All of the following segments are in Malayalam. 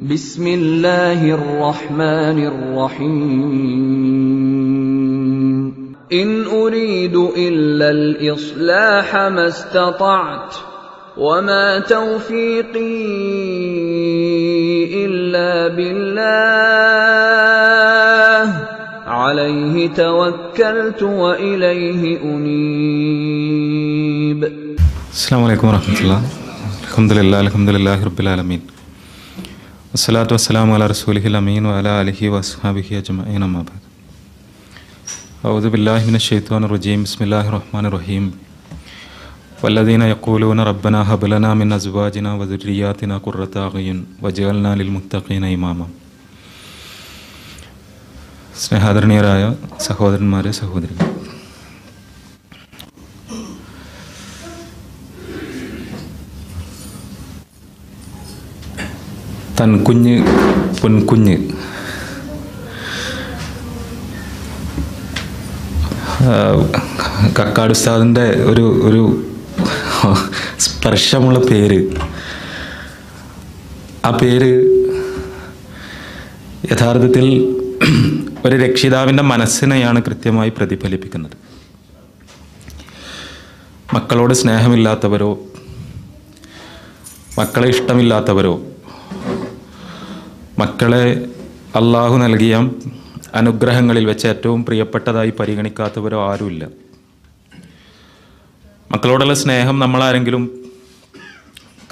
بسم الله الرحمن الرحيم إن أريد إلا الإصلاح ما استطعت وما توفيقي إلا بالله عليه توكلت وإليه أنيب السلام عليكم ورحمة الله الحمد لله الحمد لله رب العالمين السلاۃ علیہ علیہ رسول الامین اجمعین اعوذ باللہ من من الشیطان الرجیم بسم اللہ الرحمن الرحیم والذین یقولون ربنا حب لنا ازواجنا وذریاتنا وجعلنا للمتقین اماما میرے سہودری തൻ കുഞ്ഞ് പൊൻകുഞ്ഞ് കക്കാട് ഉസ്താദിൻ്റെ ഒരു ഒരു സ്പർശമുള്ള പേര് ആ പേര് യഥാർത്ഥത്തിൽ ഒരു രക്ഷിതാവിൻ്റെ മനസ്സിനെയാണ് കൃത്യമായി പ്രതിഫലിപ്പിക്കുന്നത് മക്കളോട് സ്നേഹമില്ലാത്തവരോ മക്കളെ ഇഷ്ടമില്ലാത്തവരോ മക്കളെ അള്ളാഹു നൽകിയ അനുഗ്രഹങ്ങളിൽ വെച്ച് ഏറ്റവും പ്രിയപ്പെട്ടതായി പരിഗണിക്കാത്തവരോ ആരുമില്ല മക്കളോടുള്ള സ്നേഹം നമ്മളാരെങ്കിലും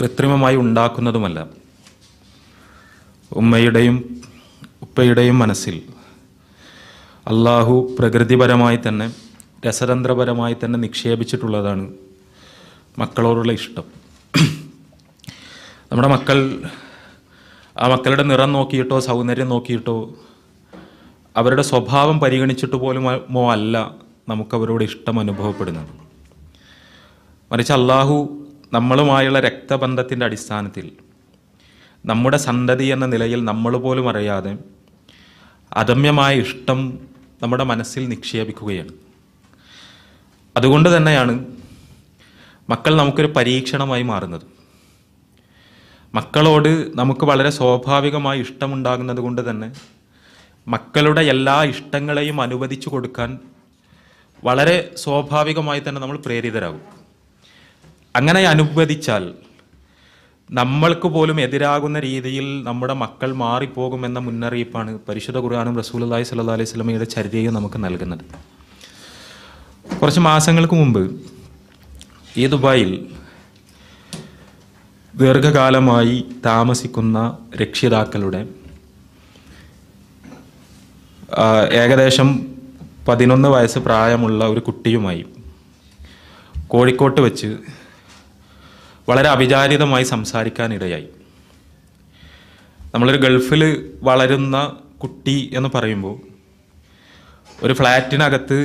കൃത്രിമമായി ഉണ്ടാക്കുന്നതുമല്ല ഉമ്മയുടെയും ഉപ്പയുടെയും മനസ്സിൽ അള്ളാഹു പ്രകൃതിപരമായി തന്നെ രസതന്ത്രപരമായി തന്നെ നിക്ഷേപിച്ചിട്ടുള്ളതാണ് മക്കളോടുള്ള ഇഷ്ടം നമ്മുടെ മക്കൾ ആ മക്കളുടെ നിറം നോക്കിയിട്ടോ സൗന്ദര്യം നോക്കിയിട്ടോ അവരുടെ സ്വഭാവം പരിഗണിച്ചിട്ട് പോലുമോ അല്ല നമുക്കവരോട് ഇഷ്ടം അനുഭവപ്പെടുന്നത് മറിച്ച് അള്ളാഹു നമ്മളുമായുള്ള രക്തബന്ധത്തിൻ്റെ അടിസ്ഥാനത്തിൽ നമ്മുടെ സന്തതി എന്ന നിലയിൽ നമ്മൾ പോലും അറിയാതെ അദമ്യമായ ഇഷ്ടം നമ്മുടെ മനസ്സിൽ നിക്ഷേപിക്കുകയാണ് അതുകൊണ്ട് തന്നെയാണ് മക്കൾ നമുക്കൊരു പരീക്ഷണമായി മാറുന്നത് മക്കളോട് നമുക്ക് വളരെ സ്വാഭാവികമായി ഇഷ്ടമുണ്ടാകുന്നത് കൊണ്ട് തന്നെ മക്കളുടെ എല്ലാ ഇഷ്ടങ്ങളെയും അനുവദിച്ചു കൊടുക്കാൻ വളരെ സ്വാഭാവികമായി തന്നെ നമ്മൾ പ്രേരിതരാകും അങ്ങനെ അനുവദിച്ചാൽ നമ്മൾക്ക് പോലും എതിരാകുന്ന രീതിയിൽ നമ്മുടെ മക്കൾ മാറിപ്പോകുമെന്ന മുന്നറിയിപ്പാണ് പരിശുദ്ധ ഖുർആാനും റസൂലി സല്ലാ അലൈഹി സ്വലമയുടെ ചരിതയും നമുക്ക് നൽകുന്നത് കുറച്ച് മാസങ്ങൾക്ക് മുമ്പ് ഈ ദുബായിൽ ദീർഘകാലമായി താമസിക്കുന്ന രക്ഷിതാക്കളുടെ ഏകദേശം പതിനൊന്ന് വയസ്സ് പ്രായമുള്ള ഒരു കുട്ടിയുമായി കോഴിക്കോട്ട് വെച്ച് വളരെ അവിചാരിതമായി സംസാരിക്കാനിടയായി നമ്മളൊരു ഗൾഫിൽ വളരുന്ന കുട്ടി എന്ന് പറയുമ്പോൾ ഒരു ഫ്ലാറ്റിനകത്ത്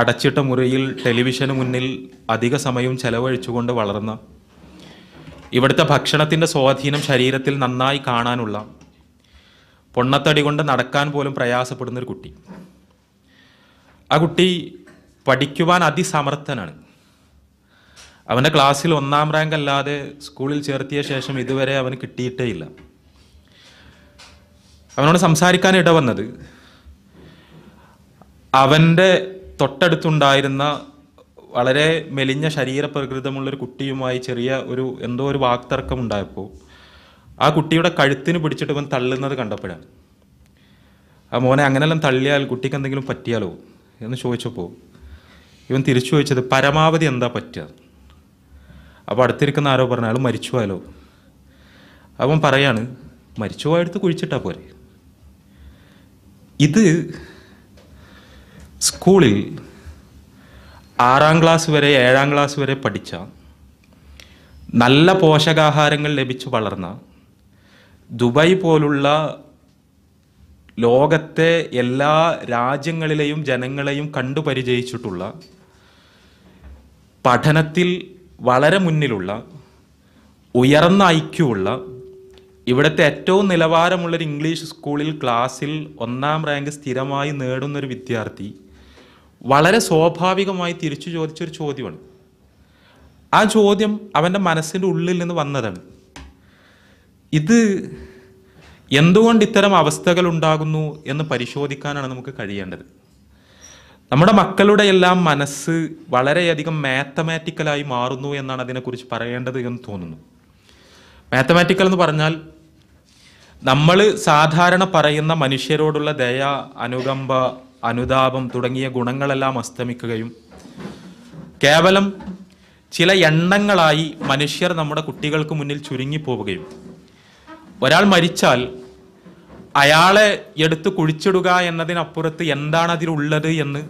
അടച്ചിട്ട മുറിയിൽ ടെലിവിഷന് മുന്നിൽ അധിക സമയം ചെലവഴിച്ചുകൊണ്ട് വളർന്ന ഇവിടുത്തെ ഭക്ഷണത്തിൻ്റെ സ്വാധീനം ശരീരത്തിൽ നന്നായി കാണാനുള്ള പൊണ്ണത്തടി കൊണ്ട് നടക്കാൻ പോലും പ്രയാസപ്പെടുന്നൊരു കുട്ടി ആ കുട്ടി പഠിക്കുവാൻ അതിസമർത്ഥനാണ് അവൻ്റെ ക്ലാസ്സിൽ ഒന്നാം റാങ്ക് അല്ലാതെ സ്കൂളിൽ ചേർത്തിയ ശേഷം ഇതുവരെ അവന് കിട്ടിയിട്ടേ ഇല്ല അവനോട് സംസാരിക്കാൻ ഇടവന്നത് അവൻ്റെ തൊട്ടടുത്തുണ്ടായിരുന്ന വളരെ മെലിഞ്ഞ ഒരു കുട്ടിയുമായി ചെറിയ ഒരു എന്തോ ഒരു വാക്തർക്കം ഉണ്ടായപ്പോൾ ആ കുട്ടിയുടെ കഴുത്തിന് പിടിച്ചിട്ട് ഇവൻ തള്ളുന്നത് കണ്ടപ്പോഴാണ് ആ മോനെ അങ്ങനെല്ലാം തള്ളിയാൽ കുട്ടിക്ക് എന്തെങ്കിലും പറ്റിയാലോ എന്ന് ചോദിച്ചപ്പോൾ ഇവൻ തിരിച്ചു ചോദിച്ചത് പരമാവധി എന്താ പറ്റുക അപ്പോൾ അടുത്തിരിക്കുന്ന ആരോ പറഞ്ഞ ആൾ മരിച്ചു പോയാലോ അവൻ പറയാണ് മരിച്ചു പോയടുത്ത് കുഴിച്ചിട്ടാ പോരെ ഇത് സ്കൂളിൽ ആറാം ക്ലാസ് വരെ ഏഴാം ക്ലാസ് വരെ പഠിച്ച നല്ല പോഷകാഹാരങ്ങൾ ലഭിച്ചു വളർന്ന ദുബായ് പോലുള്ള ലോകത്തെ എല്ലാ രാജ്യങ്ങളിലെയും ജനങ്ങളെയും കണ്ടു പരിചയിച്ചിട്ടുള്ള പഠനത്തിൽ വളരെ മുന്നിലുള്ള ഉയർന്ന ഐക്യമുള്ള ഇവിടുത്തെ ഏറ്റവും നിലവാരമുള്ളൊരു ഇംഗ്ലീഷ് സ്കൂളിൽ ക്ലാസ്സിൽ ഒന്നാം റാങ്ക് സ്ഥിരമായി നേടുന്നൊരു വിദ്യാർത്ഥി വളരെ സ്വാഭാവികമായി തിരിച്ചു ചോദിച്ചൊരു ചോദ്യമാണ് ആ ചോദ്യം അവൻ്റെ മനസ്സിൻ്റെ ഉള്ളിൽ നിന്ന് വന്നതാണ് ഇത് എന്തുകൊണ്ട് ഇത്തരം അവസ്ഥകൾ ഉണ്ടാകുന്നു എന്ന് പരിശോധിക്കാനാണ് നമുക്ക് കഴിയേണ്ടത് നമ്മുടെ മക്കളുടെ എല്ലാം മനസ്സ് വളരെയധികം മാത്തമാറ്റിക്കലായി മാറുന്നു എന്നാണ് അതിനെക്കുറിച്ച് പറയേണ്ടത് എന്ന് തോന്നുന്നു മാത്തമാറ്റിക്കൽ എന്ന് പറഞ്ഞാൽ നമ്മൾ സാധാരണ പറയുന്ന മനുഷ്യരോടുള്ള ദയ അനുകമ്പ അനുതാപം തുടങ്ങിയ ഗുണങ്ങളെല്ലാം അസ്തമിക്കുകയും കേവലം ചില എണ്ണങ്ങളായി മനുഷ്യർ നമ്മുടെ കുട്ടികൾക്ക് മുന്നിൽ ചുരുങ്ങിപ്പോവുകയും ഒരാൾ മരിച്ചാൽ അയാളെ എടുത്ത് കുഴിച്ചിടുക എന്നതിനപ്പുറത്ത് എന്താണ് അതിലുള്ളത് എന്ന്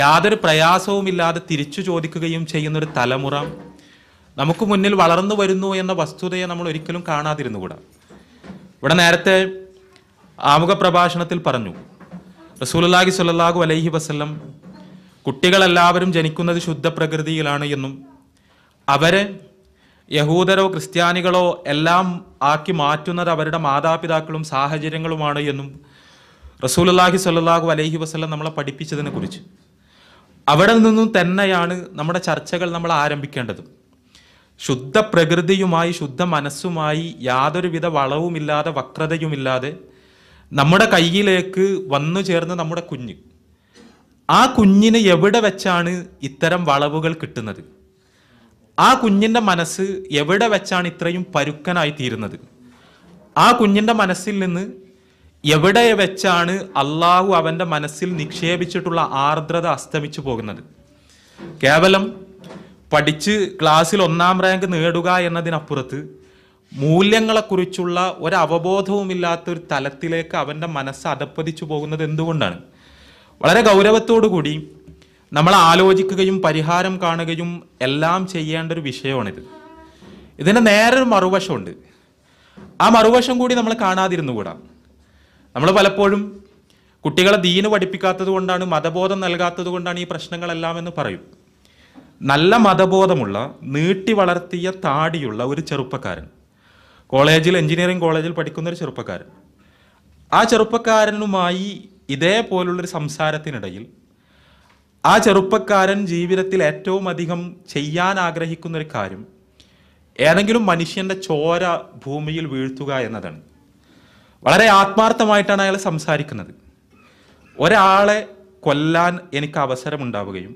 യാതൊരു പ്രയാസവുമില്ലാതെ തിരിച്ചു ചോദിക്കുകയും ചെയ്യുന്നൊരു തലമുറ നമുക്ക് മുന്നിൽ വളർന്നു വരുന്നു എന്ന വസ്തുതയെ നമ്മൾ ഒരിക്കലും കാണാതിരുന്നുകൂടാ ഇവിടെ നേരത്തെ ആമുഖ പ്രഭാഷണത്തിൽ പറഞ്ഞു റസൂലല്ലാഹി സ്വല്ലല്ലാഹു അലൈഹി വസ്ല്ലം കുട്ടികളെല്ലാവരും ജനിക്കുന്നത് പ്രകൃതിയിലാണ് എന്നും അവരെ യഹൂദരോ ക്രിസ്ത്യാനികളോ എല്ലാം ആക്കി മാറ്റുന്നത് അവരുടെ മാതാപിതാക്കളും സാഹചര്യങ്ങളുമാണ് എന്നും റസൂലല്ലാഹി സ്വല്ലല്ലാഹു അലൈഹി വസ്ല്ലം നമ്മളെ പഠിപ്പിച്ചതിനെ കുറിച്ച് അവിടെ നിന്നും തന്നെയാണ് നമ്മുടെ ചർച്ചകൾ നമ്മൾ ആരംഭിക്കേണ്ടത് ശുദ്ധ പ്രകൃതിയുമായി ശുദ്ധ മനസ്സുമായി യാതൊരുവിധ വളവുമില്ലാതെ വക്രതയുമില്ലാതെ നമ്മുടെ കയ്യിലേക്ക് വന്നു ചേർന്ന നമ്മുടെ കുഞ്ഞ് ആ കുഞ്ഞിന് എവിടെ വെച്ചാണ് ഇത്തരം വളവുകൾ കിട്ടുന്നത് ആ കുഞ്ഞിൻ്റെ മനസ്സ് എവിടെ വെച്ചാണ് ഇത്രയും പരുക്കനായി തീരുന്നത് ആ കുഞ്ഞിൻ്റെ മനസ്സിൽ നിന്ന് എവിടെ വെച്ചാണ് അള്ളാഹു അവൻ്റെ മനസ്സിൽ നിക്ഷേപിച്ചിട്ടുള്ള ആർദ്രത അസ്തമിച്ചു പോകുന്നത് കേവലം പഠിച്ച് ക്ലാസ്സിൽ ഒന്നാം റാങ്ക് നേടുക എന്നതിനപ്പുറത്ത് മൂല്യങ്ങളെക്കുറിച്ചുള്ള ഒരവബോധവുമില്ലാത്ത ഒരു തലത്തിലേക്ക് അവൻ്റെ മനസ്സ് അധപ്പതിച്ചു പോകുന്നത് എന്തുകൊണ്ടാണ് വളരെ ഗൗരവത്തോടു കൂടി നമ്മൾ ആലോചിക്കുകയും പരിഹാരം കാണുകയും എല്ലാം ചെയ്യേണ്ട ഒരു വിഷയമാണിത് ഇതിന് നേരെ ഒരു മറുവശമുണ്ട് ആ മറുവശം കൂടി നമ്മൾ കാണാതിരുന്നുകൂടാ നമ്മൾ പലപ്പോഴും കുട്ടികളെ ദീന് പഠിപ്പിക്കാത്തത് കൊണ്ടാണ് മതബോധം നൽകാത്തത് കൊണ്ടാണ് ഈ പ്രശ്നങ്ങളെല്ലാം എന്ന് പറയും നല്ല മതബോധമുള്ള നീട്ടി വളർത്തിയ താടിയുള്ള ഒരു ചെറുപ്പക്കാരൻ കോളേജിൽ എഞ്ചിനീയറിംഗ് കോളേജിൽ പഠിക്കുന്ന ഒരു ചെറുപ്പക്കാരൻ ആ ചെറുപ്പക്കാരനുമായി ഇതേപോലുള്ളൊരു സംസാരത്തിനിടയിൽ ആ ചെറുപ്പക്കാരൻ ജീവിതത്തിൽ ഏറ്റവും അധികം ചെയ്യാൻ ആഗ്രഹിക്കുന്ന ഒരു കാര്യം ഏതെങ്കിലും മനുഷ്യൻ്റെ ചോര ഭൂമിയിൽ വീഴ്ത്തുക എന്നതാണ് വളരെ ആത്മാർത്ഥമായിട്ടാണ് അയാൾ സംസാരിക്കുന്നത് ഒരാളെ കൊല്ലാൻ എനിക്ക് അവസരമുണ്ടാവുകയും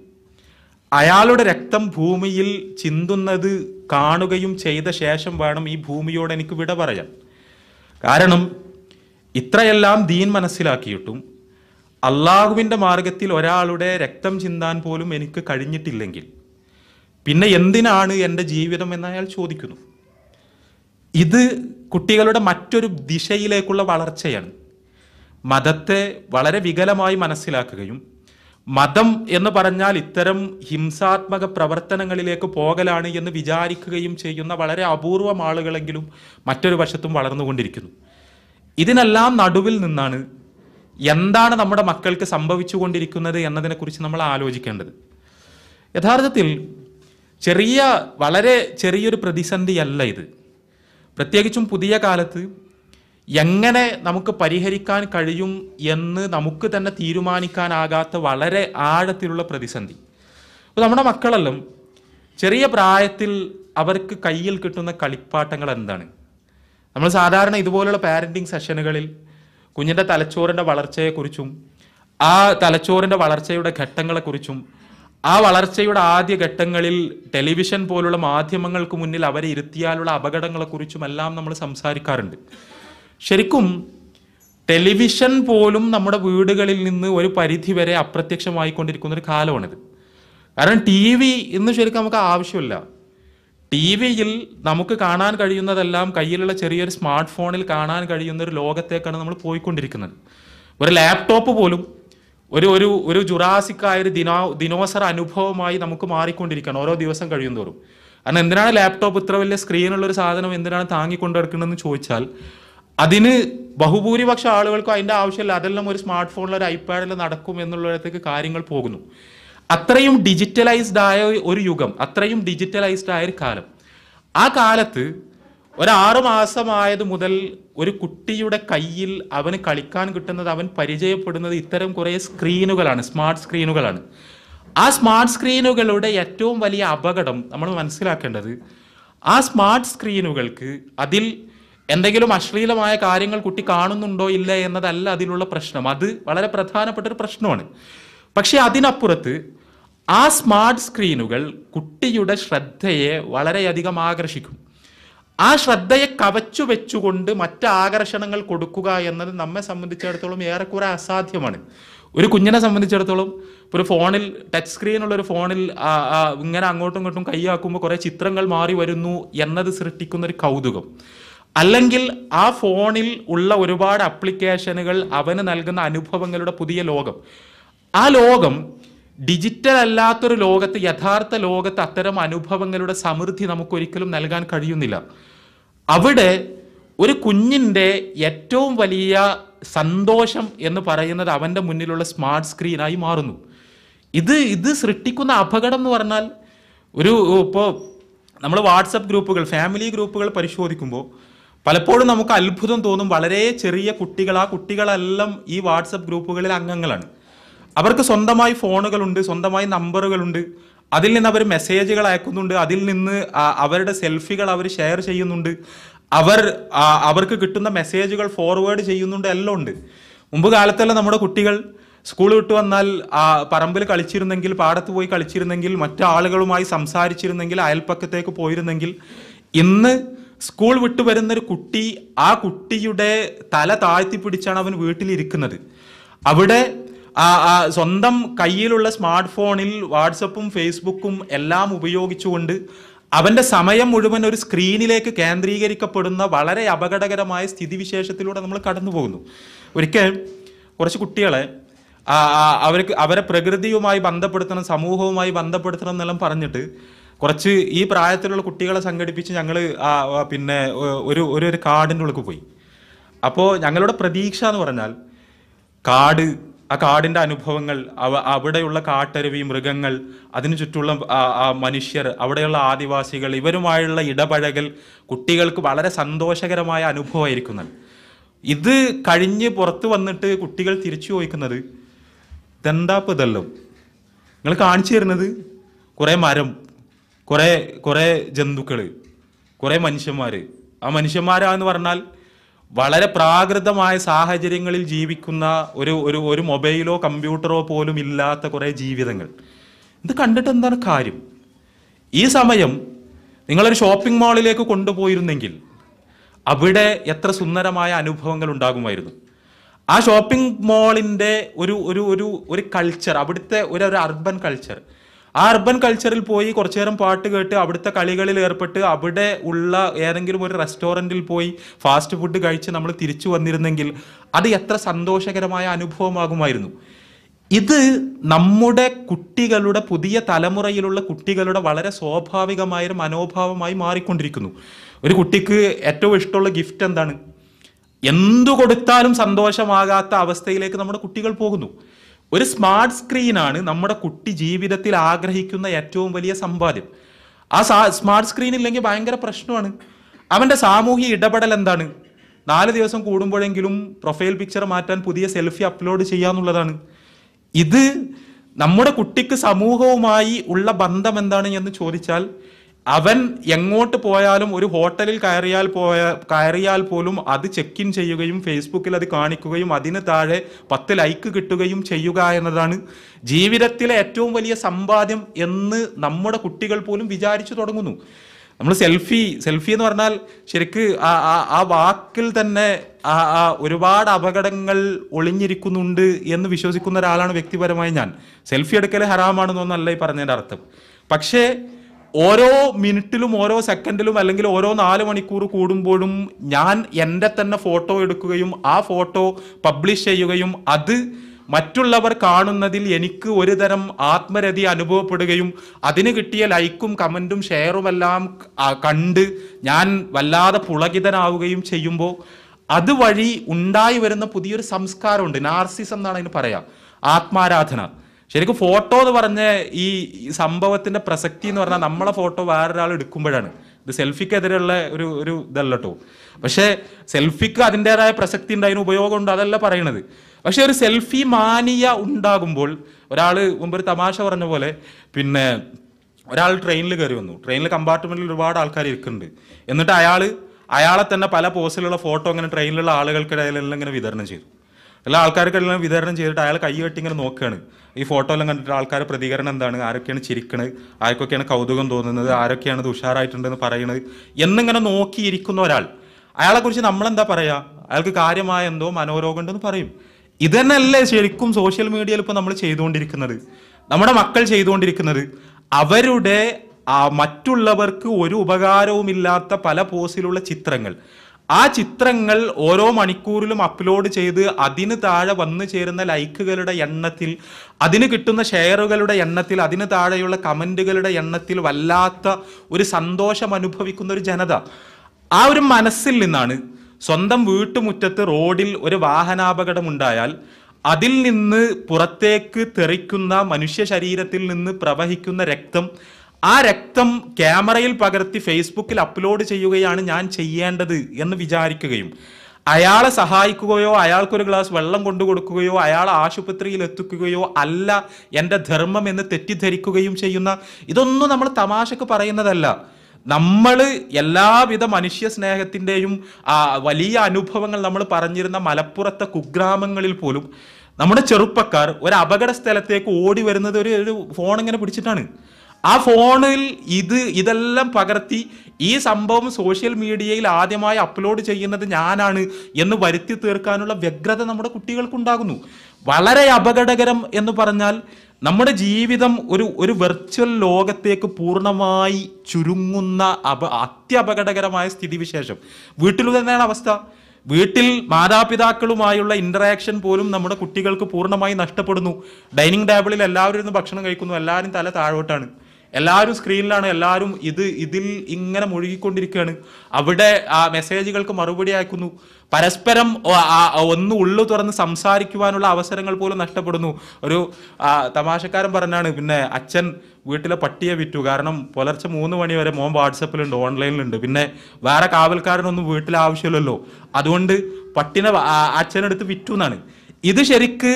അയാളുടെ രക്തം ഭൂമിയിൽ ചിന്തുന്നത് കാണുകയും ചെയ്ത ശേഷം വേണം ഈ ഭൂമിയോട് എനിക്ക് വിട പറയാൻ കാരണം ഇത്രയെല്ലാം ദീൻ മനസ്സിലാക്കിയിട്ടും അള്ളാഹുവിൻ്റെ മാർഗത്തിൽ ഒരാളുടെ രക്തം ചിന്താൻ പോലും എനിക്ക് കഴിഞ്ഞിട്ടില്ലെങ്കിൽ പിന്നെ എന്തിനാണ് എൻ്റെ ജീവിതം എന്ന് അയാൾ ചോദിക്കുന്നു ഇത് കുട്ടികളുടെ മറ്റൊരു ദിശയിലേക്കുള്ള വളർച്ചയാണ് മതത്തെ വളരെ വികലമായി മനസ്സിലാക്കുകയും മതം എന്ന് പറഞ്ഞാൽ ഇത്തരം ഹിംസാത്മക പ്രവർത്തനങ്ങളിലേക്ക് പോകലാണ് എന്ന് വിചാരിക്കുകയും ചെയ്യുന്ന വളരെ അപൂർവം ആളുകളെങ്കിലും മറ്റൊരു വശത്തും വളർന്നുകൊണ്ടിരിക്കുന്നു ഇതിനെല്ലാം നടുവിൽ നിന്നാണ് എന്താണ് നമ്മുടെ മക്കൾക്ക് സംഭവിച്ചുകൊണ്ടിരിക്കുന്നത് എന്നതിനെക്കുറിച്ച് നമ്മൾ ആലോചിക്കേണ്ടത് യഥാർത്ഥത്തിൽ ചെറിയ വളരെ ചെറിയൊരു പ്രതിസന്ധിയല്ല ഇത് പ്രത്യേകിച്ചും പുതിയ കാലത്ത് എങ്ങനെ നമുക്ക് പരിഹരിക്കാൻ കഴിയും എന്ന് നമുക്ക് തന്നെ തീരുമാനിക്കാനാകാത്ത വളരെ ആഴത്തിലുള്ള പ്രതിസന്ധി അപ്പോൾ നമ്മുടെ മക്കളെല്ലാം ചെറിയ പ്രായത്തിൽ അവർക്ക് കയ്യിൽ കിട്ടുന്ന കളിപ്പാട്ടങ്ങൾ എന്താണ് നമ്മൾ സാധാരണ ഇതുപോലുള്ള പാരൻറ്റിങ് സെഷനുകളിൽ കുഞ്ഞിൻ്റെ തലച്ചോറിൻ്റെ വളർച്ചയെക്കുറിച്ചും ആ തലച്ചോറിൻ്റെ വളർച്ചയുടെ ഘട്ടങ്ങളെക്കുറിച്ചും ആ വളർച്ചയുടെ ആദ്യ ഘട്ടങ്ങളിൽ ടെലിവിഷൻ പോലുള്ള മാധ്യമങ്ങൾക്ക് മുന്നിൽ അവരെ ഇരുത്തിയാലുള്ള അപകടങ്ങളെക്കുറിച്ചും എല്ലാം നമ്മൾ സംസാരിക്കാറുണ്ട് ശരിക്കും ടെലിവിഷൻ പോലും നമ്മുടെ വീടുകളിൽ നിന്ന് ഒരു പരിധി വരെ അപ്രത്യക്ഷമായിക്കൊണ്ടിരിക്കുന്ന ഒരു കാലമാണിത് കാരണം ടി വി ഇന്ന് ശരിക്കും നമുക്ക് ആവശ്യമില്ല ടി വിയിൽ നമുക്ക് കാണാൻ കഴിയുന്നതെല്ലാം കയ്യിലുള്ള ചെറിയൊരു സ്മാർട്ട് ഫോണിൽ കാണാൻ കഴിയുന്ന ഒരു ലോകത്തേക്കാണ് നമ്മൾ പോയിക്കൊണ്ടിരിക്കുന്നത് ഒരു ലാപ്ടോപ്പ് പോലും ഒരു ഒരു ഒരു ജുറാസിക്കായ ഒരു ദിനോ ദിനോസർ അനുഭവമായി നമുക്ക് മാറിക്കൊണ്ടിരിക്കുകയാണ് ഓരോ ദിവസം കഴിയുന്നതോറും കാരണം എന്തിനാണ് ലാപ്ടോപ്പ് ഇത്ര വലിയ സ്ക്രീനുള്ള ഒരു സാധനം എന്തിനാണ് താങ്ങിക്കൊണ്ടെടുക്കുന്നതെന്ന് ചോദിച്ചാൽ അതിന് ബഹുഭൂരിപക്ഷം ആളുകൾക്കും അതിൻ്റെ ആവശ്യമില്ല അതെല്ലാം ഒരു സ്മാർട്ട് ഫോണിൽ ഒരു ഐപാഡിൽ നടക്കും എന്നുള്ളിടത്തേക്ക് കാര്യങ്ങൾ പോകുന്നു അത്രയും ഡിജിറ്റലൈസ്ഡ് ആയ ഒരു യുഗം അത്രയും ഡിജിറ്റലൈസ്ഡ് ആയ ഒരു കാലം ആ കാലത്ത് ഒരാറുമാസമായത് മുതൽ ഒരു കുട്ടിയുടെ കയ്യിൽ അവന് കളിക്കാൻ കിട്ടുന്നത് അവൻ പരിചയപ്പെടുന്നത് ഇത്തരം കുറേ സ്ക്രീനുകളാണ് സ്മാർട്ട് സ്ക്രീനുകളാണ് ആ സ്മാർട്ട് സ്ക്രീനുകളുടെ ഏറ്റവും വലിയ അപകടം നമ്മൾ മനസ്സിലാക്കേണ്ടത് ആ സ്മാർട്ട് സ്ക്രീനുകൾക്ക് അതിൽ എന്തെങ്കിലും അശ്ലീലമായ കാര്യങ്ങൾ കുട്ടി കാണുന്നുണ്ടോ ഇല്ല എന്നതല്ല അതിലുള്ള പ്രശ്നം അത് വളരെ പ്രധാനപ്പെട്ട ഒരു പ്രശ്നമാണ് പക്ഷേ അതിനപ്പുറത്ത് ആ സ്മാർട്ട് സ്ക്രീനുകൾ കുട്ടിയുടെ ശ്രദ്ധയെ വളരെയധികം ആകർഷിക്കും ആ ശ്രദ്ധയെ കവച്ചു വെച്ചുകൊണ്ട് മറ്റ് ആകർഷണങ്ങൾ കൊടുക്കുക എന്നത് നമ്മെ സംബന്ധിച്ചിടത്തോളം ഏറെക്കുറെ അസാധ്യമാണ് ഒരു കുഞ്ഞിനെ സംബന്ധിച്ചിടത്തോളം ഒരു ഫോണിൽ ടച്ച് സ്ക്രീനുള്ള ഒരു ഫോണിൽ ഇങ്ങനെ അങ്ങോട്ടും ഇങ്ങോട്ടും കൈയാക്കുമ്പോൾ കുറേ ചിത്രങ്ങൾ മാറി വരുന്നു എന്നത് സൃഷ്ടിക്കുന്ന ഒരു കൗതുകം അല്ലെങ്കിൽ ആ ഫോണിൽ ഉള്ള ഒരുപാട് അപ്ലിക്കേഷനുകൾ അവന് നൽകുന്ന അനുഭവങ്ങളുടെ പുതിയ ലോകം ആ ലോകം ഡിജിറ്റൽ അല്ലാത്തൊരു ലോകത്ത് യഥാർത്ഥ ലോകത്ത് അത്തരം അനുഭവങ്ങളുടെ സമൃദ്ധി നമുക്കൊരിക്കലും നൽകാൻ കഴിയുന്നില്ല അവിടെ ഒരു കുഞ്ഞിൻ്റെ ഏറ്റവും വലിയ സന്തോഷം എന്ന് പറയുന്നത് അവൻ്റെ മുന്നിലുള്ള സ്മാർട്ട് സ്ക്രീനായി മാറുന്നു ഇത് ഇത് സൃഷ്ടിക്കുന്ന അപകടം എന്ന് പറഞ്ഞാൽ ഒരു ഇപ്പോൾ നമ്മൾ വാട്സപ്പ് ഗ്രൂപ്പുകൾ ഫാമിലി ഗ്രൂപ്പുകൾ പരിശോധിക്കുമ്പോൾ പലപ്പോഴും നമുക്ക് അത്ഭുതം തോന്നും വളരെ ചെറിയ കുട്ടികൾ ആ കുട്ടികളെല്ലാം ഈ വാട്സപ്പ് ഗ്രൂപ്പുകളിൽ അംഗങ്ങളാണ് അവർക്ക് സ്വന്തമായി ഫോണുകളുണ്ട് സ്വന്തമായി നമ്പറുകളുണ്ട് അതിൽ നിന്ന് അവർ മെസ്സേജുകൾ അയക്കുന്നുണ്ട് അതിൽ നിന്ന് അവരുടെ സെൽഫികൾ അവർ ഷെയർ ചെയ്യുന്നുണ്ട് അവർ അവർക്ക് കിട്ടുന്ന മെസ്സേജുകൾ ഫോർവേഡ് ചെയ്യുന്നുണ്ട് എല്ലാം ഉണ്ട് മുമ്പ് കാലത്തെല്ലാം നമ്മുടെ കുട്ടികൾ സ്കൂൾ വിട്ടു വന്നാൽ പറമ്പിൽ കളിച്ചിരുന്നെങ്കിൽ പാടത്ത് പോയി കളിച്ചിരുന്നെങ്കിൽ മറ്റു ആളുകളുമായി സംസാരിച്ചിരുന്നെങ്കിൽ അയൽപ്പക്കത്തേക്ക് പോയിരുന്നെങ്കിൽ ഇന്ന് സ്കൂൾ വിട്ടു വരുന്നൊരു കുട്ടി ആ കുട്ടിയുടെ തല താഴ്ത്തി പിടിച്ചാണ് അവൻ വീട്ടിലിരിക്കുന്നത് അവിടെ സ്വന്തം കയ്യിലുള്ള സ്മാർട്ട് ഫോണിൽ വാട്സപ്പും ഫേസ്ബുക്കും എല്ലാം ഉപയോഗിച്ചുകൊണ്ട് അവൻ്റെ സമയം മുഴുവൻ ഒരു സ്ക്രീനിലേക്ക് കേന്ദ്രീകരിക്കപ്പെടുന്ന വളരെ അപകടകരമായ സ്ഥിതിവിശേഷത്തിലൂടെ നമ്മൾ കടന്നു പോകുന്നു ഒരിക്കൽ കുറച്ച് കുട്ടികളെ അവർക്ക് അവരെ പ്രകൃതിയുമായി ബന്ധപ്പെടുത്തണം സമൂഹവുമായി ബന്ധപ്പെടുത്തണം എന്നെല്ലാം പറഞ്ഞിട്ട് കുറച്ച് ഈ പ്രായത്തിലുള്ള കുട്ടികളെ സംഘടിപ്പിച്ച് ഞങ്ങൾ പിന്നെ ഒരു ഒരു ഒരു കാടിൻ്റെ ഉള്ളിൽ പോയി അപ്പോൾ ഞങ്ങളുടെ പ്രതീക്ഷ എന്ന് പറഞ്ഞാൽ കാട് ആ കാടിൻ്റെ അനുഭവങ്ങൾ അവ അവിടെയുള്ള കാട്ടരുവി മൃഗങ്ങൾ അതിനു ചുറ്റുള്ള മനുഷ്യർ അവിടെയുള്ള ആദിവാസികൾ ഇവരുമായുള്ള ഇടപഴകൽ കുട്ടികൾക്ക് വളരെ സന്തോഷകരമായ അനുഭവമായിരിക്കുന്നത് ഇത് കഴിഞ്ഞ് പുറത്തു വന്നിട്ട് കുട്ടികൾ തിരിച്ചു ചോദിക്കുന്നത് ഇതെന്താപ്പ് ഇതല്ലോ നിങ്ങൾ കാണിച്ചു തരുന്നത് കുറേ മരം കുറെ കുറെ ജന്തുക്കൾ കുറെ മനുഷ്യന്മാർ ആ മനുഷ്യന്മാരാന്ന് പറഞ്ഞാൽ വളരെ പ്രാകൃതമായ സാഹചര്യങ്ങളിൽ ജീവിക്കുന്ന ഒരു ഒരു ഒരു മൊബൈലോ കമ്പ്യൂട്ടറോ പോലും ഇല്ലാത്ത കുറെ ജീവിതങ്ങൾ ഇത് കണ്ടിട്ട് എന്താണ് കാര്യം ഈ സമയം നിങ്ങളൊരു ഷോപ്പിംഗ് മാളിലേക്ക് കൊണ്ടുപോയിരുന്നെങ്കിൽ അവിടെ എത്ര സുന്ദരമായ അനുഭവങ്ങൾ ഉണ്ടാകുമായിരുന്നു ആ ഷോപ്പിംഗ് മാളിൻ്റെ ഒരു ഒരു ഒരു ഒരു കൾച്ചർ അവിടുത്തെ ഒരു ഒരു അർബൻ കൾച്ചർ ആ അർബൻ കൾച്ചറിൽ പോയി കുറച്ചു നേരം പാട്ട് കേട്ട് അവിടുത്തെ കളികളിൽ ഏർപ്പെട്ട് അവിടെ ഉള്ള ഏതെങ്കിലും ഒരു റെസ്റ്റോറൻറ്റിൽ പോയി ഫാസ്റ്റ് ഫുഡ് കഴിച്ച് നമ്മൾ തിരിച്ചു വന്നിരുന്നെങ്കിൽ അത് എത്ര സന്തോഷകരമായ അനുഭവമാകുമായിരുന്നു ഇത് നമ്മുടെ കുട്ടികളുടെ പുതിയ തലമുറയിലുള്ള കുട്ടികളുടെ വളരെ സ്വാഭാവികമായൊരു മനോഭാവമായി മാറിക്കൊണ്ടിരിക്കുന്നു ഒരു കുട്ടിക്ക് ഏറ്റവും ഇഷ്ടമുള്ള ഗിഫ്റ്റ് എന്താണ് എന്തു കൊടുത്താലും സന്തോഷമാകാത്ത അവസ്ഥയിലേക്ക് നമ്മുടെ കുട്ടികൾ പോകുന്നു ഒരു സ്മാർട്ട് സ്ക്രീനാണ് നമ്മുടെ കുട്ടി ജീവിതത്തിൽ ആഗ്രഹിക്കുന്ന ഏറ്റവും വലിയ സമ്പാദ്യം ആ സ്മാർട്ട് സ്ക്രീൻ ഇല്ലെങ്കിൽ ഭയങ്കര പ്രശ്നമാണ് അവൻ്റെ സാമൂഹിക ഇടപെടൽ എന്താണ് നാല് ദിവസം കൂടുമ്പോഴെങ്കിലും പ്രൊഫൈൽ പിക്ചർ മാറ്റാൻ പുതിയ സെൽഫി അപ്ലോഡ് ചെയ്യാന്നുള്ളതാണ് ഇത് നമ്മുടെ കുട്ടിക്ക് സമൂഹവുമായി ഉള്ള ബന്ധം എന്താണ് എന്ന് ചോദിച്ചാൽ അവൻ എങ്ങോട്ട് പോയാലും ഒരു ഹോട്ടലിൽ കയറിയാൽ പോയ കയറിയാൽ പോലും അത് ചെക്ക് ഇൻ ചെയ്യുകയും ഫേസ്ബുക്കിൽ അത് കാണിക്കുകയും അതിന് താഴെ പത്ത് ലൈക്ക് കിട്ടുകയും ചെയ്യുക എന്നതാണ് ജീവിതത്തിലെ ഏറ്റവും വലിയ സമ്പാദ്യം എന്ന് നമ്മുടെ കുട്ടികൾ പോലും വിചാരിച്ചു തുടങ്ങുന്നു നമ്മൾ സെൽഫി സെൽഫി എന്ന് പറഞ്ഞാൽ ശരിക്ക് ആ ആ വാക്കിൽ തന്നെ ആ ആ ഒരുപാട് അപകടങ്ങൾ ഒളിഞ്ഞിരിക്കുന്നുണ്ട് എന്ന് വിശ്വസിക്കുന്ന ഒരാളാണ് വ്യക്തിപരമായി ഞാൻ സെൽഫി എടുക്കൽ ഹറാമാണെന്നൊന്നല്ല ഈ പറഞ്ഞതിൻ്റെ അർത്ഥം പക്ഷേ ഓരോ മിനിറ്റിലും ഓരോ സെക്കൻഡിലും അല്ലെങ്കിൽ ഓരോ നാല് മണിക്കൂർ കൂടുമ്പോഴും ഞാൻ എൻ്റെ തന്നെ ഫോട്ടോ എടുക്കുകയും ആ ഫോട്ടോ പബ്ലിഷ് ചെയ്യുകയും അത് മറ്റുള്ളവർ കാണുന്നതിൽ എനിക്ക് ഒരു തരം ആത്മരതി അനുഭവപ്പെടുകയും അതിന് കിട്ടിയ ലൈക്കും കമൻറ്റും ഷെയറുമെല്ലാം കണ്ട് ഞാൻ വല്ലാതെ പുളകിതനാവുകയും ചെയ്യുമ്പോൾ അതുവഴി ഉണ്ടായി വരുന്ന പുതിയൊരു സംസ്കാരമുണ്ട് നാർസിസം എന്നാണ് അതിന് പറയാം ആത്മാരാധന ശരിക്കും ഫോട്ടോ എന്ന് പറഞ്ഞ ഈ സംഭവത്തിന്റെ പ്രസക്തി എന്ന് പറഞ്ഞാൽ നമ്മളെ ഫോട്ടോ വേറൊരാൾ എടുക്കുമ്പോഴാണ് ഇത് സെൽഫിക്കെതിരെയുള്ള ഒരു ഒരു ഇതല്ല കേട്ടോ പക്ഷേ സെൽഫിക്ക് അതിൻ്റെതായ പ്രസക്തി ഉണ്ട് അതിന് ഉപയോഗമുണ്ട് അതല്ല പറയണത് പക്ഷെ ഒരു സെൽഫി മാനിയ ഉണ്ടാകുമ്പോൾ ഒരാൾ മുമ്പ് ഒരു തമാശ പറഞ്ഞ പോലെ പിന്നെ ഒരാൾ ട്രെയിനിൽ കയറി വന്നു ട്രെയിനിൽ കമ്പാർട്ട്മെന്റിൽ ഒരുപാട് ആൾക്കാർ ഇരിക്കുന്നുണ്ട് എന്നിട്ട് അയാൾ അയാളെ തന്നെ പല പോസ്റ്റിലുള്ള ഫോട്ടോ ഇങ്ങനെ ട്രെയിനിലുള്ള ആളുകൾക്കിടയിലെല്ലാം ഇങ്ങനെ വിതരണം ചെയ്തു എല്ലാ ആൾക്കാർക്കെല്ലാം വിതരണം ചെയ്തിട്ട് അയാൾ കൈ വെട്ടി ഇങ്ങനെ നോക്കുകയാണ് ഈ ഫോട്ടോ എല്ലാം കണ്ടിട്ട് ആൾക്കാരുടെ പ്രതികരണം എന്താണ് ആരൊക്കെയാണ് ചിരിക്കണത് ആർക്കൊക്കെയാണ് കൗതുകം തോന്നുന്നത് ആരൊക്കെയാണ് ഉഷാറായിട്ടുണ്ടെന്ന് പറയുന്നത് എന്നിങ്ങനെ നോക്കിയിരിക്കുന്ന ഒരാൾ അയാളെക്കുറിച്ച് നമ്മളെന്താ പറയുക അയാൾക്ക് കാര്യമായ എന്തോ മനോരോഗം ഉണ്ടെന്ന് പറയും ഇത് ശരിക്കും സോഷ്യൽ മീഡിയയിൽ ഇപ്പോൾ നമ്മൾ ചെയ്തുകൊണ്ടിരിക്കുന്നത് നമ്മുടെ മക്കൾ ചെയ്തുകൊണ്ടിരിക്കുന്നത് അവരുടെ മറ്റുള്ളവർക്ക് ഒരു ഉപകാരവുമില്ലാത്ത പല പോസിലുള്ള ചിത്രങ്ങൾ ആ ചിത്രങ്ങൾ ഓരോ മണിക്കൂറിലും അപ്ലോഡ് ചെയ്ത് അതിന് താഴെ വന്നു ചേരുന്ന ലൈക്കുകളുടെ എണ്ണത്തിൽ അതിന് കിട്ടുന്ന ഷെയറുകളുടെ എണ്ണത്തിൽ അതിന് താഴെയുള്ള കമൻറ്റുകളുടെ എണ്ണത്തിൽ വല്ലാത്ത ഒരു സന്തോഷം അനുഭവിക്കുന്ന ഒരു ജനത ആ ഒരു മനസ്സിൽ നിന്നാണ് സ്വന്തം വീട്ടുമുറ്റത്ത് റോഡിൽ ഒരു വാഹനാപകടമുണ്ടായാൽ അതിൽ നിന്ന് പുറത്തേക്ക് തെറിക്കുന്ന മനുഷ്യ ശരീരത്തിൽ നിന്ന് പ്രവഹിക്കുന്ന രക്തം ആ രക്തം ക്യാമറയിൽ പകർത്തി ഫേസ്ബുക്കിൽ അപ്ലോഡ് ചെയ്യുകയാണ് ഞാൻ ചെയ്യേണ്ടത് എന്ന് വിചാരിക്കുകയും അയാളെ സഹായിക്കുകയോ അയാൾക്കൊരു ഗ്ലാസ് വെള്ളം കൊണ്ടു കൊടുക്കുകയോ അയാളെ ആശുപത്രിയിൽ എത്തിക്കുകയോ അല്ല എൻ്റെ ധർമ്മം എന്ന് തെറ്റിദ്ധരിക്കുകയും ചെയ്യുന്ന ഇതൊന്നും നമ്മൾ തമാശക്ക് പറയുന്നതല്ല നമ്മൾ എല്ലാവിധ മനുഷ്യ സ്നേഹത്തിൻ്റെയും വലിയ അനുഭവങ്ങൾ നമ്മൾ പറഞ്ഞിരുന്ന മലപ്പുറത്തെ കുഗ്രാമങ്ങളിൽ പോലും നമ്മുടെ ചെറുപ്പക്കാർ ഒരു അപകട സ്ഥലത്തേക്ക് ഓടി വരുന്നത് ഒരു ഒരു ഫോൺ ഇങ്ങനെ പിടിച്ചിട്ടാണ് ആ ഫോണിൽ ഇത് ഇതെല്ലാം പകർത്തി ഈ സംഭവം സോഷ്യൽ മീഡിയയിൽ ആദ്യമായി അപ്ലോഡ് ചെയ്യുന്നത് ഞാനാണ് എന്ന് വരുത്തി തീർക്കാനുള്ള വ്യഗ്രത നമ്മുടെ കുട്ടികൾക്കുണ്ടാകുന്നു വളരെ അപകടകരം എന്ന് പറഞ്ഞാൽ നമ്മുടെ ജീവിതം ഒരു ഒരു വെർച്വൽ ലോകത്തേക്ക് പൂർണ്ണമായി ചുരുങ്ങുന്ന അപ അത്യപകടകരമായ സ്ഥിതിവിശേഷം വീട്ടിൽ തന്നെയാണ് അവസ്ഥ വീട്ടിൽ മാതാപിതാക്കളുമായുള്ള ഇന്ററാക്ഷൻ പോലും നമ്മുടെ കുട്ടികൾക്ക് പൂർണ്ണമായി നഷ്ടപ്പെടുന്നു ഡൈനിങ് ടേബിളിൽ എല്ലാവരും ഇന്ന് ഭക്ഷണം കഴിക്കുന്നു എല്ലാവരും തല താഴോട്ടാണ് എല്ലാവരും സ്ക്രീനിലാണ് എല്ലാവരും ഇത് ഇതിൽ ഇങ്ങനെ മുഴുകിക്കൊണ്ടിരിക്കുകയാണ് അവിടെ ആ മെസ്സേജുകൾക്ക് മറുപടി അയക്കുന്നു പരസ്പരം ഒന്ന് ഉള്ളു തുറന്ന് സംസാരിക്കുവാനുള്ള അവസരങ്ങൾ പോലും നഷ്ടപ്പെടുന്നു ഒരു തമാശക്കാരൻ പറഞ്ഞാണ് പിന്നെ അച്ഛൻ വീട്ടിലെ പട്ടിയെ വിറ്റു കാരണം പുലർച്ചെ മൂന്ന് മണി വരെ മോൻ വാട്സപ്പിലുണ്ട് ഓൺലൈനിലുണ്ട് പിന്നെ വേറെ കാവൽക്കാരനൊന്നും വീട്ടിലാവശ്യമില്ലല്ലോ ആവശ്യമില്ലല്ലോ അതുകൊണ്ട് പട്ടിനെ അച്ഛനെടുത്ത് വിറ്റു എന്നാണ് ഇത് ശരിക്ക്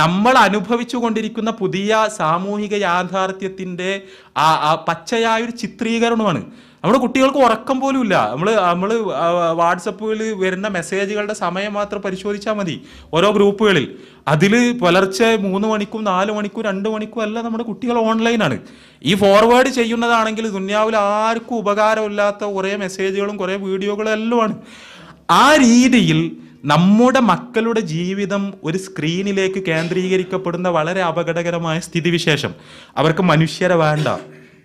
നമ്മൾ അനുഭവിച്ചു കൊണ്ടിരിക്കുന്ന പുതിയ സാമൂഹിക യാഥാർത്ഥ്യത്തിൻ്റെ ആ പച്ചയായൊരു ചിത്രീകരണമാണ് നമ്മുടെ കുട്ടികൾക്ക് ഉറക്കം പോലുമില്ല നമ്മൾ നമ്മൾ വാട്സപ്പുകളിൽ വരുന്ന മെസ്സേജുകളുടെ സമയം മാത്രം പരിശോധിച്ചാൽ മതി ഓരോ ഗ്രൂപ്പുകളിൽ അതിൽ പുലർച്ചെ മൂന്ന് മണിക്കും നാല് മണിക്കും രണ്ട് മണിക്കും അല്ല നമ്മുടെ കുട്ടികൾ ഓൺലൈനാണ് ഈ ഫോർവേഡ് ചെയ്യുന്നതാണെങ്കിൽ ദുന്യാവിൽ ആർക്കും ഉപകാരമില്ലാത്ത കുറേ മെസ്സേജുകളും കുറേ വീഡിയോകളും എല്ലാമാണ് ആ രീതിയിൽ നമ്മുടെ മക്കളുടെ ജീവിതം ഒരു സ്ക്രീനിലേക്ക് കേന്ദ്രീകരിക്കപ്പെടുന്ന വളരെ അപകടകരമായ സ്ഥിതിവിശേഷം അവർക്ക് മനുഷ്യരെ വേണ്ട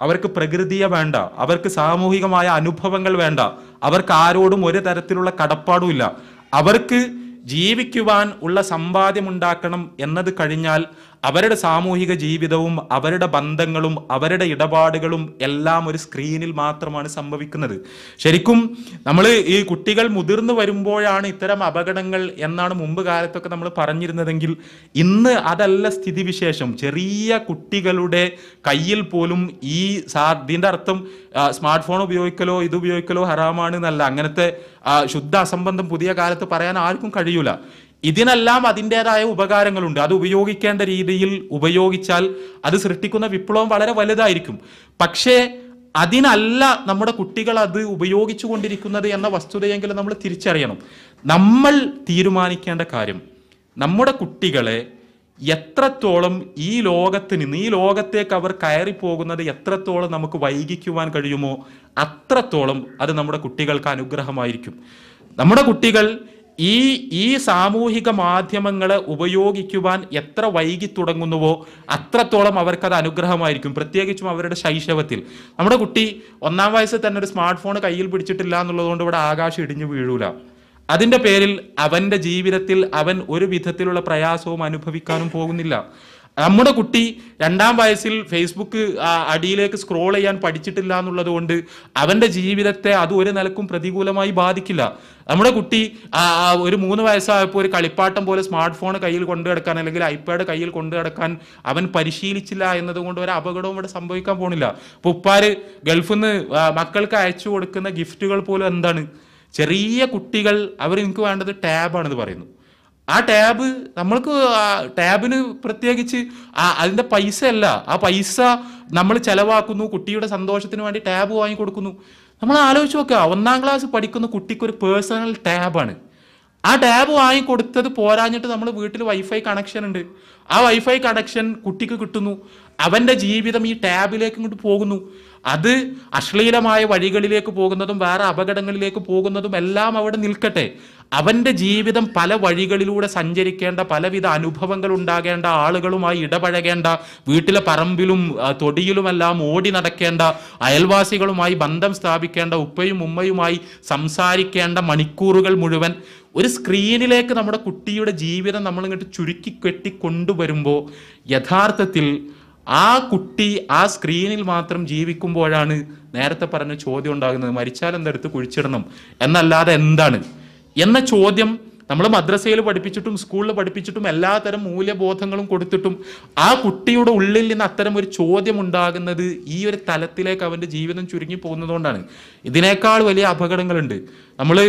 അവർക്ക് പ്രകൃതിയെ വേണ്ട അവർക്ക് സാമൂഹികമായ അനുഭവങ്ങൾ വേണ്ട അവർക്ക് ആരോടും ഒരു തരത്തിലുള്ള കടപ്പാടുമില്ല അവർക്ക് ജീവിക്കുവാൻ ഉള്ള സമ്പാദ്യമുണ്ടാക്കണം എന്നത് കഴിഞ്ഞാൽ അവരുടെ സാമൂഹിക ജീവിതവും അവരുടെ ബന്ധങ്ങളും അവരുടെ ഇടപാടുകളും എല്ലാം ഒരു സ്ക്രീനിൽ മാത്രമാണ് സംഭവിക്കുന്നത് ശരിക്കും നമ്മൾ ഈ കുട്ടികൾ മുതിർന്നു വരുമ്പോഴാണ് ഇത്തരം അപകടങ്ങൾ എന്നാണ് മുമ്പ് കാലത്തൊക്കെ നമ്മൾ പറഞ്ഞിരുന്നതെങ്കിൽ ഇന്ന് അതല്ല സ്ഥിതിവിശേഷം ചെറിയ കുട്ടികളുടെ കയ്യിൽ പോലും ഈ സാ ഇതിൻ്റെ അർത്ഥം സ്മാർട്ട് ഫോൺ ഉപയോഗിക്കലോ ഇത് ഉപയോഗിക്കലോ ഹറാമാണ് എന്നല്ല അങ്ങനത്തെ ശുദ്ധ അസംബന്ധം പുതിയ കാലത്ത് പറയാൻ ആർക്കും കഴിയൂല ഇതിനെല്ലാം അതിൻ്റെതായ ഉപകാരങ്ങളുണ്ട് അത് ഉപയോഗിക്കേണ്ട രീതിയിൽ ഉപയോഗിച്ചാൽ അത് സൃഷ്ടിക്കുന്ന വിപ്ലവം വളരെ വലുതായിരിക്കും പക്ഷേ അതിനല്ല നമ്മുടെ കുട്ടികൾ അത് ഉപയോഗിച്ചു കൊണ്ടിരിക്കുന്നത് എന്ന വസ്തുതയെങ്കിലും നമ്മൾ തിരിച്ചറിയണം നമ്മൾ തീരുമാനിക്കേണ്ട കാര്യം നമ്മുടെ കുട്ടികളെ എത്രത്തോളം ഈ ലോകത്ത് നിന്ന് ഈ ലോകത്തേക്ക് അവർ പോകുന്നത് എത്രത്തോളം നമുക്ക് വൈകിക്കുവാൻ കഴിയുമോ അത്രത്തോളം അത് നമ്മുടെ കുട്ടികൾക്ക് അനുഗ്രഹമായിരിക്കും നമ്മുടെ കുട്ടികൾ ഈ ഈ സാമൂഹിക മാധ്യമങ്ങളെ ഉപയോഗിക്കുവാൻ എത്ര വൈകി തുടങ്ങുന്നുവോ അത്രത്തോളം അവർക്കത് അനുഗ്രഹമായിരിക്കും പ്രത്യേകിച്ചും അവരുടെ ശൈശവത്തിൽ നമ്മുടെ കുട്ടി ഒന്നാം വയസ്സിൽ തന്നെ ഒരു സ്മാർട്ട് ഫോൺ കയ്യിൽ പിടിച്ചിട്ടില്ല എന്നുള്ളതുകൊണ്ട് ഇവിടെ ആകാശം ഇടിഞ്ഞു വീഴൂല അതിൻ്റെ പേരിൽ അവൻ്റെ ജീവിതത്തിൽ അവൻ ഒരു വിധത്തിലുള്ള പ്രയാസവും അനുഭവിക്കാനും പോകുന്നില്ല നമ്മുടെ കുട്ടി രണ്ടാം വയസ്സിൽ ഫേസ്ബുക്ക് അടിയിലേക്ക് സ്ക്രോൾ ചെയ്യാൻ പഠിച്ചിട്ടില്ല എന്നുള്ളത് കൊണ്ട് അവൻ്റെ ജീവിതത്തെ അത് ഒരു നിലക്കും പ്രതികൂലമായി ബാധിക്കില്ല നമ്മുടെ കുട്ടി ഒരു മൂന്ന് വയസ്സായപ്പോൾ ഒരു കളിപ്പാട്ടം പോലെ സ്മാർട്ട് ഫോൺ കയ്യിൽ കൊണ്ടു കിടക്കാൻ അല്ലെങ്കിൽ ഐപാഡ് കയ്യിൽ കൊണ്ടു കിടക്കാൻ അവൻ പരിശീലിച്ചില്ല എന്നതുകൊണ്ട് ഒരു അപകടവും ഇവിടെ സംഭവിക്കാൻ പോണില്ല അപ്പോൾ ഉപ്പാര് ഗൾഫിൽ നിന്ന് മക്കൾക്ക് അയച്ചു കൊടുക്കുന്ന ഗിഫ്റ്റുകൾ പോലും എന്താണ് ചെറിയ കുട്ടികൾ അവർ എനിക്ക് വേണ്ടത് ടാബാണെന്ന് പറയുന്നു ആ ടാബ് നമ്മൾക്ക് ടാബിന് പ്രത്യേകിച്ച് ആ അതിൻ്റെ പൈസ അല്ല ആ പൈസ നമ്മൾ ചിലവാക്കുന്നു കുട്ടിയുടെ സന്തോഷത്തിന് വേണ്ടി ടാബ് വാങ്ങിക്കൊടുക്കുന്നു കൊടുക്കുന്നു നമ്മൾ ആലോചിച്ച് നോക്കുക ഒന്നാം ക്ലാസ് പഠിക്കുന്ന കുട്ടിക്ക് ഒരു പേഴ്സണൽ ടാബാണ് ആ ടാബ് വാങ്ങിക്കൊടുത്തത് കൊടുത്തത് പോരാഞ്ഞിട്ട് നമ്മൾ വീട്ടിൽ വൈഫൈ കണക്ഷൻ ഉണ്ട് ആ വൈഫൈ കണക്ഷൻ കുട്ടിക്ക് കിട്ടുന്നു അവൻ്റെ ജീവിതം ഈ ടാബിലേക്ക് ഇങ്ങോട്ട് പോകുന്നു അത് അശ്ലീലമായ വഴികളിലേക്ക് പോകുന്നതും വേറെ അപകടങ്ങളിലേക്ക് പോകുന്നതും എല്ലാം അവിടെ നിൽക്കട്ടെ അവൻ്റെ ജീവിതം പല വഴികളിലൂടെ സഞ്ചരിക്കേണ്ട പലവിധ അനുഭവങ്ങൾ ഉണ്ടാകേണ്ട ആളുകളുമായി ഇടപഴകേണ്ട വീട്ടിലെ പറമ്പിലും തൊടിയിലുമെല്ലാം ഓടി നടക്കേണ്ട അയൽവാസികളുമായി ബന്ധം സ്ഥാപിക്കേണ്ട ഉപ്പയും ഉമ്മയുമായി സംസാരിക്കേണ്ട മണിക്കൂറുകൾ മുഴുവൻ ഒരു സ്ക്രീനിലേക്ക് നമ്മുടെ കുട്ടിയുടെ ജീവിതം നമ്മളിങ്ങോട്ട് ചുരുക്കി കെട്ടി കൊണ്ടുവരുമ്പോൾ യഥാർത്ഥത്തിൽ ആ കുട്ടി ആ സ്ക്രീനിൽ മാത്രം ജീവിക്കുമ്പോഴാണ് നേരത്തെ പറഞ്ഞ ചോദ്യം ഉണ്ടാകുന്നത് മരിച്ചാൽ എന്തെടുത്ത് കുഴിച്ചിടണം എന്നല്ലാതെ എന്താണ് എന്ന ചോദ്യം നമ്മൾ മദ്രസയിൽ പഠിപ്പിച്ചിട്ടും സ്കൂളിൽ പഠിപ്പിച്ചിട്ടും എല്ലാത്തരം മൂല്യബോധങ്ങളും കൊടുത്തിട്ടും ആ കുട്ടിയുടെ ഉള്ളിൽ നിന്ന് അത്തരം ഒരു ചോദ്യം ഉണ്ടാകുന്നത് ഈ ഒരു തലത്തിലേക്ക് അവൻ്റെ ജീവിതം ചുരുങ്ങി പോകുന്നതുകൊണ്ടാണ് ഇതിനേക്കാൾ വലിയ അപകടങ്ങളുണ്ട് നമ്മൾ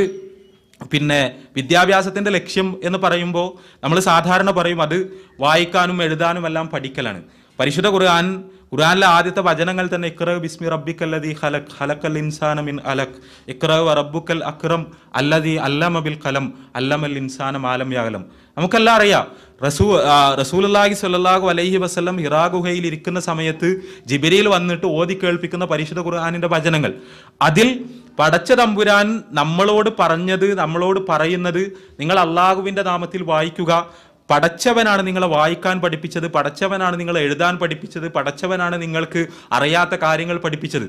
പിന്നെ വിദ്യാഭ്യാസത്തിൻ്റെ ലക്ഷ്യം എന്ന് പറയുമ്പോൾ നമ്മൾ സാധാരണ പറയും അത് വായിക്കാനും എഴുതാനും എല്ലാം പഠിക്കലാണ് പരിശുദ്ധ ഖുർആൻ ഖുറാനിലെ ആദ്യത്തെ വചനങ്ങൾ തന്നെ ഇക്രവ് ബിസ്മി റബ്ബിക്കല്ലതി ഹലക് ഹലക്കൽ ഇൻസാന മിൻ അലക് ഇക്രവ് റബ്ബുക്കൽ അക്രം അല്ലതി അല്ലമബിൽ ബിൽ കലം അല്ലമൽ ഇൻസാന മാലം യാകലം നമുക്കെല്ലാം അറിയാം റസൂ റസൂലല്ലാഹി സല്ലാഹു അലൈഹി വസ്ലം ഹിറാ ഗുഹയിൽ ഇരിക്കുന്ന സമയത്ത് ജിബിരിയിൽ വന്നിട്ട് ഓതി കേൾപ്പിക്കുന്ന പരിശുദ്ധ ഖുർആാനിൻ്റെ വചനങ്ങൾ അതിൽ പടച്ച തമ്പുരാൻ നമ്മളോട് പറഞ്ഞത് നമ്മളോട് പറയുന്നത് നിങ്ങൾ അള്ളാഹുവിൻ്റെ നാമത്തിൽ വായിക്കുക പടച്ചവനാണ് നിങ്ങളെ വായിക്കാൻ പഠിപ്പിച്ചത് പടച്ചവനാണ് നിങ്ങളെ എഴുതാൻ പഠിപ്പിച്ചത് പടച്ചവനാണ് നിങ്ങൾക്ക് അറിയാത്ത കാര്യങ്ങൾ പഠിപ്പിച്ചത്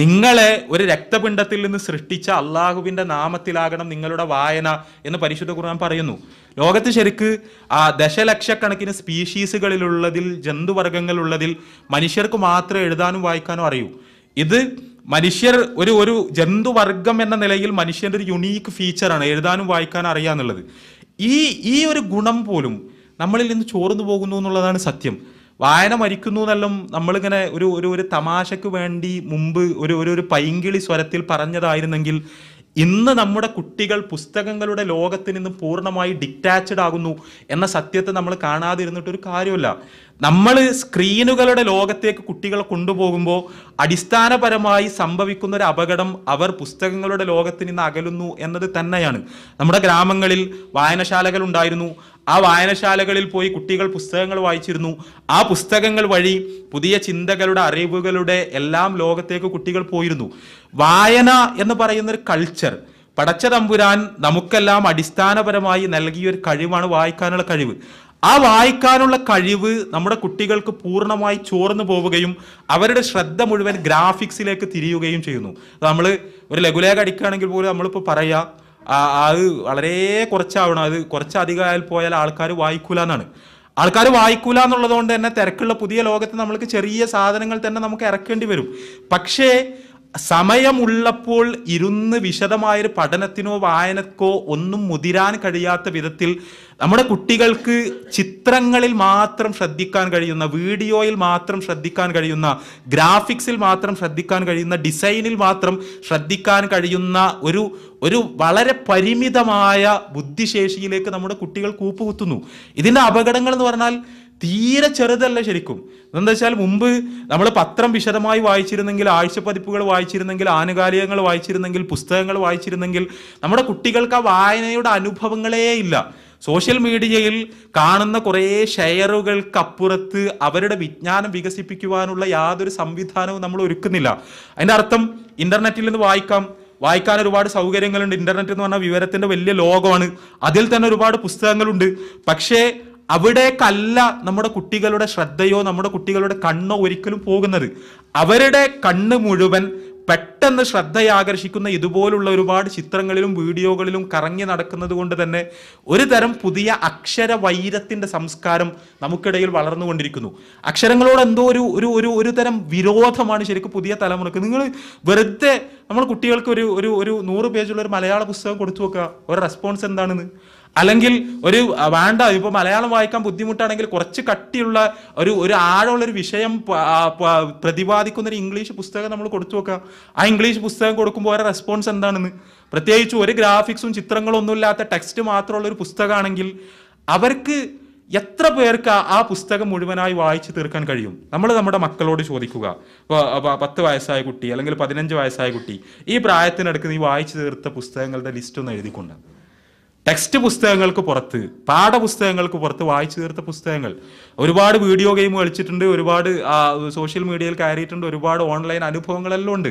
നിങ്ങളെ ഒരു രക്തപിണ്ഡത്തിൽ നിന്ന് സൃഷ്ടിച്ച അള്ളാഹുവിൻ്റെ നാമത്തിലാകണം നിങ്ങളുടെ വായന എന്ന് പരിശുദ്ധ ഖുർആൻ പറയുന്നു ലോകത്ത് ശരിക്ക് ആ ദശലക്ഷക്കണക്കിന് സ്പീഷീസുകളിലുള്ളതിൽ ജന്തുവർഗങ്ങളുള്ളതിൽ മനുഷ്യർക്ക് മാത്രമേ എഴുതാനും വായിക്കാനും അറിയൂ ഇത് മനുഷ്യർ ഒരു ഒരു ജന്തുവർഗം എന്ന നിലയിൽ മനുഷ്യൻ്റെ ഒരു യുണീക്ക് ഫീച്ചറാണ് എഴുതാനും വായിക്കാനും അറിയാന്നുള്ളത് ഈ ഈ ഒരു ഗുണം പോലും നമ്മളിൽ നിന്ന് ചോർന്നു പോകുന്നു എന്നുള്ളതാണ് സത്യം വായന മരിക്കുന്നു എന്നെല്ലാം നമ്മളിങ്ങനെ ഒരു ഒരു ഒരു തമാശയ്ക്ക് വേണ്ടി മുമ്പ് ഒരു ഒരു ഒരു പൈങ്കിളി സ്വരത്തിൽ പറഞ്ഞതായിരുന്നെങ്കിൽ ഇന്ന് നമ്മുടെ കുട്ടികൾ പുസ്തകങ്ങളുടെ ലോകത്തിൽ നിന്ന് പൂർണ്ണമായി ഡിറ്റാച്ച്ഡ് ആകുന്നു എന്ന സത്യത്തെ നമ്മൾ കാണാതിരുന്നിട്ടൊരു കാര്യമില്ല നമ്മൾ സ്ക്രീനുകളുടെ ലോകത്തേക്ക് കുട്ടികളെ കൊണ്ടുപോകുമ്പോൾ അടിസ്ഥാനപരമായി സംഭവിക്കുന്ന ഒരു അപകടം അവർ പുസ്തകങ്ങളുടെ ലോകത്തിൽ നിന്ന് അകലുന്നു എന്നത് തന്നെയാണ് നമ്മുടെ ഗ്രാമങ്ങളിൽ വായനശാലകൾ ഉണ്ടായിരുന്നു ആ വായനശാലകളിൽ പോയി കുട്ടികൾ പുസ്തകങ്ങൾ വായിച്ചിരുന്നു ആ പുസ്തകങ്ങൾ വഴി പുതിയ ചിന്തകളുടെ അറിവുകളുടെ എല്ലാം ലോകത്തേക്ക് കുട്ടികൾ പോയിരുന്നു വായന എന്ന് പറയുന്ന ഒരു കൾച്ചർ പടച്ച തമ്പുരാൻ നമുക്കെല്ലാം അടിസ്ഥാനപരമായി നൽകിയ ഒരു കഴിവാണ് വായിക്കാനുള്ള കഴിവ് ആ വായിക്കാനുള്ള കഴിവ് നമ്മുടെ കുട്ടികൾക്ക് പൂർണ്ണമായി ചോർന്നു പോവുകയും അവരുടെ ശ്രദ്ധ മുഴുവൻ ഗ്രാഫിക്സിലേക്ക് തിരിയുകയും ചെയ്യുന്നു നമ്മൾ ഒരു ലഘുലേഖ അടിക്കുകയാണെങ്കിൽ പോലും നമ്മളിപ്പോൾ പറയുക അത് വളരെ കുറച്ചാവണം അത് ആയാൽ പോയാൽ ആൾക്കാർ വായിക്കൂല എന്നാണ് ആൾക്കാർ വായിക്കൂല എന്നുള്ളത് കൊണ്ട് തന്നെ തിരക്കുള്ള പുതിയ ലോകത്ത് നമ്മൾക്ക് ചെറിയ സാധനങ്ങൾ തന്നെ നമുക്ക് ഇറക്കേണ്ടി വരും പക്ഷേ സമയമുള്ളപ്പോൾ ഇരുന്ന് വിശദമായൊരു പഠനത്തിനോ വായനക്കോ ഒന്നും മുതിരാൻ കഴിയാത്ത വിധത്തിൽ നമ്മുടെ കുട്ടികൾക്ക് ചിത്രങ്ങളിൽ മാത്രം ശ്രദ്ധിക്കാൻ കഴിയുന്ന വീഡിയോയിൽ മാത്രം ശ്രദ്ധിക്കാൻ കഴിയുന്ന ഗ്രാഫിക്സിൽ മാത്രം ശ്രദ്ധിക്കാൻ കഴിയുന്ന ഡിസൈനിൽ മാത്രം ശ്രദ്ധിക്കാൻ കഴിയുന്ന ഒരു ഒരു വളരെ പരിമിതമായ ബുദ്ധിശേഷിയിലേക്ക് നമ്മുടെ കുട്ടികൾ കൂപ്പുകുത്തുന്നു ഇതിൻ്റെ അപകടങ്ങൾ എന്ന് പറഞ്ഞാൽ തീരെ ചെറുതല്ല ശരിക്കും എന്താ വെച്ചാൽ മുമ്പ് നമ്മൾ പത്രം വിശദമായി വായിച്ചിരുന്നെങ്കിൽ ആഴ്ചപ്പതിപ്പുകൾ വായിച്ചിരുന്നെങ്കിൽ ആനുകാലികങ്ങൾ വായിച്ചിരുന്നെങ്കിൽ പുസ്തകങ്ങൾ വായിച്ചിരുന്നെങ്കിൽ നമ്മുടെ കുട്ടികൾക്ക് ആ വായനയുടെ അനുഭവങ്ങളേ ഇല്ല സോഷ്യൽ മീഡിയയിൽ കാണുന്ന കുറേ ഷെയറുകൾക്കപ്പുറത്ത് അവരുടെ വിജ്ഞാനം വികസിപ്പിക്കുവാനുള്ള യാതൊരു സംവിധാനവും നമ്മൾ ഒരുക്കുന്നില്ല അതിൻ്റെ അർത്ഥം ഇന്റർനെറ്റിൽ നിന്ന് വായിക്കാം വായിക്കാൻ ഒരുപാട് സൗകര്യങ്ങളുണ്ട് ഇന്റർനെറ്റ് എന്ന് പറഞ്ഞാൽ വിവരത്തിന്റെ വലിയ ലോകമാണ് അതിൽ തന്നെ ഒരുപാട് പുസ്തകങ്ങളുണ്ട് പക്ഷേ അവിടേക്കല്ല നമ്മുടെ കുട്ടികളുടെ ശ്രദ്ധയോ നമ്മുടെ കുട്ടികളുടെ കണ്ണോ ഒരിക്കലും പോകുന്നത് അവരുടെ കണ്ണ് മുഴുവൻ പെട്ടെന്ന് ശ്രദ്ധയാകർഷിക്കുന്ന ഇതുപോലുള്ള ഒരുപാട് ചിത്രങ്ങളിലും വീഡിയോകളിലും കറങ്ങി നടക്കുന്നത് കൊണ്ട് തന്നെ ഒരു തരം പുതിയ അക്ഷര വൈരത്തിൻ്റെ സംസ്കാരം നമുക്കിടയിൽ വളർന്നുകൊണ്ടിരിക്കുന്നു അക്ഷരങ്ങളോട് എന്തോ ഒരു ഒരു ഒരു ഒരു തരം വിരോധമാണ് ശരിക്കും പുതിയ തലമുറക്ക് നിങ്ങൾ വെറുതെ നമ്മൾ കുട്ടികൾക്ക് ഒരു ഒരു ഒരു നൂറ് പേജുള്ള ഒരു മലയാള പുസ്തകം കൊടുത്തു വെക്കുക ഒരു റെസ്പോൺസ് എന്താണെന്ന് അല്ലെങ്കിൽ ഒരു വേണ്ട ഇപ്പോൾ മലയാളം വായിക്കാൻ ബുദ്ധിമുട്ടാണെങ്കിൽ കുറച്ച് കട്ടിയുള്ള ഒരു ഒരു ആഴമുള്ള ഒരു വിഷയം പ്രതിപാദിക്കുന്ന ഒരു ഇംഗ്ലീഷ് പുസ്തകം നമ്മൾ കൊടുത്തു നോക്കാം ആ ഇംഗ്ലീഷ് പുസ്തകം കൊടുക്കുമ്പോൾ ഓരോ റെസ്പോൺസ് എന്താണെന്ന് പ്രത്യേകിച്ച് ഒരു ഗ്രാഫിക്സും ചിത്രങ്ങളും ഇല്ലാത്ത ടെക്സ്റ്റ് മാത്രമുള്ള ഒരു പുസ്തകമാണെങ്കിൽ അവർക്ക് എത്ര പേർക്ക് ആ പുസ്തകം മുഴുവനായി വായിച്ചു തീർക്കാൻ കഴിയും നമ്മൾ നമ്മുടെ മക്കളോട് ചോദിക്കുക പത്ത് വയസ്സായ കുട്ടി അല്ലെങ്കിൽ പതിനഞ്ച് വയസ്സായ കുട്ടി ഈ പ്രായത്തിനടുക്ക് നീ വായിച്ചു തീർത്ത പുസ്തകങ്ങളുടെ ലിസ്റ്റ് ഒന്ന് എഴുതിക്കൊണ്ട് ടെക്സ്റ്റ് പുസ്തകങ്ങൾക്ക് പുറത്ത് പാഠപുസ്തകങ്ങൾക്ക് പുറത്ത് വായിച്ചു തീർത്ത പുസ്തകങ്ങൾ ഒരുപാട് വീഡിയോ ഗെയിം കളിച്ചിട്ടുണ്ട് ഒരുപാട് സോഷ്യൽ മീഡിയയിൽ കയറിയിട്ടുണ്ട് ഒരുപാട് ഓൺലൈൻ അനുഭവങ്ങളെല്ലാം ഉണ്ട്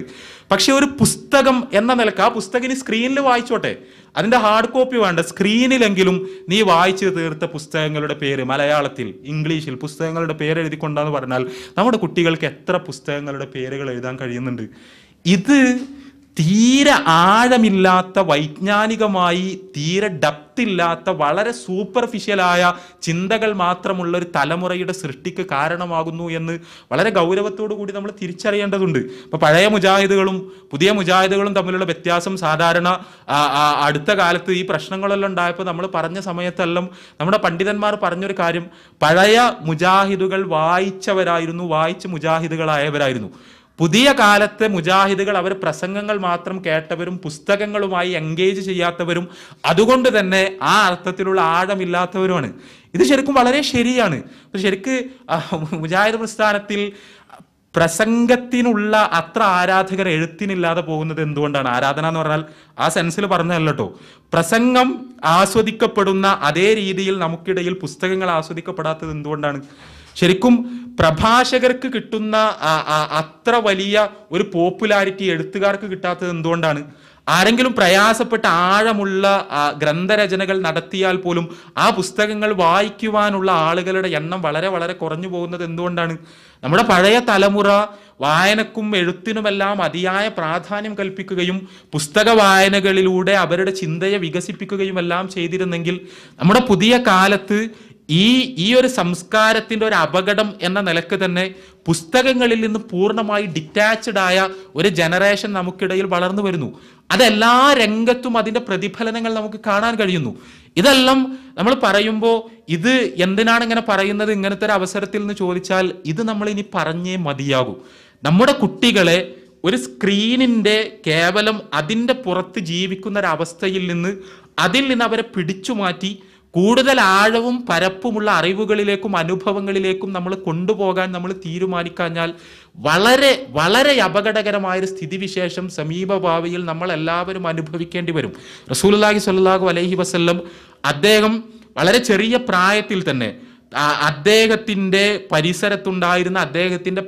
പക്ഷേ ഒരു പുസ്തകം എന്ന നിലക്ക് ആ പുസ്തകം സ്ക്രീനിൽ വായിച്ചോട്ടെ അതിൻ്റെ ഹാർഡ് കോപ്പി വേണ്ട സ്ക്രീനിലെങ്കിലും നീ വായിച്ചു തീർത്ത പുസ്തകങ്ങളുടെ പേര് മലയാളത്തിൽ ഇംഗ്ലീഷിൽ പുസ്തകങ്ങളുടെ പേര് എഴുതിക്കൊണ്ടാന്ന് പറഞ്ഞാൽ നമ്മുടെ കുട്ടികൾക്ക് എത്ര പുസ്തകങ്ങളുടെ പേരുകൾ എഴുതാൻ കഴിയുന്നുണ്ട് ഇത് തീരെ ആഴമില്ലാത്ത വൈജ്ഞാനികമായി തീരെ ഡെപ്ത് ഇല്ലാത്ത വളരെ സൂപ്പർഫിഷ്യലായ ചിന്തകൾ മാത്രമുള്ള ഒരു തലമുറയുടെ സൃഷ്ടിക്ക് കാരണമാകുന്നു എന്ന് വളരെ ഗൗരവത്തോടു കൂടി നമ്മൾ തിരിച്ചറിയേണ്ടതുണ്ട് ഇപ്പോൾ പഴയ മുജാഹിദുകളും പുതിയ മുജാഹിദുകളും തമ്മിലുള്ള വ്യത്യാസം സാധാരണ അടുത്ത കാലത്ത് ഈ പ്രശ്നങ്ങളെല്ലാം ഉണ്ടായപ്പോൾ നമ്മൾ പറഞ്ഞ സമയത്തെല്ലാം നമ്മുടെ പണ്ഡിതന്മാർ പറഞ്ഞൊരു കാര്യം പഴയ മുജാഹിദുകൾ വായിച്ചവരായിരുന്നു വായിച്ച മുജാഹിദുകളായവരായിരുന്നു പുതിയ കാലത്തെ മുജാഹിദുകൾ അവർ പ്രസംഗങ്ങൾ മാത്രം കേട്ടവരും പുസ്തകങ്ങളുമായി എൻഗേജ് ചെയ്യാത്തവരും അതുകൊണ്ട് തന്നെ ആ അർത്ഥത്തിലുള്ള ആഴമില്ലാത്തവരുമാണ് ഇത് ശരിക്കും വളരെ ശരിയാണ് ശരിക്ക് മുജാഹിദ് പ്രസ്ഥാനത്തിൽ പ്രസംഗത്തിനുള്ള അത്ര ആരാധകർ എഴുത്തിനില്ലാതെ പോകുന്നത് എന്തുകൊണ്ടാണ് ആരാധന എന്ന് പറഞ്ഞാൽ ആ സെൻസിൽ പറഞ്ഞതല്ല കേട്ടോ പ്രസംഗം ആസ്വദിക്കപ്പെടുന്ന അതേ രീതിയിൽ നമുക്കിടയിൽ പുസ്തകങ്ങൾ ആസ്വദിക്കപ്പെടാത്തത് എന്തുകൊണ്ടാണ് ശരിക്കും പ്രഭാഷകർക്ക് കിട്ടുന്ന അത്ര വലിയ ഒരു പോപ്പുലാരിറ്റി എഴുത്തുകാർക്ക് കിട്ടാത്തത് എന്തുകൊണ്ടാണ് ആരെങ്കിലും പ്രയാസപ്പെട്ട ആഴമുള്ള ഗ്രന്ഥരചനകൾ നടത്തിയാൽ പോലും ആ പുസ്തകങ്ങൾ വായിക്കുവാനുള്ള ആളുകളുടെ എണ്ണം വളരെ വളരെ കുറഞ്ഞു പോകുന്നത് എന്തുകൊണ്ടാണ് നമ്മുടെ പഴയ തലമുറ വായനക്കും എഴുത്തിനുമെല്ലാം അതിയായ പ്രാധാന്യം കൽപ്പിക്കുകയും പുസ്തക വായനകളിലൂടെ അവരുടെ ചിന്തയെ വികസിപ്പിക്കുകയും എല്ലാം ചെയ്തിരുന്നെങ്കിൽ നമ്മുടെ പുതിയ കാലത്ത് ഈ ഈ ഒരു സംസ്കാരത്തിൻ്റെ ഒരു അപകടം എന്ന നിലക്ക് തന്നെ പുസ്തകങ്ങളിൽ നിന്ന് പൂർണ്ണമായി ഡിറ്റാച്ച്ഡ് ആയ ഒരു ജനറേഷൻ നമുക്കിടയിൽ വളർന്നു വരുന്നു അതെല്ലാ രംഗത്തും അതിൻ്റെ പ്രതിഫലനങ്ങൾ നമുക്ക് കാണാൻ കഴിയുന്നു ഇതെല്ലാം നമ്മൾ പറയുമ്പോൾ ഇത് എന്തിനാണ് ഇങ്ങനെ പറയുന്നത് ഇങ്ങനത്തെ ഒരു അവസരത്തിൽ നിന്ന് ചോദിച്ചാൽ ഇത് നമ്മൾ ഇനി പറഞ്ഞേ മതിയാകൂ നമ്മുടെ കുട്ടികളെ ഒരു സ്ക്രീനിൻ്റെ കേവലം അതിൻ്റെ പുറത്ത് ജീവിക്കുന്ന ഒരു അവസ്ഥയിൽ നിന്ന് അതിൽ നിന്ന് അവരെ പിടിച്ചു മാറ്റി കൂടുതൽ ആഴവും പരപ്പുമുള്ള അറിവുകളിലേക്കും അനുഭവങ്ങളിലേക്കും നമ്മൾ കൊണ്ടുപോകാൻ നമ്മൾ തീരുമാനിക്കഴിഞ്ഞാൽ വളരെ വളരെ അപകടകരമായൊരു സ്ഥിതിവിശേഷം സമീപഭാവിയിൽ നമ്മൾ എല്ലാവരും അനുഭവിക്കേണ്ടി വരും റസൂലുല്ലാഹി സല്ലാഹു അലൈഹി വസ്ല്ലം അദ്ദേഹം വളരെ ചെറിയ പ്രായത്തിൽ തന്നെ അദ്ദേഹത്തിൻ്റെ പരിസരത്തുണ്ടായിരുന്ന അദ്ദേഹത്തിൻ്റെ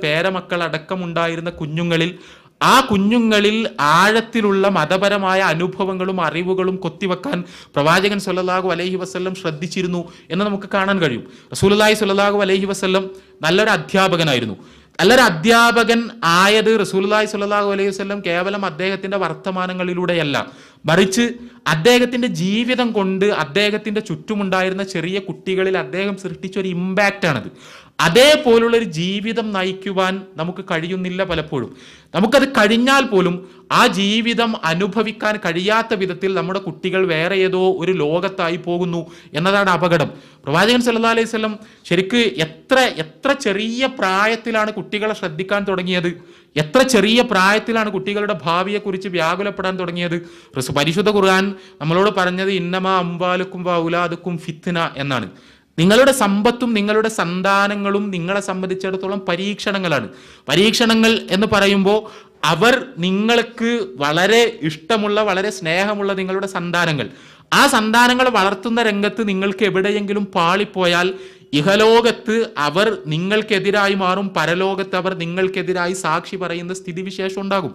അടക്കമുണ്ടായിരുന്ന കുഞ്ഞുങ്ങളിൽ ആ കുഞ്ഞുങ്ങളിൽ ആഴത്തിലുള്ള മതപരമായ അനുഭവങ്ങളും അറിവുകളും കൊത്തിവെക്കാൻ പ്രവാചകൻ സുല്ലാഹു അലൈഹി വസ്ല്ലം ശ്രദ്ധിച്ചിരുന്നു എന്ന് നമുക്ക് കാണാൻ കഴിയും റസൂലി സുല്ലാഹു അലൈഹി വസ്ല്ലം നല്ലൊരു അധ്യാപകനായിരുന്നു നല്ലൊരു അധ്യാപകൻ ആയത് റസൂലി സുല്ലാഹു അലൈഹി വസ്ല്ലം കേവലം അദ്ദേഹത്തിന്റെ വർത്തമാനങ്ങളിലൂടെയല്ല മറിച്ച് അദ്ദേഹത്തിന്റെ ജീവിതം കൊണ്ട് അദ്ദേഹത്തിന്റെ ചുറ്റുമുണ്ടായിരുന്ന ചെറിയ കുട്ടികളിൽ അദ്ദേഹം സൃഷ്ടിച്ച ഒരു ഇമ്പാക്റ്റ് ആണത് അതേപോലുള്ളൊരു ജീവിതം നയിക്കുവാൻ നമുക്ക് കഴിയുന്നില്ല പലപ്പോഴും നമുക്കത് കഴിഞ്ഞാൽ പോലും ആ ജീവിതം അനുഭവിക്കാൻ കഴിയാത്ത വിധത്തിൽ നമ്മുടെ കുട്ടികൾ വേറെ ഏതോ ഒരു ലോകത്തായി പോകുന്നു എന്നതാണ് അപകടം പ്രവാചകൻ സല്ലാ അലൈഹി സ്വലം ശരിക്ക് എത്ര എത്ര ചെറിയ പ്രായത്തിലാണ് കുട്ടികളെ ശ്രദ്ധിക്കാൻ തുടങ്ങിയത് എത്ര ചെറിയ പ്രായത്തിലാണ് കുട്ടികളുടെ ഭാവിയെക്കുറിച്ച് വ്യാകുലപ്പെടാൻ തുടങ്ങിയത് പരിശുദ്ധ ഖുർആൻ നമ്മളോട് പറഞ്ഞത് ഇന്നമ അംബാലുക്കും ഉലാദുക്കും ഫിത്ന എന്നാണ് നിങ്ങളുടെ സമ്പത്തും നിങ്ങളുടെ സന്താനങ്ങളും നിങ്ങളെ സംബന്ധിച്ചിടത്തോളം പരീക്ഷണങ്ങളാണ് പരീക്ഷണങ്ങൾ എന്ന് പറയുമ്പോൾ അവർ നിങ്ങൾക്ക് വളരെ ഇഷ്ടമുള്ള വളരെ സ്നേഹമുള്ള നിങ്ങളുടെ സന്താനങ്ങൾ ആ സന്താനങ്ങളെ വളർത്തുന്ന രംഗത്ത് നിങ്ങൾക്ക് എവിടെയെങ്കിലും പാളിപ്പോയാൽ ഇഹലോകത്ത് അവർ നിങ്ങൾക്കെതിരായി മാറും പരലോകത്ത് അവർ നിങ്ങൾക്കെതിരായി സാക്ഷി പറയുന്ന സ്ഥിതിവിശേഷം ഉണ്ടാകും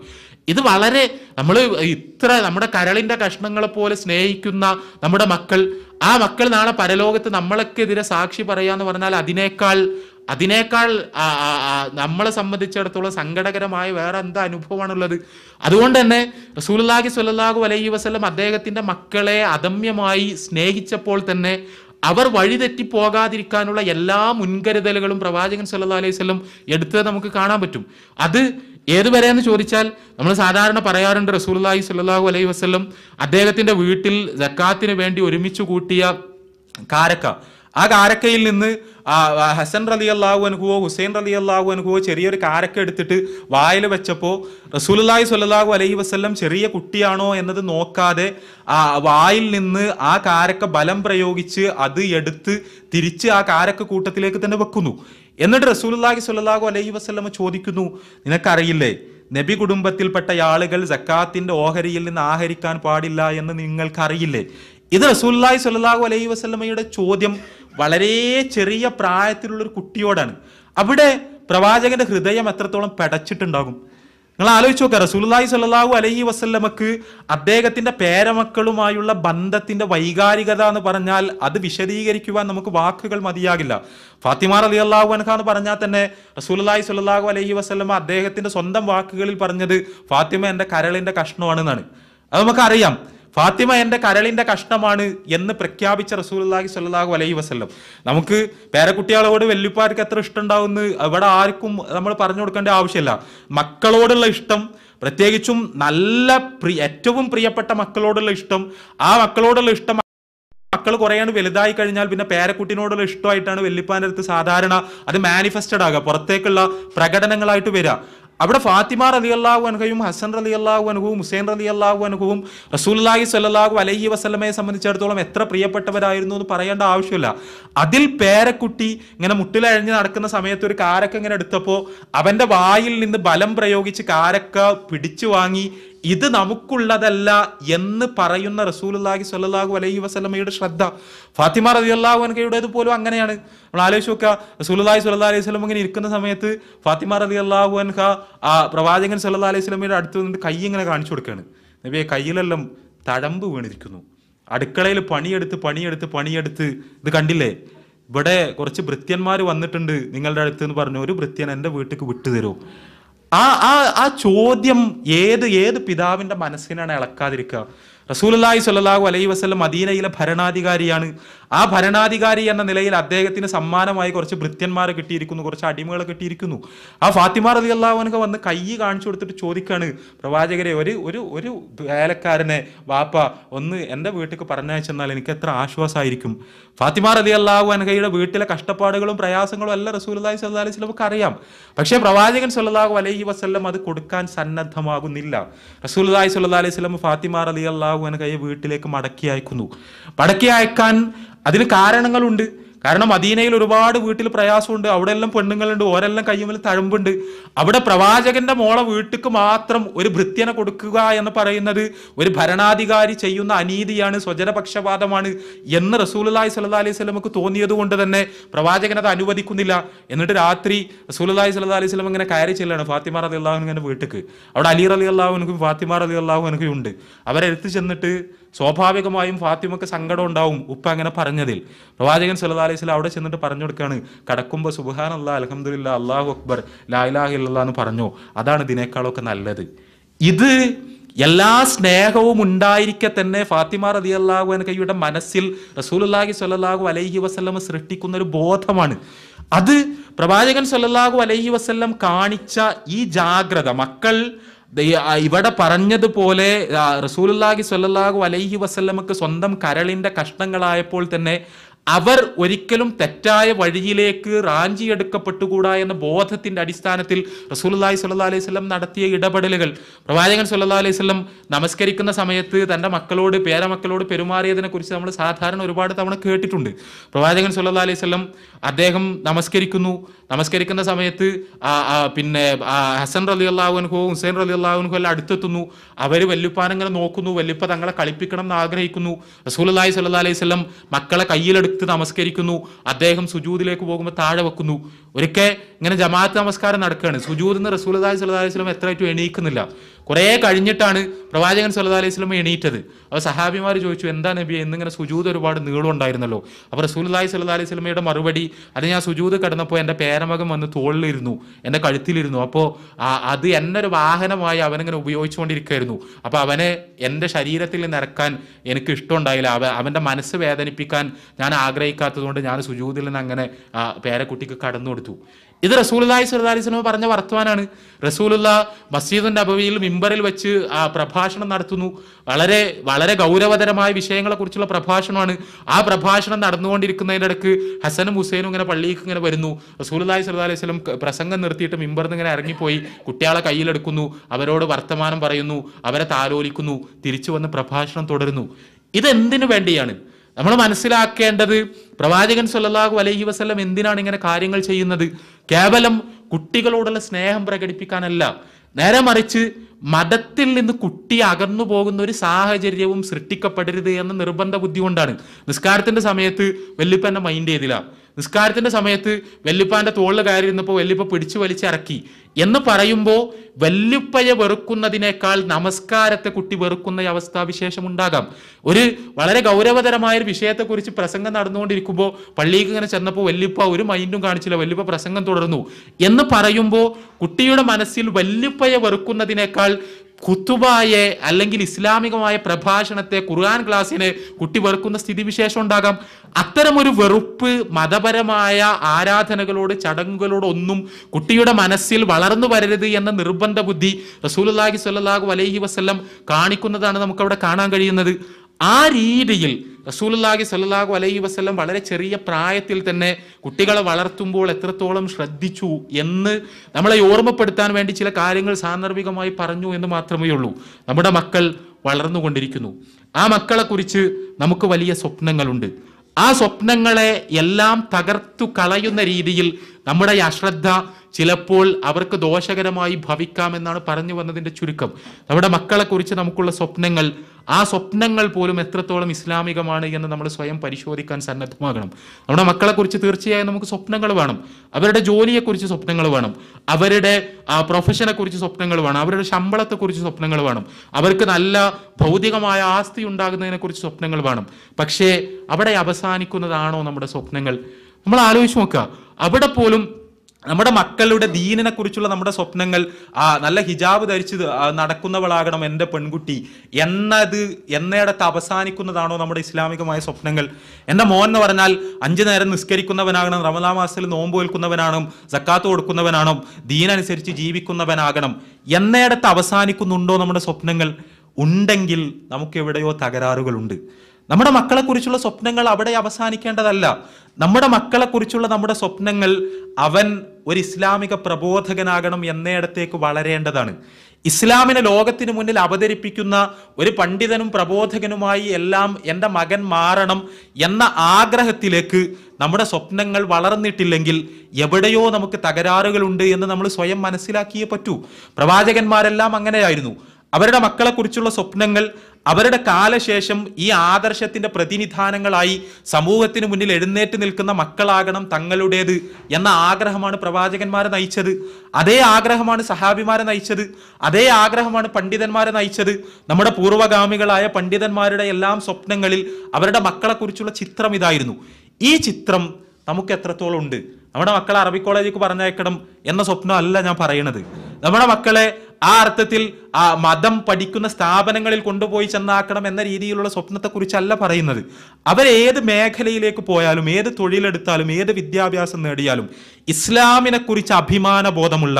ഇത് വളരെ നമ്മൾ ഇത്ര നമ്മുടെ കരളിൻ്റെ കഷ്ണങ്ങളെ പോലെ സ്നേഹിക്കുന്ന നമ്മുടെ മക്കൾ ആ മക്കൾ നാളെ പരലോകത്ത് നമ്മളൊക്കെതിരെ സാക്ഷി എന്ന് പറഞ്ഞാൽ അതിനേക്കാൾ അതിനേക്കാൾ നമ്മളെ സംബന്ധിച്ചിടത്തോളം സങ്കടകരമായ വേറെ എന്താ അനുഭവമാണുള്ളത് അതുകൊണ്ട് തന്നെ റസൂലുല്ലാഹി സ്വല്ലല്ലാഹു അലൈഹി വസ്ലം അദ്ദേഹത്തിൻ്റെ മക്കളെ അദമ്യമായി സ്നേഹിച്ചപ്പോൾ തന്നെ അവർ വഴിതെറ്റി പോകാതിരിക്കാനുള്ള എല്ലാ മുൻകരുതലുകളും പ്രവാചകൻ സല്ലാ അലൈഹി സ്വലം എടുത്തത് നമുക്ക് കാണാൻ പറ്റും അത് ഏതുവരെ എന്ന് ചോദിച്ചാൽ നമ്മൾ സാധാരണ പറയാറുണ്ട് റസൂലി സല്ലാഹു അലൈഹി വസ്ല്ലം അദ്ദേഹത്തിന്റെ വീട്ടിൽ ജക്കാത്തിന് വേണ്ടി ഒരുമിച്ച് കൂട്ടിയ കാരക്ക ആ കാരക്കയിൽ നിന്ന് ഹസൻ റലി അള്ളാഹു അനുഹുവോ ഹുസൈൻ റലി അള്ളാഹു അനുഹുവോ ചെറിയൊരു കാരക്ക എടുത്തിട്ട് വായിൽ വെച്ചപ്പോൾ റസൂലി സ്വല്ലാഹു അലൈഹി വസ്ല്ലം ചെറിയ കുട്ടിയാണോ എന്നത് നോക്കാതെ ആ വായിൽ നിന്ന് ആ കാരക്ക ബലം പ്രയോഗിച്ച് അത് എടുത്ത് തിരിച്ച് ആ കാരക്ക കൂട്ടത്തിലേക്ക് തന്നെ വെക്കുന്നു എന്നിട്ട് റസൂലി സ്വല്ലാഹു അലൈഹി വസ്ല്ലം ചോദിക്കുന്നു നിനക്കറിയില്ലേ നബി കുടുംബത്തിൽപ്പെട്ട ആളുകൾ ജക്കാത്തിന്റെ ഓഹരിയിൽ നിന്ന് ആഹരിക്കാൻ പാടില്ല എന്ന് നിങ്ങൾക്കറിയില്ലേ ഇത് റസൂല്ലായി സല്ലാഹു അലൈഹി വസ്ലമയുടെ ചോദ്യം വളരെ ചെറിയ പ്രായത്തിലുള്ള ഒരു കുട്ടിയോടാണ് അവിടെ പ്രവാചകന്റെ ഹൃദയം എത്രത്തോളം പടച്ചിട്ടുണ്ടാകും നിങ്ങൾ ആലോചിച്ച് നോക്കുക റസൂല്ലായി സല്ലാഹു അലൈഹി വസ്ല്ലമക്ക് അദ്ദേഹത്തിന്റെ പേരമക്കളുമായുള്ള ബന്ധത്തിന്റെ വൈകാരികത എന്ന് പറഞ്ഞാൽ അത് വിശദീകരിക്കുവാൻ നമുക്ക് വാക്കുകൾ മതിയാകില്ല ഫാത്തിമാർ അലി അള്ളാഹു അനഖ എന്ന് പറഞ്ഞാൽ തന്നെ റസൂല്ലായി സല്ലാഹു അലൈഹി വസ്ല്ലമ അദ്ദേഹത്തിന്റെ സ്വന്തം വാക്കുകളിൽ പറഞ്ഞത് ഫാത്തിമ എന്റെ കരളിന്റെ കഷ്ണമാണെന്നാണ് അത് നമുക്കറിയാം ഫാത്തിമ എൻ്റെ കരളിൻ്റെ കഷ്ണമാണ് എന്ന് പ്രഖ്യാപിച്ച റസൂലി സ്വല്ലാഹു അലൈഹി വസ്ല്ലം നമുക്ക് പേരക്കുട്ടികളോട് വെല്ലുപ്പാർക്ക് എത്ര ഇഷ്ടം ഉണ്ടാവുമെന്ന് ഇവിടെ ആർക്കും നമ്മൾ പറഞ്ഞു കൊടുക്കേണ്ട ആവശ്യമില്ല മക്കളോടുള്ള ഇഷ്ടം പ്രത്യേകിച്ചും നല്ല പ്രിയ ഏറ്റവും പ്രിയപ്പെട്ട മക്കളോടുള്ള ഇഷ്ടം ആ മക്കളോടുള്ള ഇഷ്ടം മക്കൾ കുറേയാണ് വലുതായി കഴിഞ്ഞാൽ പിന്നെ പേരക്കുട്ടിനോടുള്ള ഇഷ്ടമായിട്ടാണ് വെല്ലിപ്പാൻ്റെ അടുത്ത് സാധാരണ അത് മാനിഫെസ്റ്റഡ് ആകുക പുറത്തേക്കുള്ള പ്രകടനങ്ങളായിട്ട് വരിക അവിടെ ഫാത്തിമ റലി അള്ളാഹു അൻഹയും ഹസൻ റലി അള്ളാഹു അൻഹുവും ഹുസൈൻ റലി അള്ളാഹു അൻഹുവും റസൂല്ലാഹി സ്വല്ലാഹു അലൈഹി വസ്ലമയെ സംബന്ധിച്ചിടത്തോളം എത്ര പ്രിയപ്പെട്ടവരായിരുന്നു എന്ന് പറയേണ്ട ആവശ്യമില്ല അതിൽ പേരക്കുട്ടി ഇങ്ങനെ മുട്ടിലഴിഞ്ഞ് നടക്കുന്ന സമയത്ത് ഒരു കാരക്ക ഇങ്ങനെ എടുത്തപ്പോൾ അവൻ്റെ വായിൽ നിന്ന് ബലം പ്രയോഗിച്ച് കാരക്ക പിടിച്ചു വാങ്ങി ഇത് നമുക്കുള്ളതല്ല എന്ന് പറയുന്ന റസൂലുല്ലാഹി സ്വല്ലാഹു അലൈഹി വസ്ലമയുടെ ശ്രദ്ധ ഫാത്തിമ റളിയല്ലാഹു അൻഹയുടെ പോലും അങ്ങനെയാണ് നമ്മൾ ആലോചിച്ച് നോക്കുക റസൂലുല്ലാഹി സ്വല്ലാ അലൈഹി സ്വലം ഇങ്ങനെ ഇരിക്കുന്ന സമയത്ത് ഫാത്തിമ റബി അള്ളാഹു ആ പ്രവാചകൻ സല്ലാ അലൈഹി സ്വലമയുടെ അടുത്ത് നിന്നിട്ട് കൈ ഇങ്ങനെ കാണിച്ചു കൊടുക്കുകയാണ് നബിയെ കയ്യിലെല്ലാം തഴമ്പ് വീണിരിക്കുന്നു അടുക്കളയിൽ പണിയെടുത്ത് പണിയെടുത്ത് പണിയെടുത്ത് ഇത് കണ്ടില്ലേ ഇവിടെ കുറച്ച് ഭൃത്യന്മാർ വന്നിട്ടുണ്ട് നിങ്ങളുടെ അടുത്ത് എന്ന് പറഞ്ഞു ഒരു ഭൃത്യൻ എൻ്റെ വീട്ടിലേക്ക് വിട്ടു തരുമോ ആ ആ ചോദ്യം ഏത് ഏത് പിതാവിൻ്റെ മനസ്സിനാണ് ഇളക്കാതിരിക്കുക റസൂലല്ലാഹി സ്വല്ലാഹു അലൈ വസ്ലം മദീനയിലെ ഭരണാധികാരിയാണ് ആ ഭരണാധികാരി എന്ന നിലയിൽ അദ്ദേഹത്തിന് സമ്മാനമായി കുറച്ച് ഭൃത്യന്മാരെ കിട്ടിയിരിക്കുന്നു കുറച്ച് അടിമകളെ കിട്ടിയിരിക്കുന്നു ആ ഫാത്തിമ റളിയല്ലാഹു അൻഹ വന്ന് കൈ കാണിച്ചു കൊടുത്തിട്ട് ചോദിക്കാണ് പ്രവാചകരെ ഒരു ഒരു ഒരു വേലക്കാരനെ വാപ്പ ഒന്ന് എൻ്റെ വീട്ടിൽ പറഞ്ഞയച്ചെന്നാൽ എനിക്ക് എത്ര ആശ്വാസമായിരിക്കും ഫാത്തിമ റളിയല്ലാഹു അൻഹയുടെ വീട്ടിലെ കഷ്ടപ്പാടുകളും പ്രയാസങ്ങളും എല്ലാം റസൂലി സ്വല്ലല്ലാഹു അലൈഹി സ്വലമൊക്കെ അറിയാം പക്ഷേ പ്രവാചകൻ സല്ലാഹു അലൈഹി വസ്ലം അത് കൊടുക്കാൻ സന്നദ്ധമാകുന്നില്ല റസൂലി സല്ലാ അലൈഹി സ്വലം ഫാത്തിമ റലി അള്ളാഹു എന്ന വീട്ടിലേക്ക് മടക്കി അയക്കുന്നു മടക്കി അയക്കാൻ അതിന് കാരണങ്ങളുണ്ട് കാരണം അദീനയിൽ ഒരുപാട് വീട്ടിൽ പ്രയാസമുണ്ട് അവിടെ എല്ലാം പെണ്ണുങ്ങളുണ്ട് ഓരെല്ലാം കയ്യുമ്പിൽ തഴമ്പുണ്ട് അവിടെ പ്രവാചകന്റെ മോളെ വീട്ടിൽ മാത്രം ഒരു ഭൃത്യനെ കൊടുക്കുക എന്ന് പറയുന്നത് ഒരു ഭരണാധികാരി ചെയ്യുന്ന അനീതിയാണ് സ്വജനപക്ഷപാതമാണ് എന്ന് റസൂലി സല്ലാ അലൈഹി സ്വലമക്ക് തോന്നിയത് കൊണ്ട് തന്നെ പ്രവാചകൻ അത് അനുവദിക്കുന്നില്ല എന്നിട്ട് രാത്രി റസൂലി സല്ലാ അലൈഹി സ്വലം ഇങ്ങനെ കയറി ചെല്ലാണ് ഫാത്തിമ അലി അള്ളാഹുൻ ഇങ്ങനെ വീട്ടിക്ക് അവിടെ അലി റലി അള്ളാഹുനക്കും ഫാത്തിമ റലി അള്ളാഹുനക്കും ഉണ്ട് അവരെടുത്ത് ചെന്നിട്ട് സ്വാഭാവികമായും ഫാത്തിമക്ക് സങ്കടം ഉണ്ടാവും ഉപ്പ അങ്ങനെ പറഞ്ഞതിൽ പ്രവാചകൻ സല്ലാ അലൈഹി സ്വലം അവിടെ ചെന്നിട്ട് പറഞ്ഞു കൊടുക്കുകയാണ് കടക്കുമ്പോൾ സുബാൻ അല്ലാ അലഹമുല്ല അള്ളാഹു അക്ബർ ലായിലാഹില്ല എന്ന് പറഞ്ഞു അതാണ് ഇതിനേക്കാളൊക്കെ നല്ലത് ഇത് എല്ലാ സ്നേഹവും ഉണ്ടായിരിക്കെ തന്നെ ഫാത്തിമ റതി അള്ളാഹു കൈയുടെ മനസ്സിൽ റസൂലുല്ലാഹി സ്വല്ലാഹു അലൈഹി വസ്ലം സൃഷ്ടിക്കുന്ന ഒരു ബോധമാണ് അത് പ്രവാചകൻ സല്ലാഹു അലൈഹി വസ്ലം കാണിച്ച ഈ ജാഗ്രത മക്കൾ ഇവിടെ പറഞ്ഞതുപോലെ റസൂലുല്ലാഹി സ്വല്ലല്ലാഹു അലൈഹി വസല്ലമക്ക് സ്വന്തം കരളിൻ്റെ കഷ്ണങ്ങളായപ്പോൾ തന്നെ അവർ ഒരിക്കലും തെറ്റായ വഴിയിലേക്ക് റാഞ്ചി എടുക്കപ്പെട്ടുകൂടാ എന്ന ബോധത്തിന്റെ അടിസ്ഥാനത്തിൽ റസൂലി സല്ലാ അലൈഹി സ്വലം നടത്തിയ ഇടപെടലുകൾ പ്രവാചകൻ സല്ലാ അലൈഹി സ്വലം നമസ്കരിക്കുന്ന സമയത്ത് തൻ്റെ മക്കളോട് പേരമക്കളോട് പെരുമാറിയതിനെ കുറിച്ച് നമ്മൾ സാധാരണ ഒരുപാട് തവണ കേട്ടിട്ടുണ്ട് പ്രവാചകൻ സല്ലാ അലൈഹി സ്വലം അദ്ദേഹം നമസ്കരിക്കുന്നു നമസ്കരിക്കുന്ന സമയത്ത് പിന്നെ ഹസൻ റലി അള്ളാഹുൻഹോ ഹുസൈൻ റലി അള്ളാഹുൻഹോ എല്ലാം അടുത്തെത്തുന്നു അവർ വല്ലുപ്പാനങ്ങനെ നോക്കുന്നു വല്ലുപ്പ തങ്ങളെ കളിപ്പിക്കണം എന്ന് ആഗ്രഹിക്കുന്നു റസൂലി സല്ലാ അലൈഹി സ്വലം മക്കളെ കയ്യിലെടുക്കും എടുത്ത് നമസ്കരിക്കുന്നു അദ്ദേഹം സുജൂദിലേക്ക് പോകുമ്പോൾ താഴെ വെക്കുന്നു ഒരിക്കൽ ഇങ്ങനെ ജമാഅത്ത് നമസ്കാരം നടക്കുകയാണ് സുജൂദ് എന്ന് റസൂൽ അലൈഹി സ്വലാ വസ്ലം എത്രയായിട്ടും എണീക്കുന്നില്ല കുറേ കഴിഞ്ഞിട്ടാണ് പ്രവാചകൻ സല്ലാ അലൈഹി സ്വലം എണീറ്റത് അപ്പോൾ സഹാബിമാർ ചോദിച്ചു എന്താ നബി എന്നിങ്ങനെ സുജൂത് ഒരുപാട് നീളം ഉണ്ടായിരുന്നല്ലോ അപ്പോൾ റസൂലി സല്ലാ അലൈഹി സ്വലമയുടെ മറുപടി അത് ഞാൻ സുജൂത് കിടന്നപ്പോൾ എൻ്റെ പേരമകൻ വന്ന് തോളിലിരുന്നു എൻ്റെ കഴുത്തിലിരുന്നു അപ്പോൾ അത് എന്നെ ഒരു വാഹനമായി അവനിങ്ങനെ ഉപയോഗിച്ചുകൊണ്ടിരിക്കുകയായിരുന്നു അപ്പോൾ അവനെ എൻ്റെ ശരീരത്തിൽ നിറക്കാൻ എനിക്ക് ഇഷ്ടമുണ്ടായില്ല അവ അവൻ്റെ മനസ്സ് വേദനിപ്പിക്കാൻ ഞാൻ ആഗ്രഹിക്കാത്തതുകൊണ്ട് ഞാൻ സുജൂതിൽ നിന്ന് അങ്ങനെ പേരക്കുട്ടിക്ക് കടന്നു കൊടുത്തു ഇത് റസൂലുല്ലാഹി സുല്ലാ അലൈഹി സ്വലമ പറഞ്ഞ വർത്തമാനാണ് റസൂലുള്ള മസ്ജിദ് നബവിയിൽ മിമ്പറിൽ വെച്ച് ആ പ്രഭാഷണം നടത്തുന്നു വളരെ വളരെ ഗൗരവതരമായ വിഷയങ്ങളെക്കുറിച്ചുള്ള പ്രഭാഷണമാണ് ആ പ്രഭാഷണം നടന്നുകൊണ്ടിരിക്കുന്നതിൻ്റെ ഇടയ്ക്ക് ഹസനും ഹുസൈനും ഇങ്ങനെ പള്ളിക്ക് ഇങ്ങനെ വരുന്നു റസൂലുല്ലാഹി സുല്ലാ അലൈഹി സ്വലം പ്രസംഗം നിർത്തിയിട്ട് മിമ്പറിൽ നിന്ന് ഇങ്ങനെ ഇറങ്ങിപ്പോയി കുട്ടികളെ കയ്യിലെടുക്കുന്നു അവരോട് വർത്തമാനം പറയുന്നു അവരെ താലോലിക്കുന്നു തിരിച്ചു വന്ന് പ്രഭാഷണം തുടരുന്നു ഇതെന്തിനു വേണ്ടിയാണ് നമ്മൾ മനസ്സിലാക്കേണ്ടത് പ്രവാചകൻ സല്ലല്ലാഹു അലൈഹി വസ്ലം എന്തിനാണ് ഇങ്ങനെ കാര്യങ്ങൾ ചെയ്യുന്നത് കേവലം കുട്ടികളോടുള്ള സ്നേഹം പ്രകടിപ്പിക്കാനല്ല നേരെ മറിച്ച് മതത്തിൽ നിന്ന് കുട്ടി അകന്നു പോകുന്ന ഒരു സാഹചര്യവും സൃഷ്ടിക്കപ്പെടരുത് എന്ന നിർബന്ധ ബുദ്ധി കൊണ്ടാണ് നിസ്കാരത്തിന്റെ സമയത്ത് വെല്ലുപ്പ എന്നെ മൈൻഡ് ചെയ്തില്ല നിസ്കാരത്തിന്റെ സമയത്ത് വെല്ലുപ്പാന്റെ തോളിൽ കയറിയിരുന്നപ്പോൾ വെല്ലുപ്പ പിടിച്ചു വലിച്ചിറക്കി എന്ന് പറയുമ്പോൾ വല്യുപ്പയെ വെറുക്കുന്നതിനേക്കാൾ നമസ്കാരത്തെ കുട്ടി വെറുക്കുന്ന അവസ്ഥാ ഉണ്ടാകാം ഒരു വളരെ ഗൗരവതരമായ ഒരു വിഷയത്തെക്കുറിച്ച് പ്രസംഗം നടന്നുകൊണ്ടിരിക്കുമ്പോൾ പള്ളിയിലേക്ക് ഇങ്ങനെ ചെന്നപ്പോൾ വല്യുപ്പ ഒരു മൈൻഡും കാണിച്ചില്ല വല്യുപ്പ പ്രസംഗം തുടർന്നു എന്ന് പറയുമ്പോൾ കുട്ടിയുടെ മനസ്സിൽ വല്യുപ്പയെ വെറുക്കുന്നതിനേക്കാൾ കുത്തുബായെ അല്ലെങ്കിൽ ഇസ്ലാമികമായ പ്രഭാഷണത്തെ ഖുർആൻ ക്ലാസ്സിനെ കുട്ടി വെറുക്കുന്ന സ്ഥിതിവിശേഷം ഉണ്ടാകാം അത്തരമൊരു വെറുപ്പ് മതപരമായ ആരാധനകളോട് ചടങ്ങുകളോട് ഒന്നും കുട്ടിയുടെ മനസ്സിൽ വളർന്നു വരരുത് എന്ന നിർബന്ധ ബുദ്ധി റസൂലുല്ലാഹി സ്വല്ലാഹു അലൈഹി വസ്ല്ലം കാണിക്കുന്നതാണ് നമുക്കവിടെ കാണാൻ കഴിയുന്നത് ആ രീതിയിൽ റസൂലുല്ലാഹി സല്ലാഹു അലൈഹി വസ്ലം വളരെ ചെറിയ പ്രായത്തിൽ തന്നെ കുട്ടികളെ വളർത്തുമ്പോൾ എത്രത്തോളം ശ്രദ്ധിച്ചു എന്ന് നമ്മളെ ഓർമ്മപ്പെടുത്താൻ വേണ്ടി ചില കാര്യങ്ങൾ സാന്ദർഭികമായി പറഞ്ഞു എന്ന് മാത്രമേ ഉള്ളൂ നമ്മുടെ മക്കൾ വളർന്നുകൊണ്ടിരിക്കുന്നു ആ മക്കളെക്കുറിച്ച് നമുക്ക് വലിയ സ്വപ്നങ്ങളുണ്ട് ആ സ്വപ്നങ്ങളെ എല്ലാം തകർത്തു കളയുന്ന രീതിയിൽ നമ്മുടെ ഈ അശ്രദ്ധ ചിലപ്പോൾ അവർക്ക് ദോഷകരമായി ഭവിക്കാമെന്നാണ് പറഞ്ഞു വന്നതിൻ്റെ ചുരുക്കം നമ്മുടെ മക്കളെക്കുറിച്ച് നമുക്കുള്ള സ്വപ്നങ്ങൾ ആ സ്വപ്നങ്ങൾ പോലും എത്രത്തോളം ഇസ്ലാമികമാണ് എന്ന് നമ്മൾ സ്വയം പരിശോധിക്കാൻ സന്നദ്ധമാകണം നമ്മുടെ മക്കളെക്കുറിച്ച് തീർച്ചയായും നമുക്ക് സ്വപ്നങ്ങൾ വേണം അവരുടെ ജോലിയെക്കുറിച്ച് സ്വപ്നങ്ങൾ വേണം അവരുടെ പ്രൊഫഷനെക്കുറിച്ച് സ്വപ്നങ്ങൾ വേണം അവരുടെ ശമ്പളത്തെക്കുറിച്ച് സ്വപ്നങ്ങൾ വേണം അവർക്ക് നല്ല ഭൗതികമായ ആസ്തി ഉണ്ടാകുന്നതിനെക്കുറിച്ച് സ്വപ്നങ്ങൾ വേണം പക്ഷേ അവിടെ അവസാനിക്കുന്നതാണോ നമ്മുടെ സ്വപ്നങ്ങൾ നമ്മൾ ആലോചിച്ച് നോക്കുക അവിടെ പോലും നമ്മുടെ മക്കളുടെ ദീനിനെ കുറിച്ചുള്ള നമ്മുടെ സ്വപ്നങ്ങൾ ആ നല്ല ഹിജാബ് ധരിച്ച് നടക്കുന്നവളാകണം എൻ്റെ പെൺകുട്ടി എന്നത് എന്നയിടത്ത് അവസാനിക്കുന്നതാണോ നമ്മുടെ ഇസ്ലാമികമായ സ്വപ്നങ്ങൾ എൻ്റെ മോൻ എന്ന് പറഞ്ഞാൽ അഞ്ചു നേരം നിസ്കരിക്കുന്നവനാകണം റമദാ മാസത്തിൽ നോമ്പ് കേൾക്കുന്നവനാണോ സക്കാത്ത് കൊടുക്കുന്നവനാണോ ദീനനുസരിച്ച് ജീവിക്കുന്നവനാകണം എന്നയിടത്ത് അവസാനിക്കുന്നുണ്ടോ നമ്മുടെ സ്വപ്നങ്ങൾ ഉണ്ടെങ്കിൽ നമുക്ക് എവിടെയോ തകരാറുകളുണ്ട് നമ്മുടെ മക്കളെക്കുറിച്ചുള്ള സ്വപ്നങ്ങൾ അവിടെ അവസാനിക്കേണ്ടതല്ല നമ്മുടെ മക്കളെക്കുറിച്ചുള്ള നമ്മുടെ സ്വപ്നങ്ങൾ അവൻ ഒരു ഇസ്ലാമിക പ്രബോധകനാകണം എന്നയിടത്തേക്ക് വളരേണ്ടതാണ് ഇസ്ലാമിനെ ലോകത്തിന് മുന്നിൽ അവതരിപ്പിക്കുന്ന ഒരു പണ്ഡിതനും പ്രബോധകനുമായി എല്ലാം എൻ്റെ മകൻ മാറണം എന്ന ആഗ്രഹത്തിലേക്ക് നമ്മുടെ സ്വപ്നങ്ങൾ വളർന്നിട്ടില്ലെങ്കിൽ എവിടെയോ നമുക്ക് തകരാറുകളുണ്ട് എന്ന് നമ്മൾ സ്വയം മനസ്സിലാക്കിയേ പറ്റൂ പ്രവാചകന്മാരെല്ലാം അങ്ങനെയായിരുന്നു അവരുടെ മക്കളെക്കുറിച്ചുള്ള സ്വപ്നങ്ങൾ അവരുടെ കാലശേഷം ഈ ആദർശത്തിന്റെ പ്രതിനിധാനങ്ങളായി സമൂഹത്തിന് മുന്നിൽ എഴുന്നേറ്റ് നിൽക്കുന്ന മക്കളാകണം തങ്ങളുടേത് എന്ന ആഗ്രഹമാണ് പ്രവാചകന്മാരെ നയിച്ചത് അതേ ആഗ്രഹമാണ് സഹാബിമാരെ നയിച്ചത് അതേ ആഗ്രഹമാണ് പണ്ഡിതന്മാരെ നയിച്ചത് നമ്മുടെ പൂർവ്വഗാമികളായ പണ്ഡിതന്മാരുടെ എല്ലാം സ്വപ്നങ്ങളിൽ അവരുടെ മക്കളെക്കുറിച്ചുള്ള ചിത്രം ഇതായിരുന്നു ഈ ചിത്രം നമുക്ക് എത്രത്തോളം ഉണ്ട് നമ്മുടെ മക്കളെ അറബി കോളേജിലേക്ക് പറഞ്ഞയക്കണം എന്ന സ്വപ്നം അല്ല ഞാൻ പറയണത് നമ്മുടെ മക്കളെ ആ അർത്ഥത്തിൽ ആ മതം പഠിക്കുന്ന സ്ഥാപനങ്ങളിൽ കൊണ്ടുപോയി ചെന്നാക്കണം എന്ന രീതിയിലുള്ള സ്വപ്നത്തെക്കുറിച്ചല്ല പറയുന്നത് ഏത് മേഖലയിലേക്ക് പോയാലും ഏത് തൊഴിലെടുത്താലും ഏത് വിദ്യാഭ്യാസം നേടിയാലും ഇസ്ലാമിനെക്കുറിച്ച് അഭിമാന ബോധമുള്ള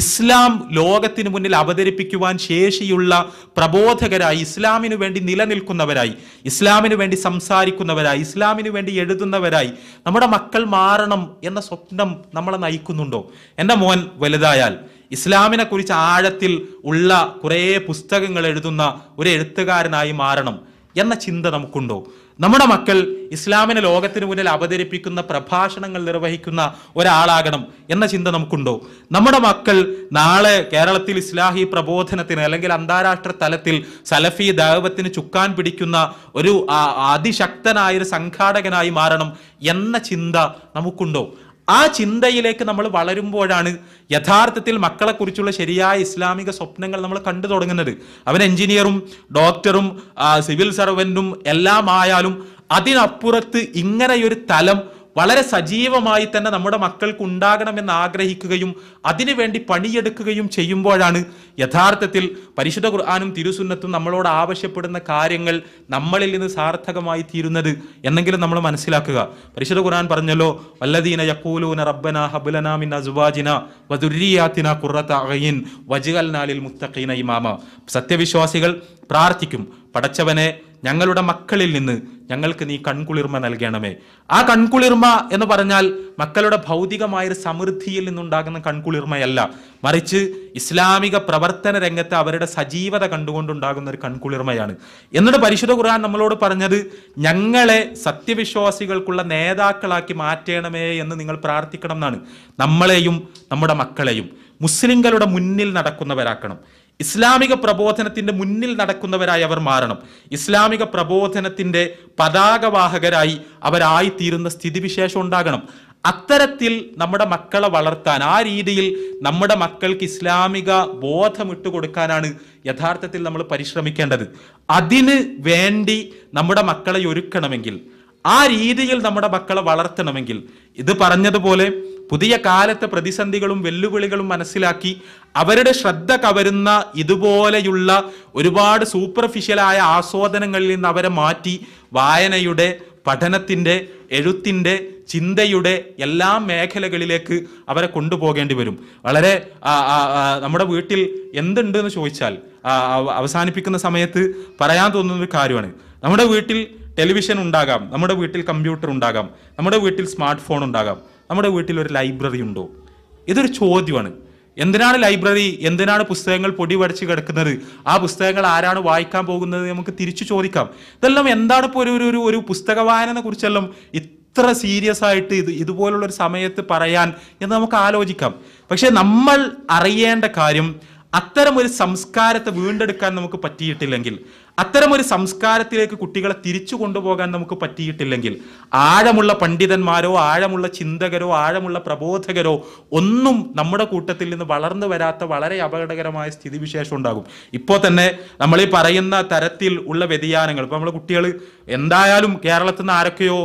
ഇസ്ലാം ലോകത്തിന് മുന്നിൽ അവതരിപ്പിക്കുവാൻ ശേഷിയുള്ള പ്രബോധകരായി ഇസ്ലാമിനു വേണ്ടി നിലനിൽക്കുന്നവരായി ഇസ്ലാമിനു വേണ്ടി സംസാരിക്കുന്നവരായി ഇസ്ലാമിനു വേണ്ടി എഴുതുന്നവരായി നമ്മുടെ മക്കൾ മാറണം എന്ന സ്വപ്നം നമ്മളെ നയിക്കുന്നുണ്ടോ എൻ്റെ മോൻ വലുതായാൽ ഇസ്ലാമിനെ കുറിച്ച് ആഴത്തിൽ ഉള്ള കുറേ പുസ്തകങ്ങൾ എഴുതുന്ന ഒരു എഴുത്തുകാരനായി മാറണം എന്ന ചിന്ത നമുക്കുണ്ടോ നമ്മുടെ മക്കൾ ഇസ്ലാമിനെ ലോകത്തിന് മുന്നിൽ അവതരിപ്പിക്കുന്ന പ്രഭാഷണങ്ങൾ നിർവഹിക്കുന്ന ഒരാളാകണം എന്ന ചിന്ത നമുക്കുണ്ടോ നമ്മുടെ മക്കൾ നാളെ കേരളത്തിൽ ഇസ്ലാഹി പ്രബോധനത്തിന് അല്ലെങ്കിൽ അന്താരാഷ്ട്ര തലത്തിൽ സലഫി ദൈവത്തിന് ചുക്കാൻ പിടിക്കുന്ന ഒരു അതിശക്തനായ ഒരു സംഘാടകനായി മാറണം എന്ന ചിന്ത നമുക്കുണ്ടോ ആ ചിന്തയിലേക്ക് നമ്മൾ വളരുമ്പോഴാണ് യഥാർത്ഥത്തിൽ മക്കളെക്കുറിച്ചുള്ള ശരിയായ ഇസ്ലാമിക സ്വപ്നങ്ങൾ നമ്മൾ കണ്ടു തുടങ്ങുന്നത് അവൻ എഞ്ചിനീയറും ഡോക്ടറും സിവിൽ സർവൻറ്റും ആയാലും അതിനപ്പുറത്ത് ഇങ്ങനെയൊരു തലം വളരെ സജീവമായി തന്നെ നമ്മുടെ മക്കൾക്ക് ഉണ്ടാകണമെന്ന് ആഗ്രഹിക്കുകയും അതിനുവേണ്ടി പണിയെടുക്കുകയും ചെയ്യുമ്പോഴാണ് യഥാർത്ഥത്തിൽ പരിശുദ്ധ ഖുർആാനും തിരുസുന്നത്തും നമ്മളോട് ആവശ്യപ്പെടുന്ന കാര്യങ്ങൾ നമ്മളിൽ നിന്ന് സാർത്ഥകമായി തീരുന്നത് എന്നെങ്കിലും നമ്മൾ മനസ്സിലാക്കുക പരിശുദ്ധ ഖുർആൻ പറഞ്ഞല്ലോ വല്ലദീന യക്കൂലൂന റബ്ബന ഹബുലനാമിൻ മിൻ അസുബാജിന വദുരിയാത്തിന ഖുറത്ത അയിൻ വജുകൽ നാലിൽ മുത്തഖീന ഇമാമ സത്യവിശ്വാസികൾ പ്രാർത്ഥിക്കും പടച്ചവനെ ഞങ്ങളുടെ മക്കളിൽ നിന്ന് ഞങ്ങൾക്ക് നീ കൺകുളിർമ നൽകണമേ ആ കൺകുളിർമ എന്ന് പറഞ്ഞാൽ മക്കളുടെ ഭൗതികമായ സമൃദ്ധിയിൽ നിന്നുണ്ടാകുന്ന കൺകുളിർമയല്ല മറിച്ച് ഇസ്ലാമിക പ്രവർത്തന രംഗത്ത് അവരുടെ സജീവത കണ്ടുകൊണ്ടുണ്ടാകുന്ന ഒരു കൺകുളിർമയാണ് എന്നിട്ട് പരിശുദ്ധ ഖുർആൻ നമ്മളോട് പറഞ്ഞത് ഞങ്ങളെ സത്യവിശ്വാസികൾക്കുള്ള നേതാക്കളാക്കി മാറ്റണമേ എന്ന് നിങ്ങൾ പ്രാർത്ഥിക്കണം എന്നാണ് നമ്മളെയും നമ്മുടെ മക്കളെയും മുസ്ലിങ്ങളുടെ മുന്നിൽ നടക്കുന്നവരാക്കണം ഇസ്ലാമിക പ്രബോധനത്തിന്റെ മുന്നിൽ നടക്കുന്നവരായി അവർ മാറണം ഇസ്ലാമിക പ്രബോധനത്തിന്റെ പതാകവാഹകരായി അവരായിത്തീരുന്ന സ്ഥിതിവിശേഷം ഉണ്ടാകണം അത്തരത്തിൽ നമ്മുടെ മക്കളെ വളർത്താൻ ആ രീതിയിൽ നമ്മുടെ മക്കൾക്ക് ഇസ്ലാമിക ബോധം കൊടുക്കാനാണ് യഥാർത്ഥത്തിൽ നമ്മൾ പരിശ്രമിക്കേണ്ടത് അതിന് വേണ്ടി നമ്മുടെ മക്കളെ ഒരുക്കണമെങ്കിൽ ആ രീതിയിൽ നമ്മുടെ മക്കളെ വളർത്തണമെങ്കിൽ ഇത് പറഞ്ഞതുപോലെ പുതിയ കാലത്തെ പ്രതിസന്ധികളും വെല്ലുവിളികളും മനസ്സിലാക്കി അവരുടെ ശ്രദ്ധ കവരുന്ന ഇതുപോലെയുള്ള ഒരുപാട് സൂപ്പർഫിഷ്യലായ ആസ്വാദനങ്ങളിൽ നിന്ന് അവരെ മാറ്റി വായനയുടെ പഠനത്തിൻ്റെ എഴുത്തിൻ്റെ ചിന്തയുടെ എല്ലാ മേഖലകളിലേക്ക് അവരെ കൊണ്ടുപോകേണ്ടി വരും വളരെ നമ്മുടെ വീട്ടിൽ എന്തുണ്ട് എന്ന് ചോദിച്ചാൽ അവസാനിപ്പിക്കുന്ന സമയത്ത് പറയാൻ തോന്നുന്ന ഒരു കാര്യമാണ് നമ്മുടെ വീട്ടിൽ ടെലിവിഷൻ ഉണ്ടാകാം നമ്മുടെ വീട്ടിൽ കമ്പ്യൂട്ടർ ഉണ്ടാകാം നമ്മുടെ വീട്ടിൽ സ്മാർട്ട് ഫോൺ ഉണ്ടാകാം നമ്മുടെ വീട്ടിൽ ഒരു ലൈബ്രറി ഉണ്ടോ ഇതൊരു ചോദ്യമാണ് എന്തിനാണ് ലൈബ്രറി എന്തിനാണ് പുസ്തകങ്ങൾ പൊടി വരച്ച് കിടക്കുന്നത് ആ പുസ്തകങ്ങൾ ആരാണ് വായിക്കാൻ പോകുന്നത് നമുക്ക് തിരിച്ചു ചോദിക്കാം ഇതെല്ലാം എന്താണ് ഇപ്പോൾ ഒരു ഒരു ഒരു പുസ്തക വായനയെ കുറിച്ചെല്ലാം ഇത്ര സീരിയസ് ആയിട്ട് ഇത് ഇതുപോലുള്ള ഒരു സമയത്ത് പറയാൻ എന്ന് നമുക്ക് ആലോചിക്കാം പക്ഷെ നമ്മൾ അറിയേണ്ട കാര്യം അത്തരം ഒരു സംസ്കാരത്തെ വീണ്ടെടുക്കാൻ നമുക്ക് പറ്റിയിട്ടില്ലെങ്കിൽ അത്തരമൊരു സംസ്കാരത്തിലേക്ക് കുട്ടികളെ തിരിച്ചു കൊണ്ടുപോകാൻ നമുക്ക് പറ്റിയിട്ടില്ലെങ്കിൽ ആഴമുള്ള പണ്ഡിതന്മാരോ ആഴമുള്ള ചിന്തകരോ ആഴമുള്ള പ്രബോധകരോ ഒന്നും നമ്മുടെ കൂട്ടത്തിൽ നിന്ന് വളർന്നു വരാത്ത വളരെ അപകടകരമായ സ്ഥിതിവിശേഷം ഉണ്ടാകും ഇപ്പോൾ തന്നെ നമ്മൾ ഈ പറയുന്ന തരത്തിൽ ഉള്ള വ്യതിയാനങ്ങൾ ഇപ്പോൾ നമ്മൾ കുട്ടികൾ എന്തായാലും കേരളത്തിൽ നിന്ന് ആരൊക്കെയോ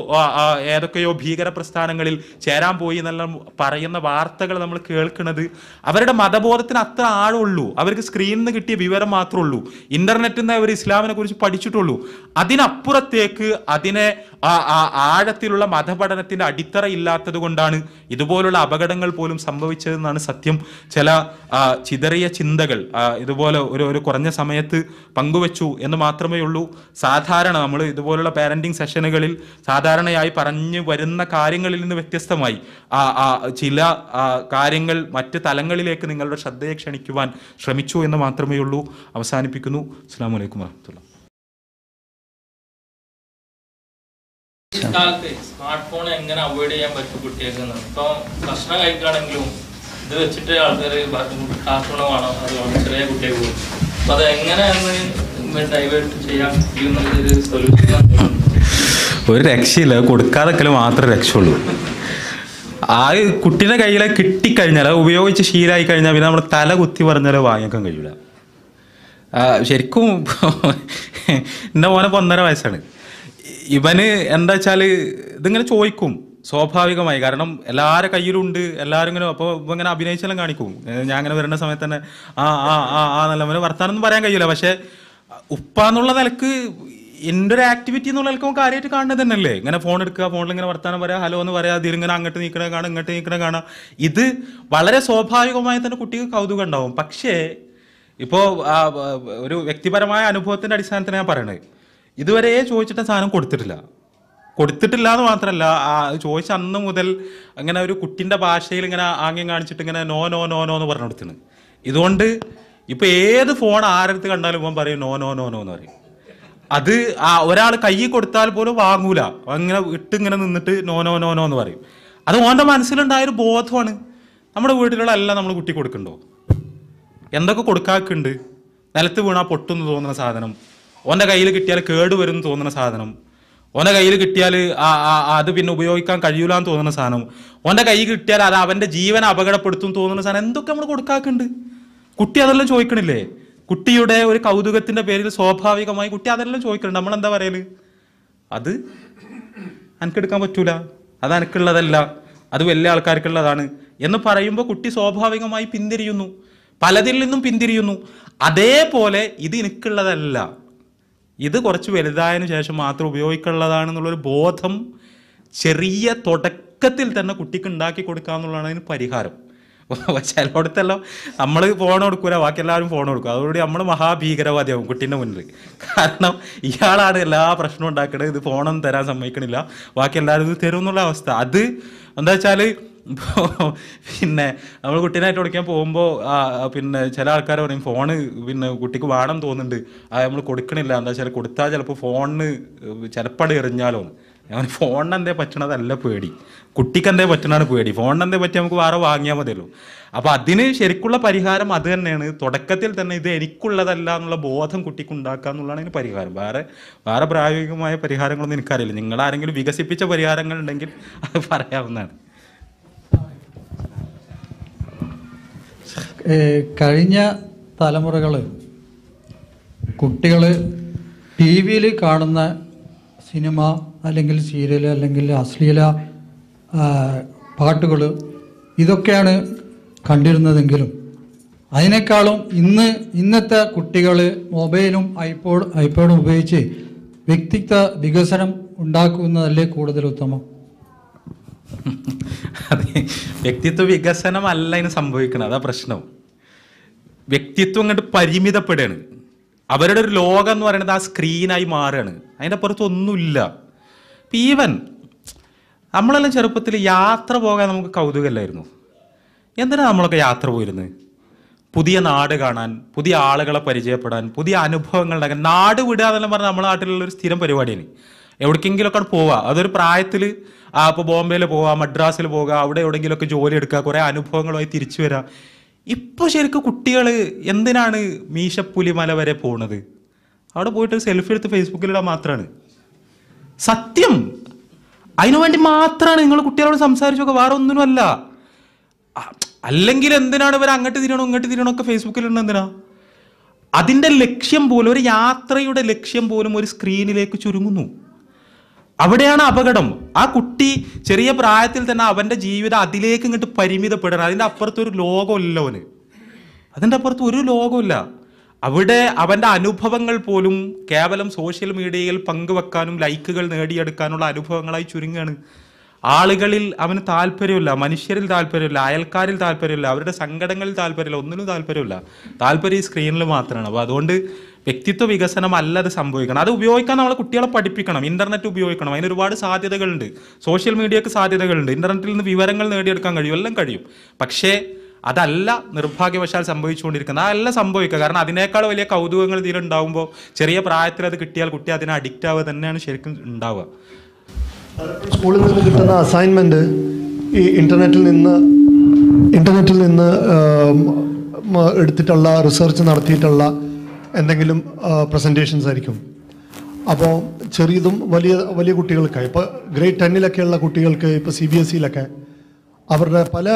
ഏതൊക്കെയോ ഭീകര പ്രസ്ഥാനങ്ങളിൽ ചേരാൻ പോയി എന്നെല്ലാം പറയുന്ന വാർത്തകൾ നമ്മൾ കേൾക്കുന്നത് അവരുടെ മതബോധത്തിന് അത്ര ആഴമുള്ളൂ അവർക്ക് സ്ക്രീനിൽ നിന്ന് കിട്ടിയ വിവരം മാത്രമേ ഉള്ളൂ ഇന്റർനെറ്റിൽ നിന്ന് അവർ ഇസ്ലാം കർത്താവിനെ കുറിച്ച് പഠിച്ചിട്ടുള്ളൂ അതിനപ്പുറത്തേക്ക് അതിനെ ആ ആ ആഴത്തിലുള്ള മതപഠനത്തിൻ്റെ അടിത്തറ ഇല്ലാത്തത് കൊണ്ടാണ് ഇതുപോലുള്ള അപകടങ്ങൾ പോലും സംഭവിച്ചതെന്നാണ് സത്യം ചില ചിതറിയ ചിന്തകൾ ഇതുപോലെ ഒരു ഒരു കുറഞ്ഞ സമയത്ത് പങ്കുവച്ചു എന്ന് മാത്രമേ ഉള്ളൂ സാധാരണ നമ്മൾ ഇതുപോലുള്ള പാരൻറ്റിങ് സെഷനുകളിൽ സാധാരണയായി പറഞ്ഞു വരുന്ന കാര്യങ്ങളിൽ നിന്ന് വ്യത്യസ്തമായി ചില കാര്യങ്ങൾ മറ്റ് തലങ്ങളിലേക്ക് നിങ്ങളുടെ ശ്രദ്ധയെ ക്ഷണിക്കുവാൻ ശ്രമിച്ചു എന്ന് മാത്രമേ ഉള്ളൂ അവസാനിപ്പിക്കുന്നു അസ്സാം വലൈക്കും വാഹത്തുള്ള കാലത്ത് സ്മാർട്ട് ഫോൺ എങ്ങനെ അവോയ്ഡ് ചെയ്യാൻ പറ്റും കുട്ടികൾക്ക് ഇപ്പം ഭക്ഷണം കഴിക്കുകയാണെങ്കിലും ഇത് വെച്ചിട്ട് ആൾക്കാർ കാർട്ടൂണ് വേണം അതുകൊണ്ട് ചെറിയ കുട്ടിയെ പോകും അപ്പം അത് എങ്ങനെയാണ് ഡൈവേർട്ട് ചെയ്യാൻ എന്നുള്ളൊരു സൊല്യൂഷൻ ഒരു രക്ഷയില്ല കൊടുക്കാതെക്കല് മാത്രമേ രക്ഷയുള്ളൂ ആ കുട്ടീൻ്റെ കയ്യിലെ കിട്ടിക്കഴിഞ്ഞാൽ ഉപയോഗിച്ച് ശീലമായി കഴിഞ്ഞാൽ പിന്നെ നമ്മൾ തല കുത്തി പറഞ്ഞാൽ വാങ്ങിക്കാൻ കഴിയില്ല ശരിക്കും എൻ്റെ മോനെ ഒന്നര വയസ്സാണ് ഇവന് എന്താ വെച്ചാൽ ഇതിങ്ങനെ ചോദിക്കും സ്വാഭാവികമായി കാരണം എല്ലാവരുടെ കയ്യിലുണ്ട് എല്ലാവരും ഇങ്ങനെ അപ്പൊ ഇങ്ങനെ അഭിനയിച്ചെല്ലാം കാണിക്കും ഞാൻ അങ്ങനെ വരുന്ന സമയത്ത് തന്നെ ആ ആ ആ ആ നല്ലവന് വർത്താനൊന്നും പറയാൻ കഴിയില്ല പക്ഷേ ഉപ്പ എന്നുള്ള നിലക്ക് എൻ്റെ ഒരു ആക്ടിവിറ്റി എന്നുള്ള നിലക്ക് കാര്യമായിട്ട് കാണുന്നത് തന്നെയല്ലേ ഇങ്ങനെ ഫോൺ എടുക്കുക ഫോണിൽ ഇങ്ങനെ വർത്താനം പറയാം ഹലോ എന്ന് പറയാം അതിൽ ഇങ്ങനെ അങ്ങോട്ട് നീക്കണ കാണാം ഇങ്ങോട്ട് നീക്കണേ കാണാം ഇത് വളരെ സ്വാഭാവികമായി തന്നെ കുട്ടിക്ക് കൗതുകം ഉണ്ടാവും പക്ഷേ ഇപ്പോൾ ഒരു വ്യക്തിപരമായ അനുഭവത്തിൻ്റെ അടിസ്ഥാനത്തിൽ ഞാൻ പറയണേ ഇതുവരെ ചോദിച്ചിട്ട് സാധനം കൊടുത്തിട്ടില്ല കൊടുത്തിട്ടില്ല എന്ന് മാത്രമല്ല ചോദിച്ച അന്ന് മുതൽ അങ്ങനെ ഒരു കുട്ടിൻ്റെ ഭാഷയിൽ ഇങ്ങനെ ആംഗ്യം കാണിച്ചിട്ട് ഇങ്ങനെ നോ നോ നോ നോ എന്ന് പറഞ്ഞു കൊടുത്തിന് ഇതുകൊണ്ട് ഇപ്പം ഏത് ഫോൺ ആരെടുത്ത് കണ്ടാലും ഇപ്പം പറയും നോ നോ നോ നോ എന്ന് പറയും അത് ആ ഒരാൾ കൈ കൊടുത്താൽ പോലും വാങ്ങൂല അങ്ങനെ ഇങ്ങനെ നിന്നിട്ട് നോ നോ നോ നോ എന്ന് പറയും അത് ഓൻ്റെ മനസ്സിലുണ്ടായൊരു ബോധമാണ് നമ്മുടെ വീട്ടിലുള്ള എല്ലാം നമ്മൾ കുട്ടി കൊടുക്കണ്ടോ എന്തൊക്കെ കൊടുക്കാക്കുണ്ട് നിലത്ത് വീണാൽ പൊട്ടുന്നു തോന്നുന്ന സാധനം ഓൻ്റെ കയ്യിൽ കിട്ടിയാൽ കേടുവരും തോന്നുന്ന സാധനം ഓൻ്റെ കയ്യിൽ കിട്ടിയാൽ അത് പിന്നെ ഉപയോഗിക്കാൻ കഴിയൂല എന്ന് തോന്നുന്ന സാധനം ഓൻ്റെ കയ്യിൽ കിട്ടിയാൽ അത് അവൻ്റെ ജീവൻ അപകടപ്പെടുത്തും തോന്നുന്ന സാധനം എന്തൊക്കെ നമ്മൾ കൊടുക്കാക്കുന്നുണ്ട് കുട്ടി അതെല്ലാം ചോദിക്കണില്ലേ കുട്ടിയുടെ ഒരു കൗതുകത്തിൻ്റെ പേരിൽ സ്വാഭാവികമായി കുട്ടി അതെല്ലാം ചോദിക്കുന്നുണ്ട് നമ്മൾ എന്താ പറയല് അത് എനിക്കെടുക്കാൻ പറ്റൂല അത് എനിക്കുള്ളതല്ല അത് വലിയ ആൾക്കാർക്കുള്ളതാണ് എന്ന് പറയുമ്പോൾ കുട്ടി സ്വാഭാവികമായി പിന്തിരിയുന്നു പലതിൽ നിന്നും പിന്തിരിയുന്നു അതേപോലെ ഇത് എനിക്കുള്ളതല്ല ഇത് കുറച്ച് വലുതായതിനു ശേഷം മാത്രം ഉപയോഗിക്കാനുള്ളതാണെന്നുള്ളൊരു ബോധം ചെറിയ തുടക്കത്തിൽ തന്നെ കുട്ടിക്ക് ഉണ്ടാക്കി കൊടുക്കുക എന്നുള്ളതാണ് അതിന് പരിഹാരം ചിലയിടത്തെല്ലാം നമ്മൾ ഫോൺ കൊടുക്കൂല ബാക്കി എല്ലാവരും ഫോൺ കൊടുക്കും അതോടുകൂടി നമ്മൾ മഹാഭീകരവാദിയാവും കുട്ടീൻ്റെ മുന്നിൽ കാരണം ഇയാളാണ് എല്ലാ പ്രശ്നവും ഉണ്ടാക്കുന്നത് ഇത് ഫോണൊന്നും തരാൻ സമ്മതിക്കണില്ല ബാക്കി എല്ലാവരും ഇത് തരും എന്നുള്ള അവസ്ഥ അത് എന്താ വെച്ചാൽ ഇപ്പോൾ പിന്നെ നമ്മൾ കുട്ടീനായിട്ട് കൊടുക്കാൻ പോകുമ്പോൾ പിന്നെ ചില ആൾക്കാർ പറയും ഫോണ് പിന്നെ കുട്ടിക്ക് വേണം തോന്നുന്നുണ്ട് അത് നമ്മൾ കൊടുക്കണില്ല എന്താ വെച്ചാൽ കൊടുത്താൽ ചിലപ്പോൾ ഫോണിന് ചിലപ്പോൾ എറിഞ്ഞാലോ ഞാൻ ഫോണിന് എന്തേ പറ്റണതല്ല പേടി കുട്ടിക്ക് എന്തേ പറ്റണതാണ് പേടി ഫോണിന് എന്തേ പറ്റി നമുക്ക് വേറെ വാങ്ങിയാൽ മതിയല്ലോ അപ്പോൾ അതിന് ശരിക്കുള്ള പരിഹാരം അത് തന്നെയാണ് തുടക്കത്തിൽ തന്നെ ഇത് എനിക്കുള്ളതല്ല എന്നുള്ള ബോധം കുട്ടിക്ക് ഉണ്ടാക്കുക എന്നുള്ളതാണ് ഇതിന് പരിഹാരം വേറെ വേറെ പ്രായോഗികമായ പരിഹാരങ്ങളൊന്നും എനിക്കറിയില്ല നിങ്ങളാരെങ്കിലും വികസിപ്പിച്ച പരിഹാരങ്ങൾ ഉണ്ടെങ്കിൽ അത് പറയാവുന്നതാണ് കഴിഞ്ഞ തലമുറകൾ കുട്ടികൾ ടി വിയിൽ കാണുന്ന സിനിമ അല്ലെങ്കിൽ സീരിയൽ അല്ലെങ്കിൽ അശ്ലീല പാട്ടുകൾ ഇതൊക്കെയാണ് കണ്ടിരുന്നതെങ്കിലും അതിനേക്കാളും ഇന്ന് ഇന്നത്തെ കുട്ടികൾ മൊബൈലും ഐപോഡ് ഐപോഡും ഉപയോഗിച്ച് വ്യക്തിത്വ വികസനം ഉണ്ടാക്കുന്നതല്ലേ കൂടുതൽ ഉത്തമം അതെ വ്യക്തിത്വ അല്ല ഇതിന് സംഭവിക്കണം അതാ പ്രശ്നം വ്യക്തിത്വം കണ്ട് പരിമിതപ്പെടുകയാണ് അവരുടെ ഒരു ലോകം എന്ന് പറയുന്നത് ആ സ്ക്രീനായി മാറുകയാണ് അതിൻ്റെ പുറത്തൊന്നുമില്ല ഒന്നുമില്ല ഇപ്പം ഈവൻ നമ്മളെല്ലാം ചെറുപ്പത്തിൽ യാത്ര പോകാൻ നമുക്ക് കൗതുകമല്ലായിരുന്നു എന്തിനാണ് നമ്മളൊക്കെ യാത്ര പോയിരുന്നത് പുതിയ നാട് കാണാൻ പുതിയ ആളുകളെ പരിചയപ്പെടാൻ പുതിയ അനുഭവങ്ങൾ ഉണ്ടാക്കാൻ നാട് വിടുക എന്നെല്ലാം പറഞ്ഞാൽ നമ്മുടെ നാട്ടിലുള്ള ഒരു സ്ഥിരം പരിപാടിയാണ് എവിടേക്കെങ്കിലുമൊക്കെ പോവാ അതൊരു പ്രായത്തിൽ ആ ഇപ്പോൾ ബോംബെയിൽ പോവാ മദ്രാസിൽ പോവുക അവിടെ എവിടെയെങ്കിലുമൊക്കെ ജോലി എടുക്കുക കുറേ അനുഭവങ്ങളുമായി തിരിച്ചു വരാം ഇപ്പോൾ ശരിക്കും കുട്ടികൾ എന്തിനാണ് മീശപ്പുലിമല വരെ പോണത് അവിടെ പോയിട്ട് സെൽഫി എടുത്ത് ഫേസ്ബുക്കിലിടാൻ മാത്രമാണ് സത്യം അതിനു വേണ്ടി മാത്രമാണ് നിങ്ങൾ കുട്ടികളോട് സംസാരിച്ചൊക്കെ വേറെ അല്ല അല്ലെങ്കിൽ എന്തിനാണ് ഇവർ അങ്ങോട്ട് തിരിയണോ ഇങ്ങോട്ട് തിരിയണോ ഒക്കെ ഫേസ്ബുക്കിൽ ഇടണം എന്തിനാ അതിൻ്റെ ലക്ഷ്യം പോലും ഒരു യാത്രയുടെ ലക്ഷ്യം പോലും ഒരു സ്ക്രീനിലേക്ക് ചുരുങ്ങുന്നു അവിടെയാണ് അപകടം ആ കുട്ടി ചെറിയ പ്രായത്തിൽ തന്നെ അവന്റെ ജീവിതം അതിലേക്ക് ഇങ്ങോട്ട് പരിമിതപ്പെടണം അതിൻ്റെ അപ്പുറത്ത് ഒരു ലോകമല്ല അവന് അതിൻ്റെ അപ്പുറത്ത് ഒരു ലോകമില്ല അവിടെ അവൻ്റെ അനുഭവങ്ങൾ പോലും കേവലം സോഷ്യൽ മീഡിയയിൽ പങ്കുവെക്കാനും ലൈക്കുകൾ നേടിയെടുക്കാനുള്ള അനുഭവങ്ങളായി ചുരുങ്ങുകയാണ് ആളുകളിൽ അവന് താല്പര്യമില്ല മനുഷ്യരിൽ താല്പര്യമില്ല അയൽക്കാരിൽ താല്പര്യമില്ല അവരുടെ സങ്കടങ്ങളിൽ താല്പര്യമില്ല ഒന്നിനും താല്പര്യമില്ല താല്പര്യം ഈ സ്ക്രീനിൽ മാത്രമാണ് അപ്പോൾ അതുകൊണ്ട് വ്യക്തിത്വ വികസനം അല്ല അത് സംഭവിക്കണം അത് ഉപയോഗിക്കാൻ നമ്മൾ കുട്ടികളെ പഠിപ്പിക്കണം ഇൻ്റർനെറ്റ് ഉപയോഗിക്കണം അതിന് ഒരുപാട് സാധ്യതകളുണ്ട് സോഷ്യൽ മീഡിയക്ക് സാധ്യതകളുണ്ട് ഇൻ്റർനെറ്റിൽ നിന്ന് വിവരങ്ങൾ നേടിയെടുക്കാൻ കഴിയും എല്ലാം കഴിയും പക്ഷേ അതല്ല നിർഭാഗ്യവശാൽ സംഭവിച്ചുകൊണ്ടിരിക്കുന്നത് അതല്ല സംഭവിക്കുക കാരണം അതിനേക്കാൾ വലിയ കൗതുകങ്ങൾ ഇതിലുണ്ടാകുമ്പോൾ ചെറിയ പ്രായത്തിൽ അത് കിട്ടിയാൽ കുട്ടി അതിനെ അഡിക്റ്റ് ആവുക തന്നെയാണ് ശരിക്കും ഉണ്ടാവുക സ്കൂളിൽ നിന്ന് കിട്ടുന്ന അസൈൻമെൻറ്റ് ഈ ഇൻ്റർനെറ്റിൽ നിന്ന് ഇൻ്റർനെറ്റിൽ നിന്ന് എടുത്തിട്ടുള്ള റിസർച്ച് നടത്തിയിട്ടുള്ള എന്തെങ്കിലും പ്രസൻറ്റേഷൻസ് ആയിരിക്കും അപ്പോൾ ചെറിയതും വലിയ വലിയ കുട്ടികൾക്ക് ഇപ്പോൾ ഗ്രേഡ് ടെന്നിലൊക്കെയുള്ള കുട്ടികൾക്ക് ഇപ്പോൾ e സി ബി എസ് സിയിലൊക്കെ അവരുടെ പല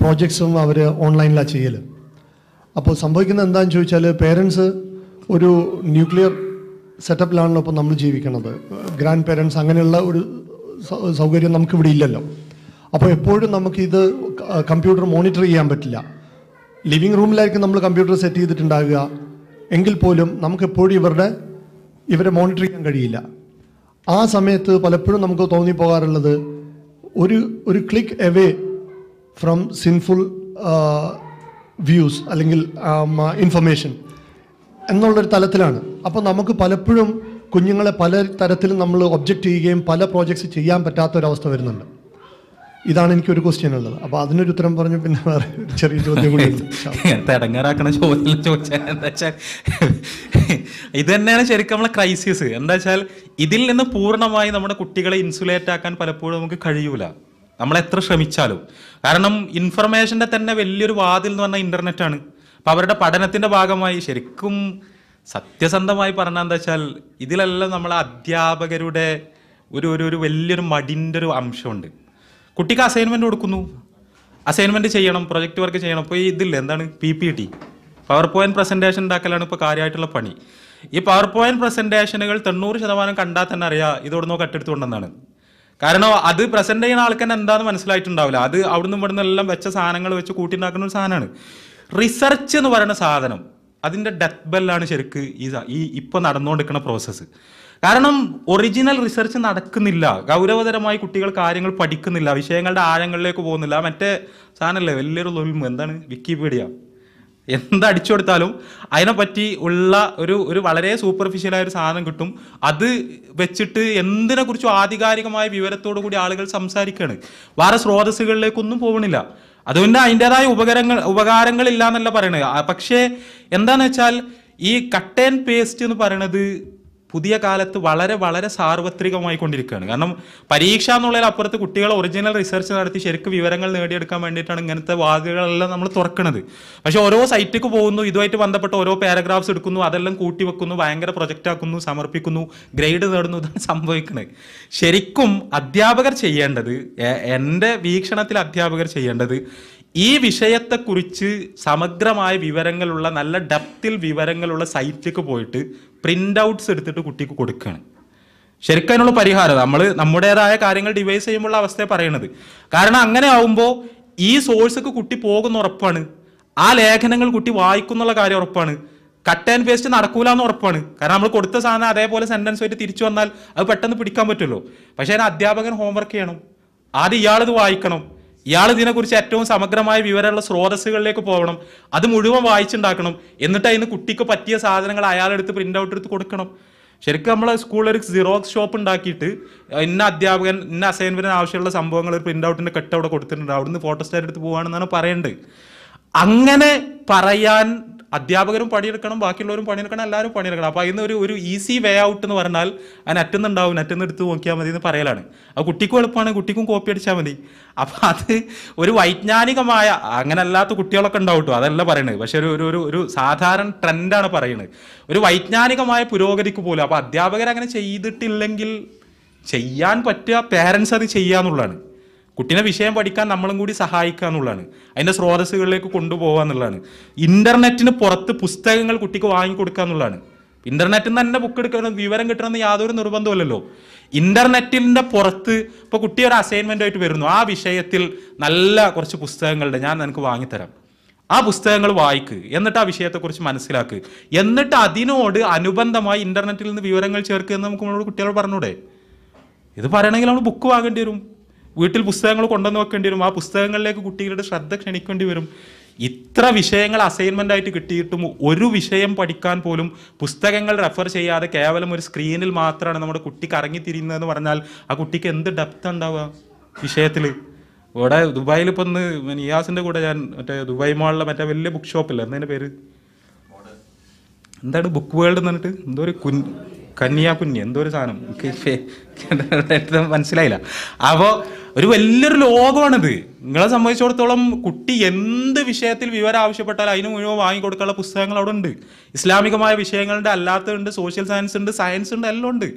പ്രോജക്ട്സും അവർ ഓൺലൈനിലാണ് ചെയ്യൽ അപ്പോൾ സംഭവിക്കുന്നത് എന്താണെന്ന് ചോദിച്ചാൽ പേരൻസ് ഒരു ന്യൂക്ലിയർ സെറ്റപ്പിലാണല്ലോ ഇപ്പോൾ നമ്മൾ ജീവിക്കുന്നത് ഗ്രാൻഡ് പേരൻസ് അങ്ങനെയുള്ള ഒരു സൗകര്യം നമുക്കിവിടെ ഇല്ലല്ലോ അപ്പോൾ എപ്പോഴും നമുക്കിത് കമ്പ്യൂട്ടർ മോണിറ്റർ ചെയ്യാൻ പറ്റില്ല ലിവിങ് റൂമിലായിരിക്കും നമ്മൾ കമ്പ്യൂട്ടർ സെറ്റ് ചെയ്തിട്ടുണ്ടാകുക എങ്കിൽ പോലും നമുക്കെപ്പോഴും ഇവരുടെ ഇവരെ മോണിറ്റർ ചെയ്യാൻ കഴിയില്ല ആ സമയത്ത് പലപ്പോഴും നമുക്ക് തോന്നിപ്പോകാറുള്ളത് ഒരു ഒരു click away from sinful views അല്ലെങ്കിൽ ഇൻഫർമേഷൻ എന്നുള്ളൊരു തലത്തിലാണ് അപ്പോൾ നമുക്ക് പലപ്പോഴും കുഞ്ഞുങ്ങളെ പല തരത്തിലും നമ്മൾ ഒബ്ജക്റ്റ് ചെയ്യുകയും പല പ്രോജക്ട്സ് ചെയ്യാൻ പറ്റാത്ത ഒരവസ്ഥ വരുന്നുണ്ട് ഇതാണ് എനിക്ക് ഒരു ക്വസ്റ്റ്യൻ ഉള്ളത് അപ്പൊ അതിനൊരു ഉത്തരം പറഞ്ഞു പിന്നെ വേറെ ചെറിയ ചോദ്യം കൂടി തടങ്ങാറാക്കണ ചോദ്യം ചോദിച്ചാൽ എന്താ ഇത് തന്നെയാണ് ശരിക്കും നമ്മളെ ക്രൈസിസ് എന്താ വെച്ചാൽ ഇതിൽ നിന്ന് പൂർണ്ണമായി നമ്മുടെ കുട്ടികളെ ഇൻസുലേറ്റ് ആക്കാൻ പലപ്പോഴും നമുക്ക് കഴിയൂല നമ്മൾ എത്ര ശ്രമിച്ചാലും കാരണം ഇൻഫർമേഷന്റെ തന്നെ വലിയൊരു വാതിൽ എന്ന് പറഞ്ഞാൽ ആണ് അപ്പൊ അവരുടെ പഠനത്തിന്റെ ഭാഗമായി ശരിക്കും സത്യസന്ധമായി പറഞ്ഞാൽ എന്താ വെച്ചാൽ ഇതിലെല്ലാം നമ്മൾ അധ്യാപകരുടെ ഒരു ഒരു ഒരു വലിയൊരു മടിൻ്റെ ഒരു അംശമുണ്ട് കുട്ടിക്ക് അസൈൻമെൻ്റ് കൊടുക്കുന്നു അസൈൻമെൻറ്റ് ചെയ്യണം പ്രൊജക്റ്റ് വർക്ക് ചെയ്യണം ഇപ്പോൾ ഇതില്ല എന്താണ് P P T power point presentation ഉണ്ടാക്കലാണ് ഇപ്പോൾ കാര്യമായിട്ടുള്ള പണി ഈ പവർ പോയിൻറ്റ് പ്രസൻറ്റേഷനുകൾ തൊണ്ണൂറ് ശതമാനം കണ്ടാൽ തന്നെ അറിയാം ഇതോടുന്നോ കട്ടെടുത്ത് കൊണ്ടെന്നാണ് കാരണം അത് പ്രസൻറ്റ് ചെയ്യുന്ന ആൾക്ക് തന്നെ എന്താണെന്ന് മനസ്സിലായിട്ടുണ്ടാവില്ല അത് അവിടുന്ന് ഇവിടുന്ന് എല്ലാം വെച്ച സാധനങ്ങൾ വെച്ച് ഉണ്ടാക്കുന്ന ഒരു സാധനമാണ് റിസർച്ച് എന്ന് പറയുന്ന സാധനം അതിൻ്റെ ഡെത്ത് ബെല്ലാണ് ശരിക്ക് ഈ ഈ ഇപ്പോൾ നടന്നുകൊണ്ടിരിക്കുന്ന പ്രോസസ്സ് കാരണം ഒറിജിനൽ റിസർച്ച് നടക്കുന്നില്ല ഗൗരവതരമായി കുട്ടികൾ കാര്യങ്ങൾ പഠിക്കുന്നില്ല വിഷയങ്ങളുടെ ആഴങ്ങളിലേക്ക് പോകുന്നില്ല മറ്റേ സാധനമല്ലേ വലിയൊരു ലുൽമ എന്താണ് വിക്കിപീഡിയ എന്തടിച്ചു കൊടുത്താലും അതിനെപ്പറ്റി ഉള്ള ഒരു ഒരു വളരെ സൂപ്പർഫിഷ്യലായ ഒരു സാധനം കിട്ടും അത് വെച്ചിട്ട് എന്തിനെക്കുറിച്ചും ആധികാരികമായ വിവരത്തോടു കൂടി ആളുകൾ സംസാരിക്കുകയാണ് വേറെ സ്രോതസ്സുകളിലേക്കൊന്നും പോകണില്ല അതുകൊണ്ട് അതിൻ്റെതായ ഉപകരങ്ങൾ ഉപകാരങ്ങൾ ഇല്ല എന്നല്ല പറയണത് പക്ഷേ എന്താണെന്ന് വെച്ചാൽ ഈ കട്ട് ആൻഡ് പേസ്റ്റ് എന്ന് പറയണത് പുതിയ കാലത്ത് വളരെ വളരെ സാർവത്രികമായി കൊണ്ടിരിക്കുകയാണ് കാരണം പരീക്ഷ എന്നുള്ളതിൽ അപ്പുറത്ത് കുട്ടികൾ ഒറിജിനൽ റിസർച്ച് നടത്തി ശരിക്കും വിവരങ്ങൾ നേടിയെടുക്കാൻ വേണ്ടിയിട്ടാണ് ഇങ്ങനത്തെ വാതിലുകളെല്ലാം നമ്മൾ തുറക്കുന്നത് പക്ഷേ ഓരോ സൈറ്റിക്ക് പോകുന്നു ഇതുമായിട്ട് ബന്ധപ്പെട്ട ഓരോ പാരഗ്രാഫ്സ് എടുക്കുന്നു അതെല്ലാം കൂട്ടി വെക്കുന്നു ഭയങ്കര പ്രൊജക്റ്റ് ആക്കുന്നു സമർപ്പിക്കുന്നു ഗ്രേഡ് നേടുന്നു ഇതാണ് സംഭവിക്കുന്നത് ശരിക്കും അധ്യാപകർ ചെയ്യേണ്ടത് എൻ്റെ വീക്ഷണത്തിൽ അധ്യാപകർ ചെയ്യേണ്ടത് ഈ വിഷയത്തെക്കുറിച്ച് സമഗ്രമായ വിവരങ്ങളുള്ള നല്ല ഡെപ്തിൽ വിവരങ്ങളുള്ള സൈറ്റിലേക്ക് പോയിട്ട് പ്രിൻ്റ് ഔട്ട്സ് എടുത്തിട്ട് കുട്ടിക്ക് കൊടുക്കുകയാണ് ശരിക്കും അതിനുള്ള പരിഹാരം നമ്മൾ നമ്മുടേതായ കാര്യങ്ങൾ ഡിവൈസ് ചെയ്യുമ്പോൾ അവസ്ഥയെ പറയണത് കാരണം അങ്ങനെ ആവുമ്പോൾ ഈ സോഴ്സൊക്കെ കുട്ടി പോകുന്ന ഉറപ്പാണ് ആ ലേഖനങ്ങൾ കുട്ടി വായിക്കുന്നുള്ള കാര്യം ഉറപ്പാണ് കട്ട് ആൻഡ് പേസ്റ്റ് നടക്കൂല എന്ന് ഉറപ്പാണ് കാരണം നമ്മൾ കൊടുത്ത സാധനം അതേപോലെ സെന്റൻസ് ആയിട്ട് തിരിച്ചു വന്നാൽ അത് പെട്ടെന്ന് പിടിക്കാൻ പറ്റുമല്ലോ പക്ഷേ അതിന് അധ്യാപകൻ ഹോംവർക്ക് ചെയ്യണം ആദ്യം ഇയാളത് വായിക്കണം ഇയാൾ ഇതിനെക്കുറിച്ച് ഏറ്റവും സമഗ്രമായ വിവരമുള്ള സ്രോതസ്സുകളിലേക്ക് പോകണം അത് മുഴുവൻ വായിച്ചുണ്ടാക്കണം എന്നിട്ട് അതിന് കുട്ടിക്ക് പറ്റിയ സാധനങ്ങൾ അയാളെടുത്ത് പ്രിൻ്റ് ഔട്ട് എടുത്ത് കൊടുക്കണം ശരിക്കും നമ്മൾ സ്കൂളിൽ ഒരു സിറോക്സ് ഷോപ്പ് ഉണ്ടാക്കിയിട്ട് ഇന്ന അധ്യാപകൻ ഇന്ന അസൈൻമെൻറ്റിന് ആവശ്യമുള്ള സംഭവങ്ങൾ ഒരു പ്രിൻ്റ് ഔട്ടിൻ്റെ കെട്ട് അവിടെ കൊടുത്തിട്ടുണ്ട് അവിടുന്ന് ഫോട്ടോ സ്റ്റാറ്റ് എടുത്ത് പോകുകയാണെന്നാണ് പറയേണ്ടത് അങ്ങനെ പറയാൻ അധ്യാപകരും പണിയെടുക്കണം ബാക്കിയുള്ളവരും പണിയെടുക്കണം എല്ലാവരും പണിയെടുക്കണം അപ്പോൾ അതിന് ഒരു ഒരു ഈസി വേ ഔട്ട് എന്ന് പറഞ്ഞാൽ അതിന് അറ്റുന്നുണ്ടാവും അറ്റുന്നെടുത്ത് നോക്കിയാൽ മതി എന്ന് പറയലാണ് അത് കുട്ടിക്കും എളുപ്പമാണ് കുട്ടിക്കും കോപ്പി അടിച്ചാൽ മതി അപ്പോൾ അത് ഒരു വൈജ്ഞാനികമായ അങ്ങനെ അല്ലാത്ത കുട്ടികളൊക്കെ ഉണ്ടാവും അതല്ല പറയണത് പക്ഷെ ഒരു ഒരു ഒരു സാധാരണ ട്രെൻഡാണ് പറയുന്നത് ഒരു വൈജ്ഞാനികമായ പുരോഗതിക്ക് പോലും അപ്പോൾ അധ്യാപകർ അങ്ങനെ ചെയ്തിട്ടില്ലെങ്കിൽ ചെയ്യാൻ പറ്റുക പേരൻസ് അത് ചെയ്യാന്നുള്ളതാണ് കുട്ടീനെ വിഷയം പഠിക്കാൻ നമ്മളും കൂടി സഹായിക്കുക എന്നുള്ളതാണ് അതിൻ്റെ സ്രോതസ്സുകളിലേക്ക് കൊണ്ടുപോകുക എന്നുള്ളതാണ് ഇൻ്റർനെറ്റിന് പുറത്ത് പുസ്തകങ്ങൾ കുട്ടിക്ക് വാങ്ങിക്കൊടുക്കുക എന്നുള്ളതാണ് ഇന്റർനെറ്റിൽ നിന്ന് തന്നെ ബുക്ക് എടുക്കണം വിവരം കിട്ടണമെന്ന് യാതൊരു നിർബന്ധമല്ലല്ലോ ഇൻ്റർനെറ്റിൻ്റെ പുറത്ത് ഇപ്പോൾ കുട്ടി ഒരു ആയിട്ട് വരുന്നു ആ വിഷയത്തിൽ നല്ല കുറച്ച് പുസ്തകങ്ങളുടെ ഞാൻ നിനക്ക് വാങ്ങിത്തരാം ആ പുസ്തകങ്ങൾ വായിക്ക് എന്നിട്ട് ആ വിഷയത്തെക്കുറിച്ച് മനസ്സിലാക്ക് എന്നിട്ട് അതിനോട് അനുബന്ധമായി ഇന്റർനെറ്റിൽ നിന്ന് വിവരങ്ങൾ ചേർക്കുക എന്ന് നമുക്ക് നമ്മളോട് കുട്ടികൾ പറഞ്ഞൂടെ ഇത് പറയണമെങ്കിൽ നമ്മൾ ബുക്ക് വാങ്ങേണ്ടി വരും വീട്ടിൽ പുസ്തകങ്ങൾ കൊണ്ടുവന്ന് വെക്കേണ്ടി വരും ആ പുസ്തകങ്ങളിലേക്ക് കുട്ടികളുടെ ശ്രദ്ധ ക്ഷണിക്കേണ്ടി വരും ഇത്ര വിഷയങ്ങൾ അസൈൻമെൻ്റ് ആയിട്ട് കിട്ടിയിട്ടും ഒരു വിഷയം പഠിക്കാൻ പോലും പുസ്തകങ്ങൾ റെഫർ ചെയ്യാതെ കേവലം ഒരു സ്ക്രീനിൽ മാത്രമാണ് നമ്മുടെ കുട്ടി കറങ്ങിത്തിരിയുന്നതെന്ന് പറഞ്ഞാൽ ആ കുട്ടിക്ക് എന്ത് ഡെപ്ത് ഉണ്ടാവുക വിഷയത്തിൽ ഇവിടെ ദുബായിൽ ഇപ്പം ഒന്ന് നിയാസിൻ്റെ കൂടെ ഞാൻ മറ്റേ ദുബായ് മാളിലെ മറ്റേ വലിയ ബുക്ക് ഷോപ്പില്ല എന്നതിൻ്റെ പേര് എന്താണ് ബുക്ക് വേൾഡ് എന്ന് പറഞ്ഞിട്ട് എന്തോ ഒരു കുൻ കന്യാകുഞ്ഞ് എന്തോ ഒരു സാധനം എനിക്ക് മനസ്സിലായില്ല അപ്പോൾ ഒരു വലിയൊരു ലോകമാണിത് നിങ്ങളെ സംബന്ധിച്ചിടത്തോളം കുട്ടി എന്ത് വിഷയത്തിൽ വിവരം ആവശ്യപ്പെട്ടാലും അതിന് മുഴുവൻ വാങ്ങിക്കൊടുക്കാനുള്ള പുസ്തകങ്ങൾ അവിടെ ഉണ്ട് ഇസ്ലാമികമായ വിഷയങ്ങളുണ്ട് അല്ലാത്തതുണ്ട് സോഷ്യൽ സയൻസ് ഉണ്ട് സയൻസ് ഉണ്ട് എല്ലാം ഉണ്ട്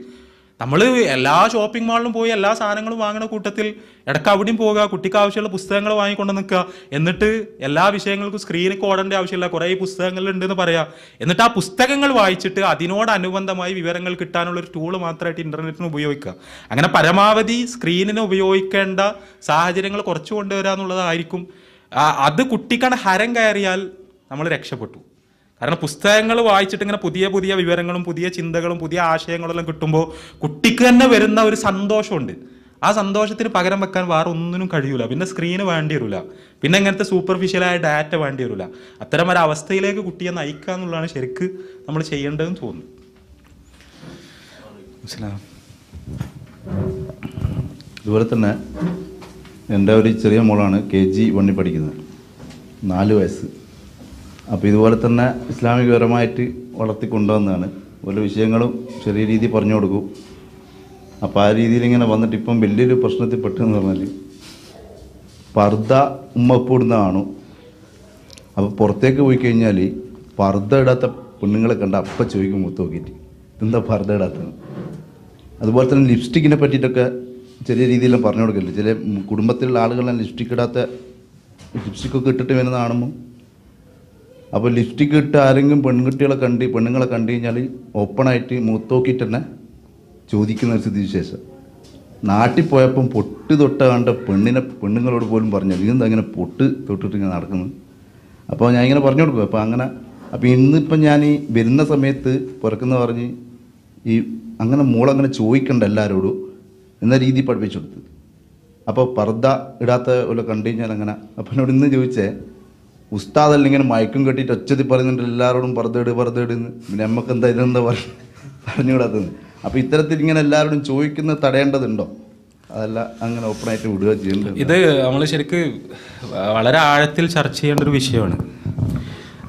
നമ്മൾ എല്ലാ ഷോപ്പിംഗ് മാളിലും പോയി എല്ലാ സാധനങ്ങളും വാങ്ങുന്ന കൂട്ടത്തിൽ ഇടയ്ക്ക് അവിടെയും പോവുക കുട്ടിക്ക് ആവശ്യമുള്ള പുസ്തകങ്ങൾ വാങ്ങിക്കൊണ്ട് നിൽക്കുക എന്നിട്ട് എല്ലാ വിഷയങ്ങൾക്കും സ്ക്രീനിൽ ഓടേണ്ട ആവശ്യമില്ല കുറേ പുസ്തകങ്ങളുണ്ടെന്ന് പറയാം എന്നിട്ട് ആ പുസ്തകങ്ങൾ വായിച്ചിട്ട് അതിനോടനുബന്ധമായി വിവരങ്ങൾ കിട്ടാനുള്ള ഒരു ടൂള് മാത്രമായിട്ട് ഇൻ്റർനെറ്റിന് ഉപയോഗിക്കുക അങ്ങനെ പരമാവധി സ്ക്രീനിന് ഉപയോഗിക്കേണ്ട സാഹചര്യങ്ങൾ കുറച്ച് കൊണ്ടുവരാന്നുള്ളതായിരിക്കും അത് കുട്ടിക്കാണ് ഹരം കയറിയാൽ നമ്മൾ രക്ഷപ്പെട്ടു കാരണം പുസ്തകങ്ങൾ വായിച്ചിട്ട് ഇങ്ങനെ പുതിയ പുതിയ വിവരങ്ങളും പുതിയ ചിന്തകളും പുതിയ ആശയങ്ങളെല്ലാം കിട്ടുമ്പോൾ കുട്ടിക്ക് തന്നെ വരുന്ന ഒരു സന്തോഷമുണ്ട് ആ സന്തോഷത്തിന് പകരം വെക്കാൻ വേറെ ഒന്നിനും കഴിയൂല പിന്നെ സ്ക്രീന് വേണ്ടി വരില്ല പിന്നെ ഇങ്ങനത്തെ സൂപ്പർഫിഷ്യലായ ഡാറ്റ വേണ്ടി വരില്ല അത്തരം ഒരു അവസ്ഥയിലേക്ക് കുട്ടിയെ നയിക്കുക എന്നുള്ളതാണ് ശരിക്ക് നമ്മൾ ചെയ്യേണ്ടതെന്ന് തോന്നുന്നു അതുപോലെ തന്നെ എൻ്റെ ഒരു ചെറിയ മോളാണ് കെ ജി വണ്ണി പഠിക്കുന്നത് നാല് വയസ്സ് അപ്പോൾ ഇതുപോലെ തന്നെ ഇസ്ലാമികപരമായിട്ട് വളർത്തിക്കൊണ്ടുവന്നതാണ് ഓരോ വിഷയങ്ങളും ചെറിയ രീതിയിൽ പറഞ്ഞു കൊടുക്കും അപ്പോൾ ആ രീതിയിൽ ഇങ്ങനെ വന്നിട്ട് ഇപ്പം വലിയൊരു പ്രശ്നത്തിൽ പെട്ടെന്ന് പറഞ്ഞാൽ പർദ്ദ ഉമ്മപ്പിടുന്ന കാണും അപ്പോൾ പുറത്തേക്ക് പോയി കഴിഞ്ഞാൽ പർദ്ദ ഇടാത്ത പെണ്ണുങ്ങളെ കണ്ട അപ്പം ചോദിക്കും മുത്ത് നോക്കിയിട്ട് എന്താ പർദ്ദ ഇടാത്തത് അതുപോലെ തന്നെ ലിപ്സ്റ്റിക്കിനെ പറ്റിയിട്ടൊക്കെ ചെറിയ രീതിയിലും പറഞ്ഞു കൊടുക്കില്ല ചില കുടുംബത്തിലുള്ള ആളുകളെല്ലാം ലിപ്സ്റ്റിക്ക് ഇടാത്ത ലിപ്സ്റ്റിക്കൊക്കെ ഇട്ടിട്ട് വരുന്ന അപ്പോൾ ലിപ്സ്റ്റിക് ഇട്ട് ആരെങ്കിലും പെൺകുട്ടികളെ കണ്ടി പെണ്ണുങ്ങളെ കണ്ടു കഴിഞ്ഞാൽ ഓപ്പണായിട്ട് മൂത്തോക്കിയിട്ട് തന്നെ ചോദിക്കുന്ന ഒരു സ്ഥിതി വിശേഷം നാട്ടിൽ പോയപ്പം പൊട്ട് തൊട്ട കണ്ട പെണ്ണിനെ പെണ്ണുങ്ങളോട് പോലും പറഞ്ഞു ഇതെന്താ ഇങ്ങനെ പൊട്ട് തൊട്ടിട്ട് ഇങ്ങനെ നടക്കുന്നത് അപ്പോൾ ഞാൻ ഇങ്ങനെ പറഞ്ഞു കൊടുക്കും അപ്പോൾ അങ്ങനെ അപ്പോൾ ഇന്നിപ്പം ഞാൻ ഈ വരുന്ന സമയത്ത് പുറക്കുന്ന പറഞ്ഞ് ഈ അങ്ങനെ മോളങ്ങനെ ചോദിക്കണ്ട എല്ലാവരോടും എന്ന രീതിയിൽ പഠിപ്പിച്ചു കൊടുത്തു അപ്പോൾ പർദ്ദ ഇടാത്ത പോലെ കണ്ടു കഴിഞ്ഞാൽ അങ്ങനെ അപ്പോൾ എന്നോട് ഇന്ന് ചോദിച്ചേ ഉസ്താദ് ഇങ്ങനെ മയക്കും കെട്ടിയിട്ട് ഒച്ചതി പറയുന്നുണ്ട് എല്ലാവരോടും പറതേട് പറതേട് പിന്നെ നമുക്ക് എന്താ ഇതെന്താ പറഞ്ഞു പറഞ്ഞുകൂടാത്തത് അപ്പോൾ ഇത്തരത്തിൽ ഇങ്ങനെ എല്ലാവരോടും ചോദിക്കുന്നത് തടയേണ്ടതുണ്ടോ അതല്ല അങ്ങനെ ഓപ്പൺ ആയിട്ട് വിടുക ചെയ്യേണ്ടത് ഇത് നമ്മൾ ശരിക്ക് വളരെ ആഴത്തിൽ ചർച്ച ചെയ്യേണ്ട ഒരു വിഷയമാണ്